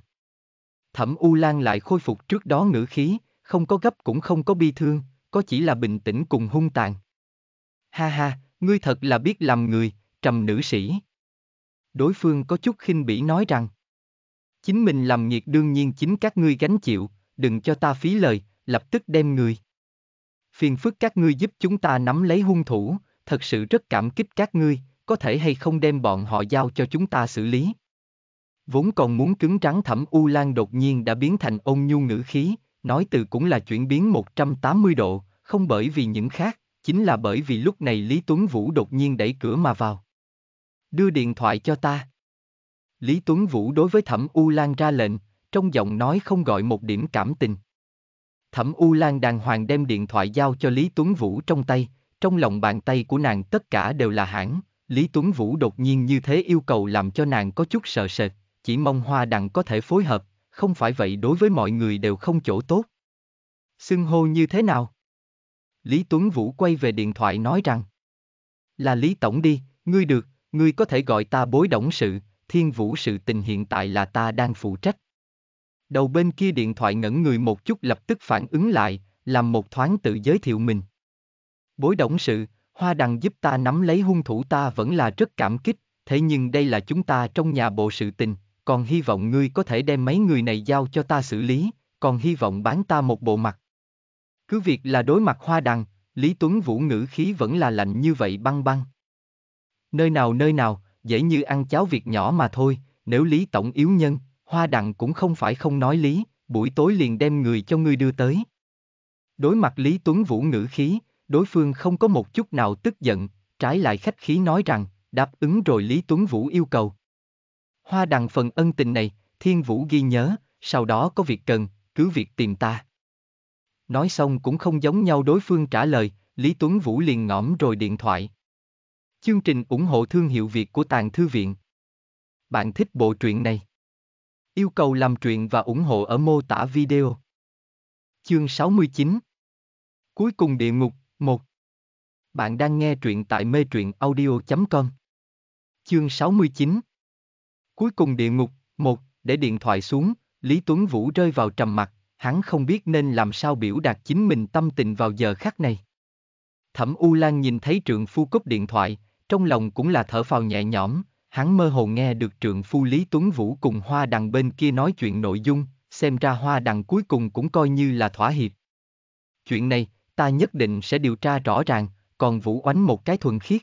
Thẩm U Lan lại khôi phục trước đó ngữ khí, không có gấp cũng không có bi thương, có chỉ là bình tĩnh cùng hung tàn. Ha ha, ngươi thật là biết làm người, trầm nữ sĩ. Đối phương có chút khinh bỉ nói rằng, chính mình làm nhiệt đương nhiên chính các ngươi gánh chịu, đừng cho ta phí lời, lập tức đem người phiền phức các ngươi giúp chúng ta nắm lấy hung thủ, thật sự rất cảm kích các ngươi, có thể hay không đem bọn họ giao cho chúng ta xử lý. Vốn còn muốn cứng rắn thẩm U Lan đột nhiên đã biến thành ôn nhu ngữ khí, nói từ cũng là chuyển biến 180 độ, không bởi vì những khác, chính là bởi vì lúc này Lý Tuấn Vũ đột nhiên đẩy cửa mà vào. Đưa điện thoại cho ta. Lý Tuấn Vũ đối với thẩm U Lan ra lệnh, trong giọng nói không gọi một điểm cảm tình, Thẩm U Lan đàng hoàng đem điện thoại giao cho Lý Tuấn Vũ trong tay, trong lòng bàn tay của nàng tất cả đều là hãng. Lý Tuấn Vũ đột nhiên như thế yêu cầu làm cho nàng có chút sợ sệt, chỉ mong hoa đằng có thể phối hợp, không phải vậy đối với mọi người đều không chỗ tốt. Xưng hô như thế nào? Lý Tuấn Vũ quay về điện thoại nói rằng Là Lý Tổng đi, ngươi được, ngươi có thể gọi ta bối động sự, thiên vũ sự tình hiện tại là ta đang phụ trách, Đầu bên kia điện thoại ngẩn người một chút lập tức phản ứng lại, làm một thoáng tự giới thiệu mình. Bối động sự, hoa đằng giúp ta nắm lấy hung thủ ta vẫn là rất cảm kích, thế nhưng đây là chúng ta trong nhà bộ sự tình, còn hy vọng ngươi có thể đem mấy người này giao cho ta xử lý, còn hy vọng bán ta một bộ mặt. Cứ việc là đối mặt hoa đằng, Lý Tuấn Vũ ngữ khí vẫn là lạnh như vậy băng băng. Nơi nào nơi nào, dễ như ăn cháo việc nhỏ mà thôi, nếu Lý Tổng yếu nhân, hoa đặng cũng không phải không nói lý, buổi tối liền đem người cho ngươi đưa tới. Đối mặt Lý Tuấn Vũ ngữ khí, đối phương không có một chút nào tức giận, trái lại khách khí nói rằng, đáp ứng rồi Lý Tuấn Vũ yêu cầu. Hoa đằng phần ân tình này, Thiên Vũ ghi nhớ, sau đó có việc cần, cứ việc tìm ta. Nói xong cũng không giống nhau đối phương trả lời, Lý Tuấn Vũ liền ngõm rồi điện thoại. Chương trình ủng hộ thương hiệu Việt của Tàng Thư Viện. Bạn thích bộ truyện này? Yêu cầu làm truyện và ủng hộ ở mô tả video. Chương 69 Cuối cùng địa ngục, 1 Bạn đang nghe truyện tại mê truyện audio.com Chương 69 Cuối cùng địa ngục, 1 Để điện thoại xuống, Lý Tuấn Vũ rơi vào trầm mặc, hắn không biết nên làm sao biểu đạt chính mình tâm tình vào giờ khắc này. Thẩm U Lan nhìn thấy trượng phu cúp điện thoại, trong lòng cũng là thở phào nhẹ nhõm, hắn mơ hồ nghe được trượng phu Lý Tuấn Vũ cùng Hoa Đằng bên kia nói chuyện nội dung, xem ra Hoa Đằng cuối cùng cũng coi như là thỏa hiệp. Chuyện này, ta nhất định sẽ điều tra rõ ràng, còn Vũ oánh một cái thuần khiết.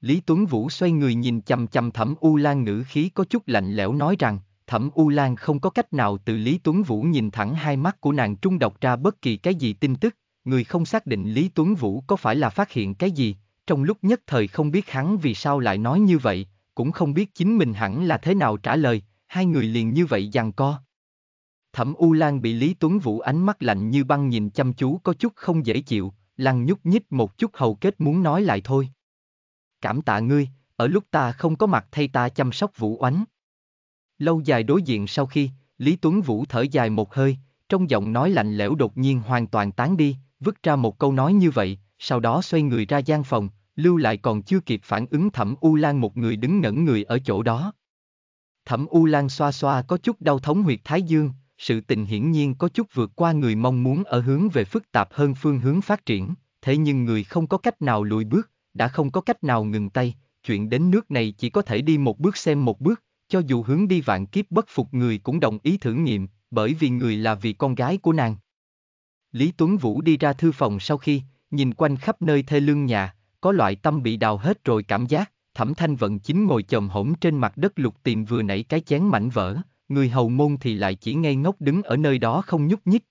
Lý Tuấn Vũ xoay người nhìn chằm chằm Thẩm U Lan ngữ khí có chút lạnh lẽo nói rằng, Thẩm U Lan không có cách nào từ Lý Tuấn Vũ nhìn thẳng hai mắt của nàng trung độc ra bất kỳ cái gì tin tức, người không xác định Lý Tuấn Vũ có phải là phát hiện cái gì, trong lúc nhất thời không biết hắn vì sao lại nói như vậy, cũng không biết chính mình hẳn là thế nào trả lời, hai người liền như vậy giằng co. Thẩm U Lan bị Lý Tuấn Vũ ánh mắt lạnh như băng nhìn chăm chú có chút không dễ chịu, lăng nhúc nhích một chút hầu kết muốn nói lại thôi. Cảm tạ ngươi, ở lúc ta không có mặt thay ta chăm sóc Vũ Oánh. Lâu dài đối diện sau khi, Lý Tuấn Vũ thở dài một hơi, trong giọng nói lạnh lẽo đột nhiên hoàn toàn tán đi, vứt ra một câu nói như vậy, sau đó xoay người ra gian phòng, lưu lại còn chưa kịp phản ứng thẩm U Lan một người đứng ngẩn người ở chỗ đó. Thẩm U Lan xoa xoa có chút đau thống huyệt thái dương, sự tình hiển nhiên có chút vượt qua người mong muốn ở hướng về phức tạp hơn phương hướng phát triển, thế nhưng người không có cách nào lùi bước, đã không có cách nào ngừng tay, chuyện đến nước này chỉ có thể đi một bước xem một bước, cho dù hướng đi vạn kiếp bất phục người cũng đồng ý thử nghiệm, bởi vì người là vì con gái của nàng. Lý Tuấn Vũ đi ra thư phòng sau khi, nhìn quanh khắp nơi thê lương nhà, có loại tâm bị đào hết rồi cảm giác, thẩm thanh vận chính ngồi chồm hổm trên mặt đất lục tìm vừa nãy cái chén mảnh vỡ, người hầu môn thì lại chỉ ngay ngốc đứng ở nơi đó không nhúc nhích.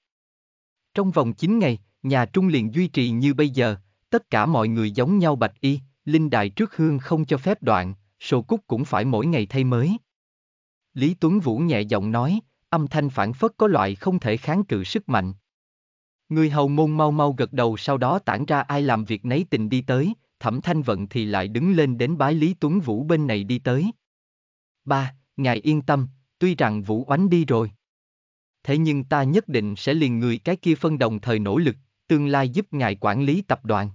Trong vòng 9 ngày, nhà trung liền duy trì như bây giờ, tất cả mọi người giống nhau bạch y, linh đài trước hương không cho phép đoạn, sổ cúc cũng phải mỗi ngày thay mới. Lý Tuấn Vũ nhẹ giọng nói, âm thanh phản phất có loại không thể kháng cự sức mạnh. Người hầu môn mau mau gật đầu sau đó tản ra ai làm việc nấy tình đi tới, thẩm thanh vận thì lại đứng lên đến bái Lý Tuấn Vũ bên này đi tới. Ba, ngài yên tâm, tuy rằng Vũ oánh đi rồi. Thế nhưng ta nhất định sẽ liền người cái kia phân đồng thời nỗ lực, tương lai giúp ngài quản lý tập đoàn.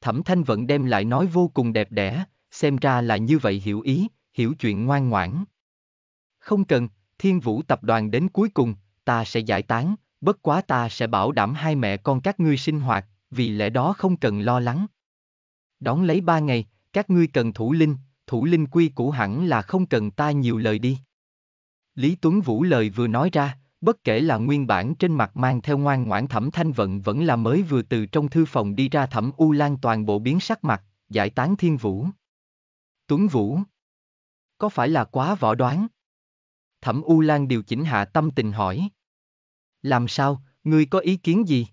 Thẩm thanh vận đem lại nói vô cùng đẹp đẽ, xem ra là như vậy hiểu ý, hiểu chuyện ngoan ngoãn. Không cần, thiên vũ tập đoàn đến cuối cùng, ta sẽ giải tán, bất quá ta sẽ bảo đảm hai mẹ con các ngươi sinh hoạt, vì lẽ đó không cần lo lắng. Đón lấy ba ngày, các ngươi cần thủ linh, thủ linh quy củ hẳn là không cần ta nhiều lời đi. Lý Tuấn Vũ lời vừa nói ra, bất kể là nguyên bản trên mặt mang theo ngoan ngoãn thẩm thanh vận vẫn là mới vừa từ trong thư phòng đi ra thẩm u lan toàn bộ biến sắc mặt, giải tán thiên vũ. Tuấn Vũ Có phải là quá võ đoán? Thẩm U Lan điều chỉnh hạ tâm tình hỏi. Làm sao, ngươi có ý kiến gì?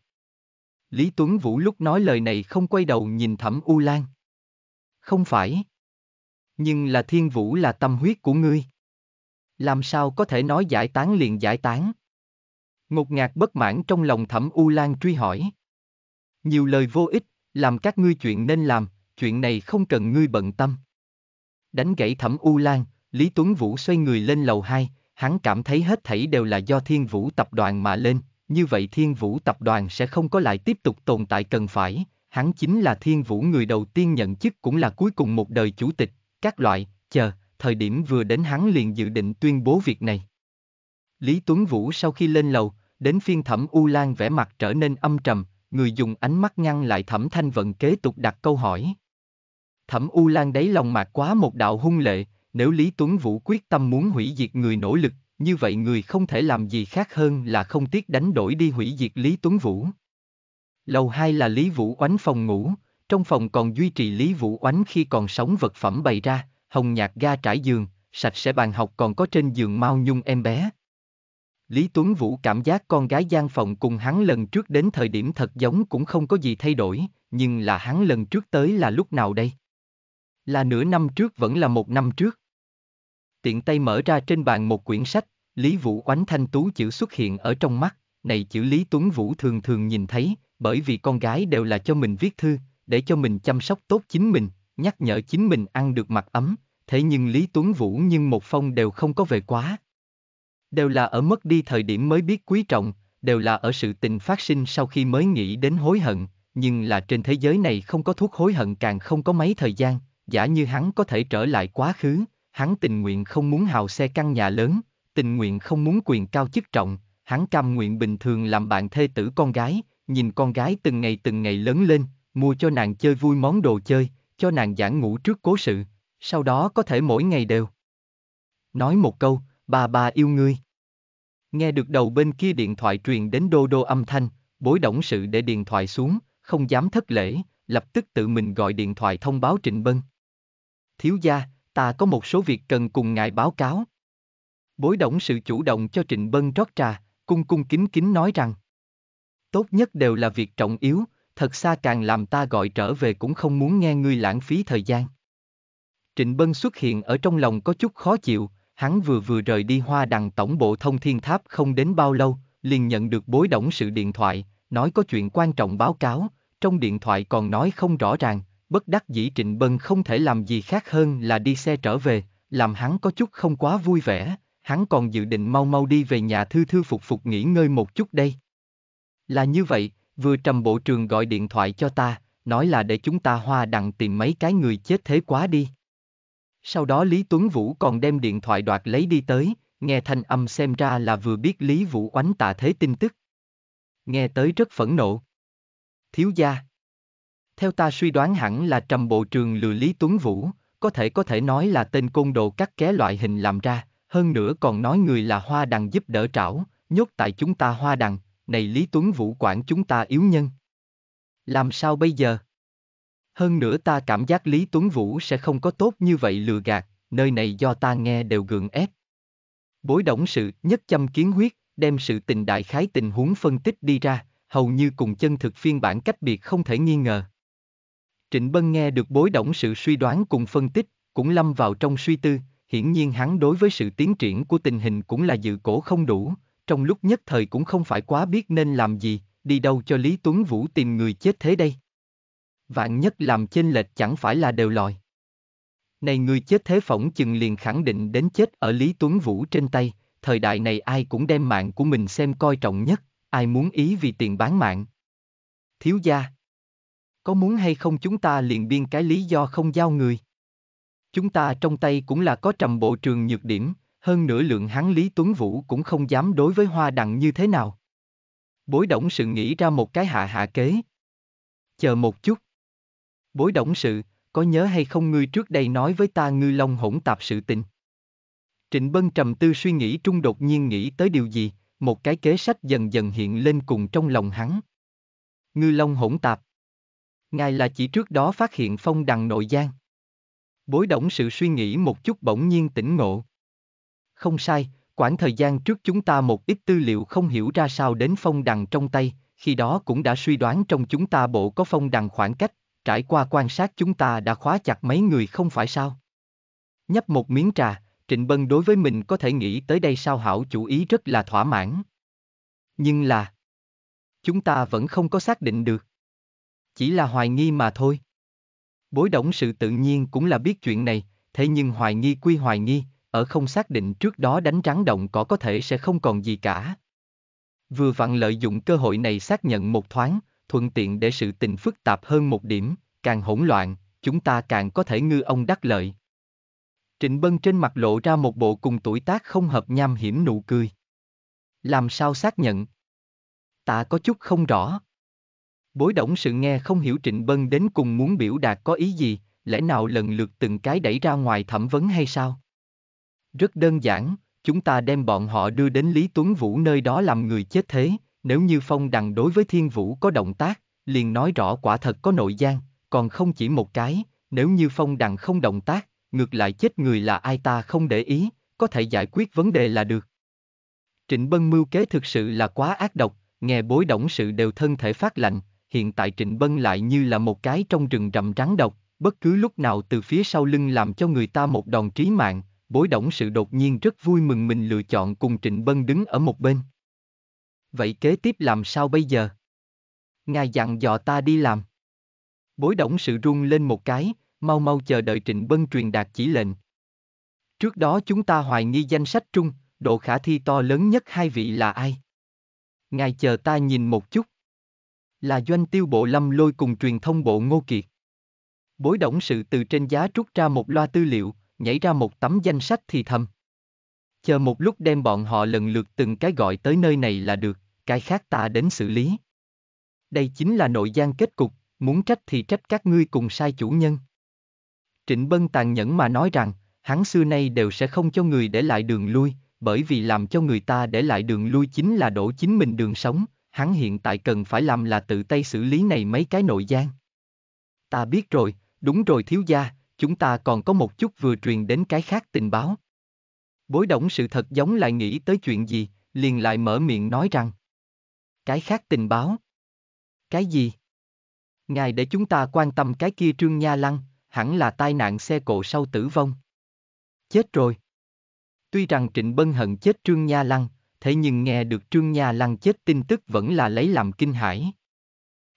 Lý Tuấn Vũ lúc nói lời này không quay đầu nhìn thẩm U Lan. Không phải. Nhưng là thiên vũ là tâm huyết của ngươi. Làm sao có thể nói giải tán liền giải tán? Ngột ngạt bất mãn trong lòng thẩm U Lan truy hỏi. Nhiều lời vô ích, làm các ngươi chuyện nên làm, chuyện này không cần ngươi bận tâm. Đánh gãy thẩm U Lan, Lý Tuấn Vũ xoay người lên lầu 2, hắn cảm thấy hết thảy đều là do thiên vũ tập đoàn mà lên, như vậy thiên vũ tập đoàn sẽ không có lại tiếp tục tồn tại cần phải, hắn chính là thiên vũ người đầu tiên nhận chức cũng là cuối cùng một đời chủ tịch, các loại, chờ, thời điểm vừa đến hắn liền dự định tuyên bố việc này. Lý Tuấn Vũ sau khi lên lầu, đến phiên thẩm U Lan vẻ mặt trở nên âm trầm, người dùng ánh mắt ngăn lại thẩm thanh vận kế tục đặt câu hỏi. Thẩm U Lan đấy lòng mạc quá một đạo hung lệ, nếu Lý Tuấn Vũ quyết tâm muốn hủy diệt người nỗ lực, như vậy người không thể làm gì khác hơn là không tiếc đánh đổi đi hủy diệt Lý Tuấn Vũ. Lầu 2 là Lý Vũ Oánh phòng ngủ, trong phòng còn duy trì Lý Vũ Oánh khi còn sống vật phẩm bày ra, hồng nhạc ga trải giường, sạch sẽ bàn học còn có trên giường mau nhung em bé. Lý Tuấn Vũ cảm giác con gái gian phòng cùng hắn lần trước đến thời điểm thật giống cũng không có gì thay đổi, nhưng là hắn lần trước tới là lúc nào đây? Là nửa năm trước vẫn là một năm trước tiện tay mở ra trên bàn một quyển sách, Lý Vũ Oánh Thanh Tú chữ xuất hiện ở trong mắt, này chữ Lý Tuấn Vũ thường thường nhìn thấy, bởi vì con gái đều là cho mình viết thư, để cho mình chăm sóc tốt chính mình, nhắc nhở chính mình ăn được mặc ấm, thế nhưng Lý Tuấn Vũ nhưng một phong đều không có về quá. Đều là ở mất đi thời điểm mới biết quý trọng, đều là ở sự tình phát sinh sau khi mới nghĩ đến hối hận, nhưng là trên thế giới này không có thuốc hối hận càng không có mấy thời gian, giả như hắn có thể trở lại quá khứ, hắn tình nguyện không muốn hào xe căn nhà lớn, tình nguyện không muốn quyền cao chức trọng, hắn cam nguyện bình thường làm bạn thê tử con gái, nhìn con gái từng ngày từng ngày lớn lên, mua cho nàng chơi vui món đồ chơi, cho nàng giảng ngủ trước cố sự, sau đó có thể mỗi ngày đều. Nói một câu, bà bà yêu ngươi. Nghe được đầu bên kia điện thoại truyền đến đô đô âm thanh, bối động sự để điện thoại xuống, không dám thất lễ, lập tức tự mình gọi điện thoại thông báo Trịnh Bân. Thiếu gia, ta có một số việc cần cùng ngài báo cáo. Bối động sự chủ động cho Trịnh Bân rót trà, cung cung kính kính nói rằng. Tốt nhất đều là việc trọng yếu, thật xa càng làm ta gọi trở về cũng không muốn nghe ngươi lãng phí thời gian. Trịnh Bân xuất hiện ở trong lòng có chút khó chịu, hắn vừa vừa rời đi hoa đằng tổng bộ thông thiên tháp không đến bao lâu, liền nhận được bối động sự điện thoại, nói có chuyện quan trọng báo cáo, trong điện thoại còn nói không rõ ràng, bất đắc dĩ Trịnh Bân không thể làm gì khác hơn là đi xe trở về, làm hắn có chút không quá vui vẻ, hắn còn dự định mau mau đi về nhà thư thư phục phục nghỉ ngơi một chút đây. Là như vậy, vừa trầm bộ trường gọi điện thoại cho ta, nói là để chúng ta hoa đặng tìm mấy cái người chết thế quá đi. Sau đó Lý Tuấn Vũ còn đem điện thoại đoạt lấy đi tới, nghe thanh âm xem ra là vừa biết Lý Vũ oánh tạ thế tin tức. Nghe tới rất phẫn nộ. Thiếu gia, theo ta suy đoán hẳn là trầm bộ trường lừa Lý Tuấn Vũ, có thể có thể nói là tên côn đồ cắt ké loại hình làm ra, hơn nữa còn nói người là hoa đằng giúp đỡ trảo, nhốt tại chúng ta hoa đằng, này Lý Tuấn Vũ quản chúng ta yếu nhân. Làm sao bây giờ? Hơn nữa ta cảm giác Lý Tuấn Vũ sẽ không có tốt như vậy lừa gạt, nơi này do ta nghe đều gượng ép. Bối động sự nhất châm kiến huyết, đem sự tình đại khái tình huống phân tích đi ra, hầu như cùng chân thực phiên bản cách biệt không thể nghi ngờ. Trịnh Bân nghe được bối động sự suy đoán cùng phân tích, cũng lâm vào trong suy tư, hiển nhiên hắn đối với sự tiến triển của tình hình cũng là dự cổ không đủ, trong lúc nhất thời cũng không phải quá biết nên làm gì, đi đâu cho Lý Tuấn Vũ tìm người chết thế đây. Vạn nhất làm chênh lệch chẳng phải là đều lòi. Này người chết thế phỏng chừng liền khẳng định đến chết ở Lý Tuấn Vũ trên tay, thời đại này ai cũng đem mạng của mình xem coi trọng nhất, ai muốn ý vì tiền bán mạng. Thiếu gia, có muốn hay không chúng ta liền biên cái lý do không giao người. Chúng ta trong tay cũng là có trầm bộ trường nhược điểm, hơn nữa lượng hắn Lý Tuấn Vũ cũng không dám đối với hoa đặng như thế nào. Bối động sự nghĩ ra một cái hạ hạ kế. Chờ một chút. Bối động sự, có nhớ hay không ngươi trước đây nói với ta ngư long hỗn tạp sự tình. Trịnh Bân trầm tư suy nghĩ trung đột nhiên nghĩ tới điều gì, một cái kế sách dần dần hiện lên cùng trong lòng hắn. Ngư long hỗn tạp. Ngài là chỉ trước đó phát hiện phong đằng nội giang. Bối động sự suy nghĩ một chút bỗng nhiên tỉnh ngộ. Không sai, quãng thời gian trước chúng ta một ít tư liệu không hiểu ra sao đến phong đằng trong tay, khi đó cũng đã suy đoán trong chúng ta bộ có phong đằng khoảng cách, trải qua quan sát chúng ta đã khóa chặt mấy người không phải sao. Nhấp một miếng trà, Trịnh Bân đối với mình có thể nghĩ tới đây sao hảo chủ ý rất là thỏa mãn. Nhưng là, chúng ta vẫn không có xác định được chỉ là hoài nghi mà thôi. Bối động sự tự nhiên cũng là biết chuyện này, thế nhưng hoài nghi quy hoài nghi, ở không xác định trước đó đánh trắng động cỏ có thể sẽ không còn gì cả. Vừa vặn lợi dụng cơ hội này xác nhận một thoáng, thuận tiện để sự tình phức tạp hơn một điểm, càng hỗn loạn, chúng ta càng có thể ngư ông đắc lợi. Trịnh Bân trên mặt lộ ra một bộ cùng tuổi tác không hợp nham hiểm nụ cười. Làm sao xác nhận? Ta có chút không rõ. Bối động sự nghe không hiểu Trịnh Bân đến cùng muốn biểu đạt có ý gì, lẽ nào lần lượt từng cái đẩy ra ngoài thẩm vấn hay sao? Rất đơn giản, chúng ta đem bọn họ đưa đến Lý Tuấn Vũ nơi đó làm người chết thế, nếu như Phong Đằng đối với Thiên Vũ có động tác, liền nói rõ quả thật có nội gian, còn không chỉ một cái, nếu như Phong Đằng không động tác, ngược lại chết người là ai ta không để ý, có thể giải quyết vấn đề là được. Trịnh Bân mưu kế thực sự là quá ác độc, nghe bối động sự đều thân thể phát lạnh, hiện tại Trịnh Bân lại như là một cái trong rừng rậm rắn độc, bất cứ lúc nào từ phía sau lưng làm cho người ta một đòn trí mạng, bối động sự đột nhiên rất vui mừng mình lựa chọn cùng Trịnh Bân đứng ở một bên. Vậy kế tiếp làm sao bây giờ? Ngài dặn dò ta đi làm. Bối động sự run lên một cái, mau mau chờ đợi Trịnh Bân truyền đạt chỉ lệnh. Trước đó chúng ta hoài nghi danh sách trung, độ khả thi to lớn nhất hai vị là ai? Ngài chờ ta nhìn một chút là doanh tiêu bộ lâm lôi cùng truyền thông bộ ngô kiệt. Bối động sự từ trên giá trút ra một loa tư liệu, nhảy ra một tấm danh sách thì thầm. Chờ một lúc đem bọn họ lần lượt từng cái gọi tới nơi này là được, cái khác ta đến xử lý. Đây chính là nội gian kết cục, muốn trách thì trách các ngươi cùng sai chủ nhân. Trịnh Bân tàn nhẫn mà nói rằng, hắn xưa nay đều sẽ không cho người để lại đường lui, bởi vì làm cho người ta để lại đường lui chính là đổ chính mình đường sống, hắn hiện tại cần phải làm là tự tay xử lý này mấy cái nội gian. Ta biết rồi, đúng rồi thiếu gia, chúng ta còn có một chút vừa truyền đến cái khác tình báo. Bối động sự thật giống lại nghĩ tới chuyện gì, liền lại mở miệng nói rằng. Cái khác tình báo. Cái gì? Ngài để chúng ta quan tâm cái kia trương nha lăng, hẳn là tai nạn xe cộ sau tử vong. Chết rồi. Tuy rằng Trịnh Bân hận chết Trương Nha Lăng, thế nhưng nghe được Trương Nha Lăng chết tin tức vẫn là lấy làm kinh hãi.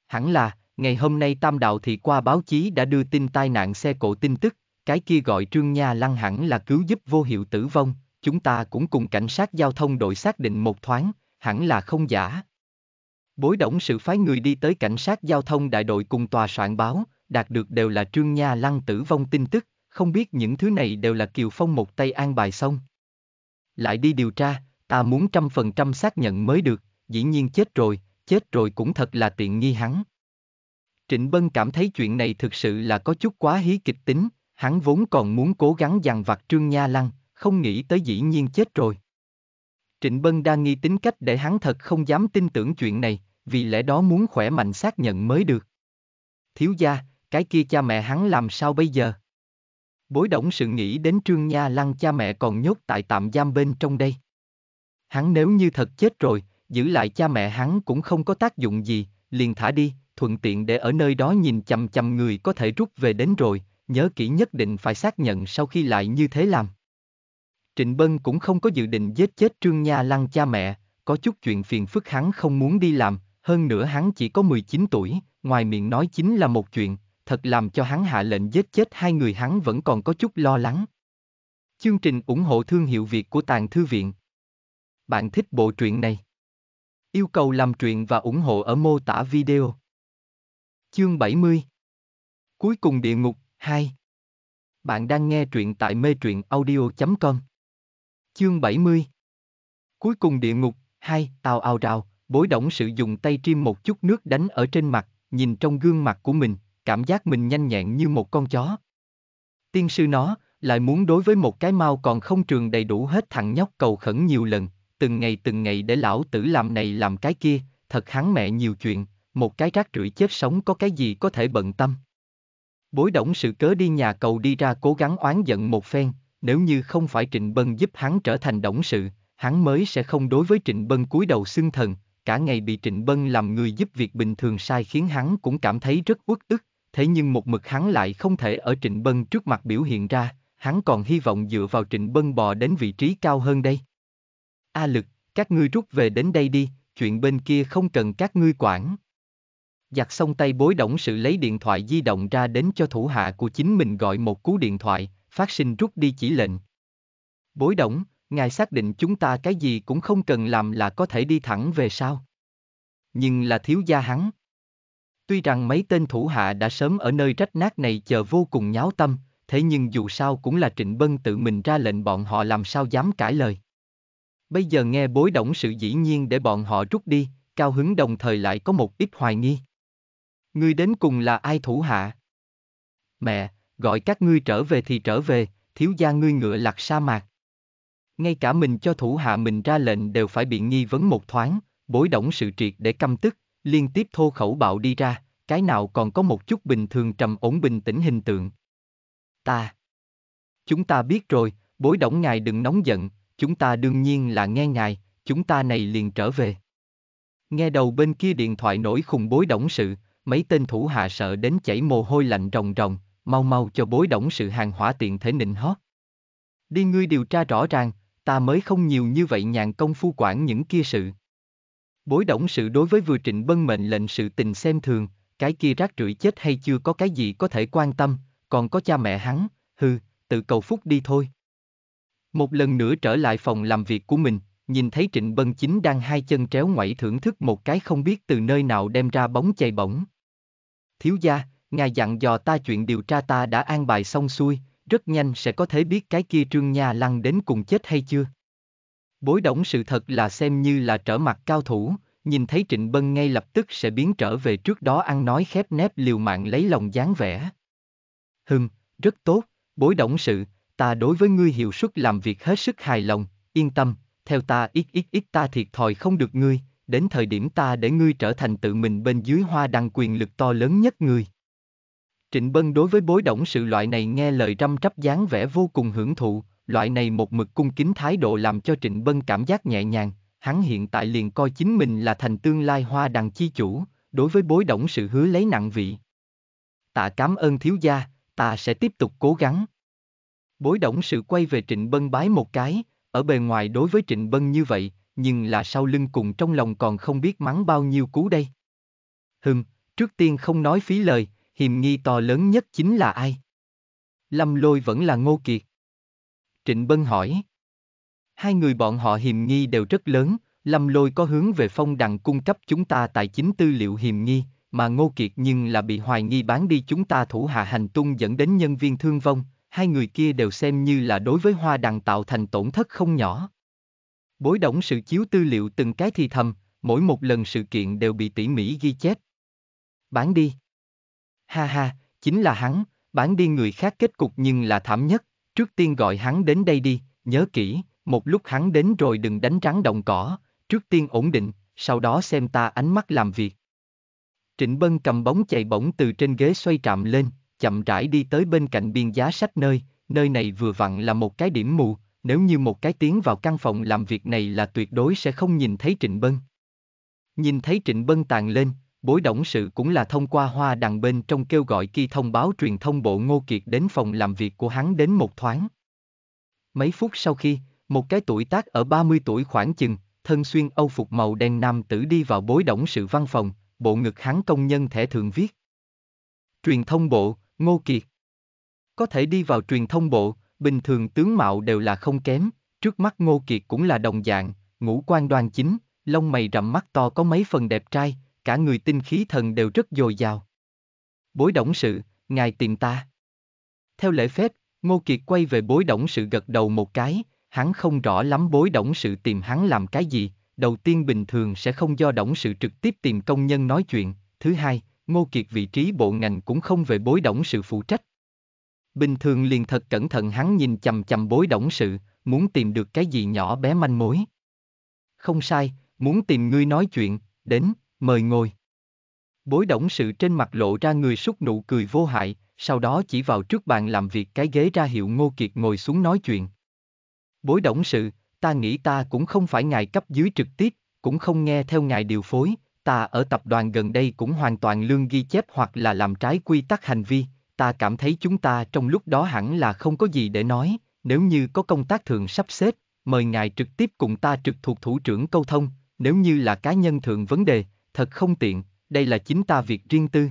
Hẳn là, ngày hôm nay Tam Đạo thì qua báo chí đã đưa tin tai nạn xe cộ tin tức, cái kia gọi Trương Nha Lăng hẳn là cứu giúp vô hiệu tử vong, chúng ta cũng cùng cảnh sát giao thông đội xác định một thoáng, hẳn là không giả. Bối động sự phái người đi tới cảnh sát giao thông đại đội cùng tòa soạn báo, đạt được đều là Trương Nha Lăng tử vong tin tức, không biết những thứ này đều là Kiều Phong một tay an bài xong. Lại đi điều tra, ta muốn trăm phần trăm xác nhận mới được, dĩ nhiên chết rồi, chết rồi cũng thật là tiện nghi hắn. Trịnh Bân cảm thấy chuyện này thực sự là có chút quá hí kịch tính, hắn vốn còn muốn cố gắng dằn vặt Trương Nha Lăng, không nghĩ tới dĩ nhiên chết rồi. Trịnh Bân đang nghi tính cách để hắn thật không dám tin tưởng chuyện này, vì lẽ đó muốn khỏe mạnh xác nhận mới được. Thiếu gia, cái kia cha mẹ hắn làm sao bây giờ? Bối động sự nghĩ đến Trương Nha Lăng cha mẹ còn nhốt tại tạm giam bên trong đây hắn nếu như thật chết rồi, giữ lại cha mẹ hắn cũng không có tác dụng gì, liền thả đi, thuận tiện để ở nơi đó nhìn chằm chằm người có thể rút về đến rồi, nhớ kỹ nhất định phải xác nhận sau khi lại như thế làm. Trịnh Bân cũng không có dự định giết chết Trương Nha Lăng cha mẹ, có chút chuyện phiền phức hắn không muốn đi làm, hơn nữa hắn chỉ có 19 tuổi, ngoài miệng nói chính là một chuyện, thật làm cho hắn hạ lệnh giết chết hai người hắn vẫn còn có chút lo lắng. Chương trình ủng hộ thương hiệu Việt của Tàng Thư Viện bạn thích bộ truyện này. Yêu cầu làm truyện và ủng hộ ở mô tả video. Chương 70 Cuối cùng địa ngục 2 Bạn đang nghe truyện tại mê truyện audio.com Chương 70 Cuối cùng địa ngục 2 Tào ao rào, bối động sử dụng tay triêm một chút nước đánh ở trên mặt, nhìn trong gương mặt của mình, cảm giác mình nhanh nhẹn như một con chó. Tiên sư nó, lại muốn đối với một cái mau còn không trường đầy đủ hết thằng nhóc cầu khẩn nhiều lần, từng ngày từng ngày để lão tử làm này làm cái kia, thật hắn mẹ nhiều chuyện, một cái rác rưởi chết sống có cái gì có thể bận tâm. Bối đổng sự cớ đi nhà cầu đi ra cố gắng oán giận một phen, nếu như không phải Trịnh Bân giúp hắn trở thành đổng sự, hắn mới sẽ không đối với Trịnh Bân cúi đầu xưng thần, cả ngày bị Trịnh Bân làm người giúp việc bình thường sai khiến hắn cũng cảm thấy rất uất ức, thế nhưng một mực hắn lại không thể ở Trịnh Bân trước mặt biểu hiện ra, hắn còn hy vọng dựa vào Trịnh Bân bò đến vị trí cao hơn đây. A lực, các ngươi rút về đến đây đi, chuyện bên kia không cần các ngươi quản. Giặt xong tay bối động sự lấy điện thoại di động ra đến cho thủ hạ của chính mình gọi một cú điện thoại, phát sinh rút đi chỉ lệnh. Bối động, ngài xác định chúng ta cái gì cũng không cần làm là có thể đi thẳng về sao. Nhưng là thiếu gia hắn. Tuy rằng mấy tên thủ hạ đã sớm ở nơi rách nát này chờ vô cùng nháo tâm, thế nhưng dù sao cũng là Trịnh Bân tự mình ra lệnh bọn họ làm sao dám cãi lời. Bây giờ nghe bối động sự dĩ nhiên để bọn họ rút đi, cao hứng đồng thời lại có một ít hoài nghi. Ngươi đến cùng là ai thủ hạ? Mẹ, gọi các ngươi trở về thì trở về, thiếu gia ngươi ngựa lạc sa mạc. Ngay cả mình cho thủ hạ mình ra lệnh đều phải bị nghi vấn một thoáng, bối động sự triệt để căm tức, liên tiếp thô khẩu bạo đi ra, cái nào còn có một chút bình thường trầm ổn bình tĩnh hình tượng. Ta. Chúng ta biết rồi, bối động ngài đừng nóng giận, chúng ta đương nhiên là nghe ngài, chúng ta này liền trở về. Nghe đầu bên kia điện thoại nổi khùng bối động sự, mấy tên thủ hạ sợ đến chảy mồ hôi lạnh ròng ròng, mau mau cho bối động sự hàng hỏa tiện thể nịnh hót. Đi ngươi điều tra rõ ràng, ta mới không nhiều như vậy nhàn công phu quản những kia sự. Bối động sự đối với vừa trịnh bân mệnh lệnh sự tình xem thường, cái kia rác rưởi chết hay chưa có cái gì có thể quan tâm, còn có cha mẹ hắn, hư, tự cầu phúc đi thôi. Một lần nữa trở lại phòng làm việc của mình, nhìn thấy Trịnh Bân Chính đang hai chân tréo ngoảy thưởng thức một cái không biết từ nơi nào đem ra bóng chày bổng. Thiếu gia, ngài dặn dò ta chuyện điều tra ta đã an bài xong xuôi, rất nhanh sẽ có thể biết cái kia trương nha lăng đến cùng chết hay chưa. Bối động sự thật là xem như là trở mặt cao thủ, nhìn thấy Trịnh Bân ngay lập tức sẽ biến trở về trước đó ăn nói khép nép liều mạng lấy lòng dáng vẻ. Hừm, rất tốt, bối động sự, ta đối với ngươi hiệu suất làm việc hết sức hài lòng, yên tâm, theo ta ít ít ít ta thiệt thòi không được ngươi, đến thời điểm ta để ngươi trở thành tự mình bên dưới hoa đăng quyền lực to lớn nhất ngươi. Trịnh Bân đối với bối động sự loại này nghe lời răm rắp dáng vẻ vô cùng hưởng thụ, loại này một mực cung kính thái độ làm cho Trịnh Bân cảm giác nhẹ nhàng, hắn hiện tại liền coi chính mình là thành tương lai hoa đằng chi chủ, đối với bối động sự hứa lấy nặng vị. Tạ cảm ơn thiếu gia, ta sẽ tiếp tục cố gắng. Bối động sự quay về Trịnh Bân bái một cái, ở bề ngoài đối với Trịnh Bân như vậy, nhưng là sau lưng cùng trong lòng còn không biết mắng bao nhiêu cú đây. Hừm, trước tiên không nói phí lời, hiềm nghi to lớn nhất chính là ai? Lâm lôi vẫn là Ngô Kiệt. Trịnh Bân hỏi. Hai người bọn họ hiềm nghi đều rất lớn, Lâm lôi có hướng về phong đằng cung cấp chúng ta tài chính tư liệu hiềm nghi, mà Ngô Kiệt nhưng là bị hoài nghi bán đi chúng ta thủ hạ hành tung dẫn đến nhân viên thương vong, hai người kia đều xem như là đối với hoa đằng tạo thành tổn thất không nhỏ. Bối đổng sự chiếu tư liệu từng cái thì thầm, mỗi một lần sự kiện đều bị tỉ mỉ ghi chép. Bán đi. Ha ha, chính là hắn, bán đi người khác kết cục nhưng là thảm nhất, trước tiên gọi hắn đến đây đi, nhớ kỹ, một lúc hắn đến rồi đừng đánh rắn động cỏ, trước tiên ổn định, sau đó xem ta ánh mắt làm việc. Trịnh Bân cầm bóng chạy bổng từ trên ghế xoay trạm lên, chậm rãi đi tới bên cạnh biên giá sách nơi, nơi này vừa vặn là một cái điểm mù, nếu như một cái tiếng vào căn phòng làm việc này là tuyệt đối sẽ không nhìn thấy Trịnh Bân. Nhìn thấy Trịnh Bân tàn lên, bối động sự cũng là thông qua hoa đằng bên trong kêu gọi kia thông báo truyền thông bộ Ngô Kiệt đến phòng làm việc của hắn đến một thoáng. Mấy phút sau khi, một cái tuổi tác ở 30 tuổi khoảng chừng, thân xuyên âu phục màu đen nam tử đi vào bối động sự văn phòng, bộ ngực hắn công nhân thể thường viết. Truyền thông bộ, Ngô Kiệt. Có thể đi vào truyền thông bộ, bình thường tướng mạo đều là không kém, trước mắt Ngô Kiệt cũng là đồng dạng, ngũ quan đoan chính, lông mày rậm mắt to có mấy phần đẹp trai, cả người tinh khí thần đều rất dồi dào. Bối động sự, ngài tìm ta. Theo lễ phép, Ngô Kiệt quay về bối động sự gật đầu một cái, hắn không rõ lắm bối động sự tìm hắn làm cái gì, đầu tiên bình thường sẽ không do động sự trực tiếp tìm công nhân nói chuyện, thứ hai, Ngô Kiệt vị trí bộ ngành cũng không về bối động sự phụ trách. Bình thường liền thật cẩn thận hắn nhìn chầm chầm bối động sự, muốn tìm được cái gì nhỏ bé manh mối. Không sai, muốn tìm ngươi nói chuyện, đến, mời ngồi. Bối động sự trên mặt lộ ra người xúc nụ cười vô hại, sau đó chỉ vào trước bàn làm việc cái ghế ra hiệu Ngô Kiệt ngồi xuống nói chuyện. Bối động sự, ta nghĩ ta cũng không phải ngài cấp dưới trực tiếp, cũng không nghe theo ngài điều phối, ta ở tập đoàn gần đây cũng hoàn toàn lương ghi chép hoặc là làm trái quy tắc hành vi, ta cảm thấy chúng ta trong lúc đó hẳn là không có gì để nói, nếu như có công tác thường sắp xếp, mời ngài trực tiếp cùng ta trực thuộc thủ trưởng câu thông, nếu như là cá nhân thường vấn đề, thật không tiện, đây là chính ta việc riêng tư.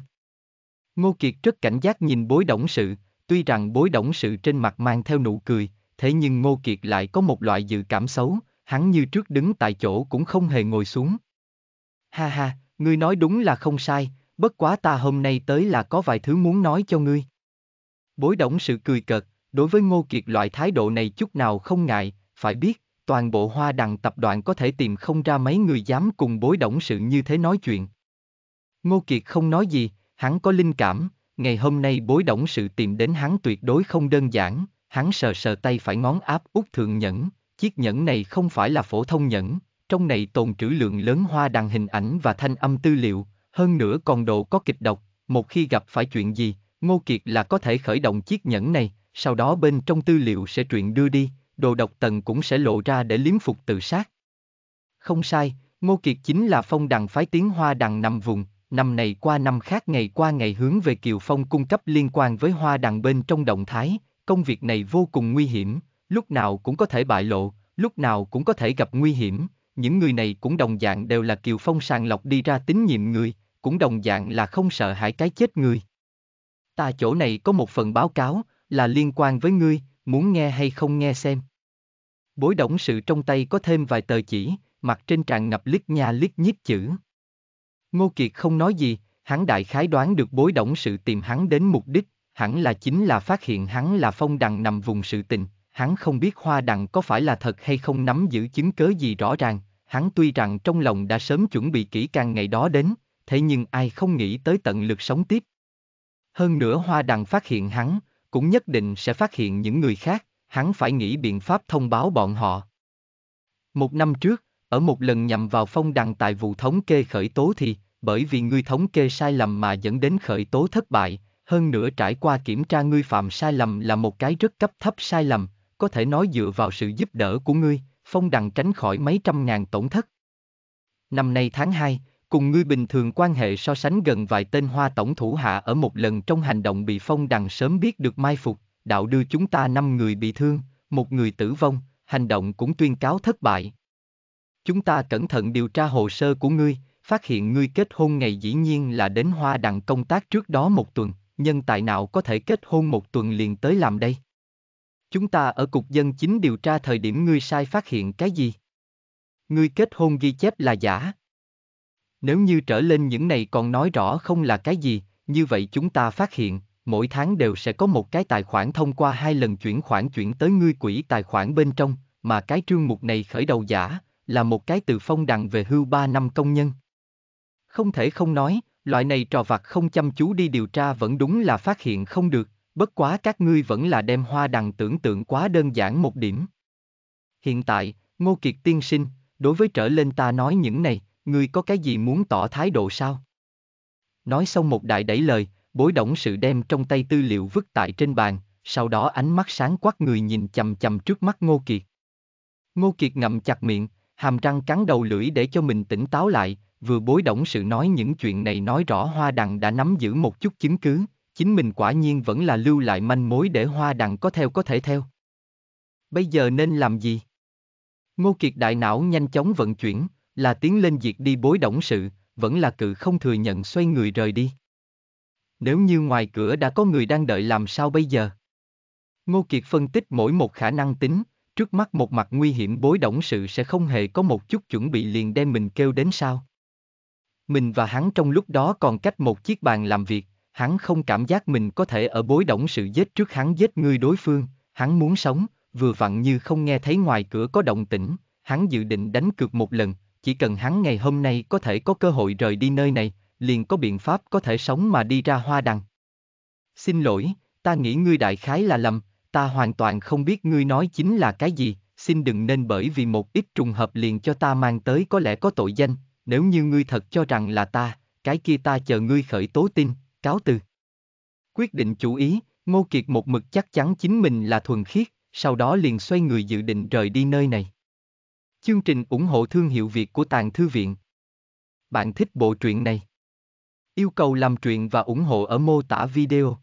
Ngô Kiệt rất cảnh giác nhìn bối động sự, tuy rằng bối động sự trên mặt mang theo nụ cười, thế nhưng Ngô Kiệt lại có một loại dự cảm xấu, hắn như trước đứng tại chỗ cũng không hề ngồi xuống. Ha ha, ngươi nói đúng là không sai, bất quá ta hôm nay tới là có vài thứ muốn nói cho ngươi. Bối đổng sự cười cợt, đối với Ngô Kiệt loại thái độ này chút nào không ngại, phải biết, toàn bộ hoa đằng tập đoàn có thể tìm không ra mấy người dám cùng bối đổng sự như thế nói chuyện. Ngô Kiệt không nói gì, hắn có linh cảm, ngày hôm nay bối đổng sự tìm đến hắn tuyệt đối không đơn giản, hắn sờ sờ tay phải ngón áp út thượng nhẫn, chiếc nhẫn này không phải là phổ thông nhẫn, trong này tồn trữ lượng lớn hoa đàn hình ảnh và thanh âm tư liệu, hơn nữa còn độ có kịch độc, một khi gặp phải chuyện gì, Ngô Kiệt là có thể khởi động chiếc nhẫn này, sau đó bên trong tư liệu sẽ truyện đưa đi, đồ độc tần cũng sẽ lộ ra để liếm phục tự sát. Không sai, Ngô Kiệt chính là phong đằng phái tiếng hoa đằng nằm vùng, năm này qua năm khác ngày qua ngày hướng về Kiều Phong cung cấp liên quan với hoa đằng bên trong động thái, công việc này vô cùng nguy hiểm, lúc nào cũng có thể bại lộ, lúc nào cũng có thể gặp nguy hiểm, những người này cũng đồng dạng đều là Kiều Phong sàng lọc đi ra tín nhiệm người, cũng đồng dạng là không sợ hãi cái chết người. Ta chỗ này có một phần báo cáo, là liên quan với ngươi, muốn nghe hay không nghe xem. Bối động sự trong tay có thêm vài tờ chỉ, mặt trên tràn ngập lít nha lít nhít chữ. Ngô Kiệt không nói gì, hắn đại khái đoán được bối động sự tìm hắn đến mục đích, hẳn là chính là phát hiện hắn là phong đằng nằm vùng sự tình, hắn không biết hoa đằng có phải là thật hay không nắm giữ chứng cớ gì rõ ràng, hắn tuy rằng trong lòng đã sớm chuẩn bị kỹ càng ngày đó đến, thế nhưng ai không nghĩ tới tận lực sống tiếp. Hơn nữa hoa đằng phát hiện hắn, cũng nhất định sẽ phát hiện những người khác, hắn phải nghĩ biện pháp thông báo bọn họ. Một năm trước, ở một lần nhằm vào phong đằng tại vụ thống kê khởi tố thì, bởi vì ngươi thống kê sai lầm mà dẫn đến khởi tố thất bại, hơn nữa trải qua kiểm tra ngươi phạm sai lầm là một cái rất cấp thấp sai lầm, có thể nói dựa vào sự giúp đỡ của ngươi, Phong Đằng tránh khỏi mấy trăm ngàn tổn thất. Năm nay tháng 2, cùng ngươi bình thường quan hệ so sánh gần vài tên hoa tổng thủ hạ ở một lần trong hành động bị Phong Đằng sớm biết được mai phục, đạo đưa chúng ta năm người bị thương, một người tử vong, hành động cũng tuyên cáo thất bại. Chúng ta cẩn thận điều tra hồ sơ của ngươi, phát hiện ngươi kết hôn ngày dĩ nhiên là đến hoa đằng công tác trước đó một tuần, nhân tài nào có thể kết hôn một tuần liền tới làm đây? Chúng ta ở cục dân chính điều tra thời điểm ngươi sai phát hiện cái gì? Ngươi kết hôn ghi chép là giả. Nếu như trở lên những này còn nói rõ không là cái gì, như vậy chúng ta phát hiện, mỗi tháng đều sẽ có một cái tài khoản thông qua hai lần chuyển khoản chuyển tới ngươi quỹ tài khoản bên trong, mà cái trương mục này khởi đầu giả, là một cái từ phong đặng về hưu ba năm công nhân. Không thể không nói, loại này trò vặt không chăm chú đi điều tra vẫn đúng là phát hiện không được, bất quá các ngươi vẫn là đem hoa đằng tưởng tượng quá đơn giản một điểm. Hiện tại, Ngô Kiệt tiên sinh, đối với trở lên ta nói những này, ngươi có cái gì muốn tỏ thái độ sao? Nói xong một đại đẩy lời, bối động sự đem trong tay tư liệu vứt tại trên bàn, sau đó ánh mắt sáng quắc người nhìn chầm chầm trước mắt Ngô Kiệt. Ngô Kiệt ngậm chặt miệng, hàm răng cắn đầu lưỡi để cho mình tỉnh táo lại, vừa bối động sự nói những chuyện này nói rõ hoa đằng đã nắm giữ một chút chứng cứ, chính mình quả nhiên vẫn là lưu lại manh mối để hoa đằng có theo có thể theo. Bây giờ nên làm gì? Ngô Kiệt đại não nhanh chóng vận chuyển, là tiến lên diệt đi bối động sự, vẫn là cự không thừa nhận xoay người rời đi. Nếu như ngoài cửa đã có người đang đợi làm sao bây giờ? Ngô Kiệt phân tích mỗi một khả năng tính, trước mắt một mặt nguy hiểm bối động sự sẽ không hề có một chút chuẩn bị liền đem mình kêu đến sao. Mình và hắn trong lúc đó còn cách một chiếc bàn làm việc, hắn không cảm giác mình có thể ở bối động sự giết trước hắn giết người đối phương, hắn muốn sống, vừa vặn như không nghe thấy ngoài cửa có động tĩnh, hắn dự định đánh cược một lần, chỉ cần hắn ngày hôm nay có thể có cơ hội rời đi nơi này, liền có biện pháp có thể sống mà đi ra hoa đằng. Xin lỗi, ta nghĩ ngươi đại khái là lầm, ta hoàn toàn không biết ngươi nói chính là cái gì, xin đừng nên bởi vì một ít trùng hợp liền cho ta mang tới có lẽ có tội danh, nếu như ngươi thật cho rằng là ta, cái kia ta chờ ngươi khởi tố tin, cáo từ. Quyết định chủ ý, Ngô Kiệt một mực chắc chắn chính mình là thuần khiết, sau đó liền xoay người dự định rời đi nơi này. Chương trình ủng hộ thương hiệu Việt của Tàng Thư Viện. Bạn thích bộ truyện này? Yêu cầu làm truyện và ủng hộ ở mô tả video.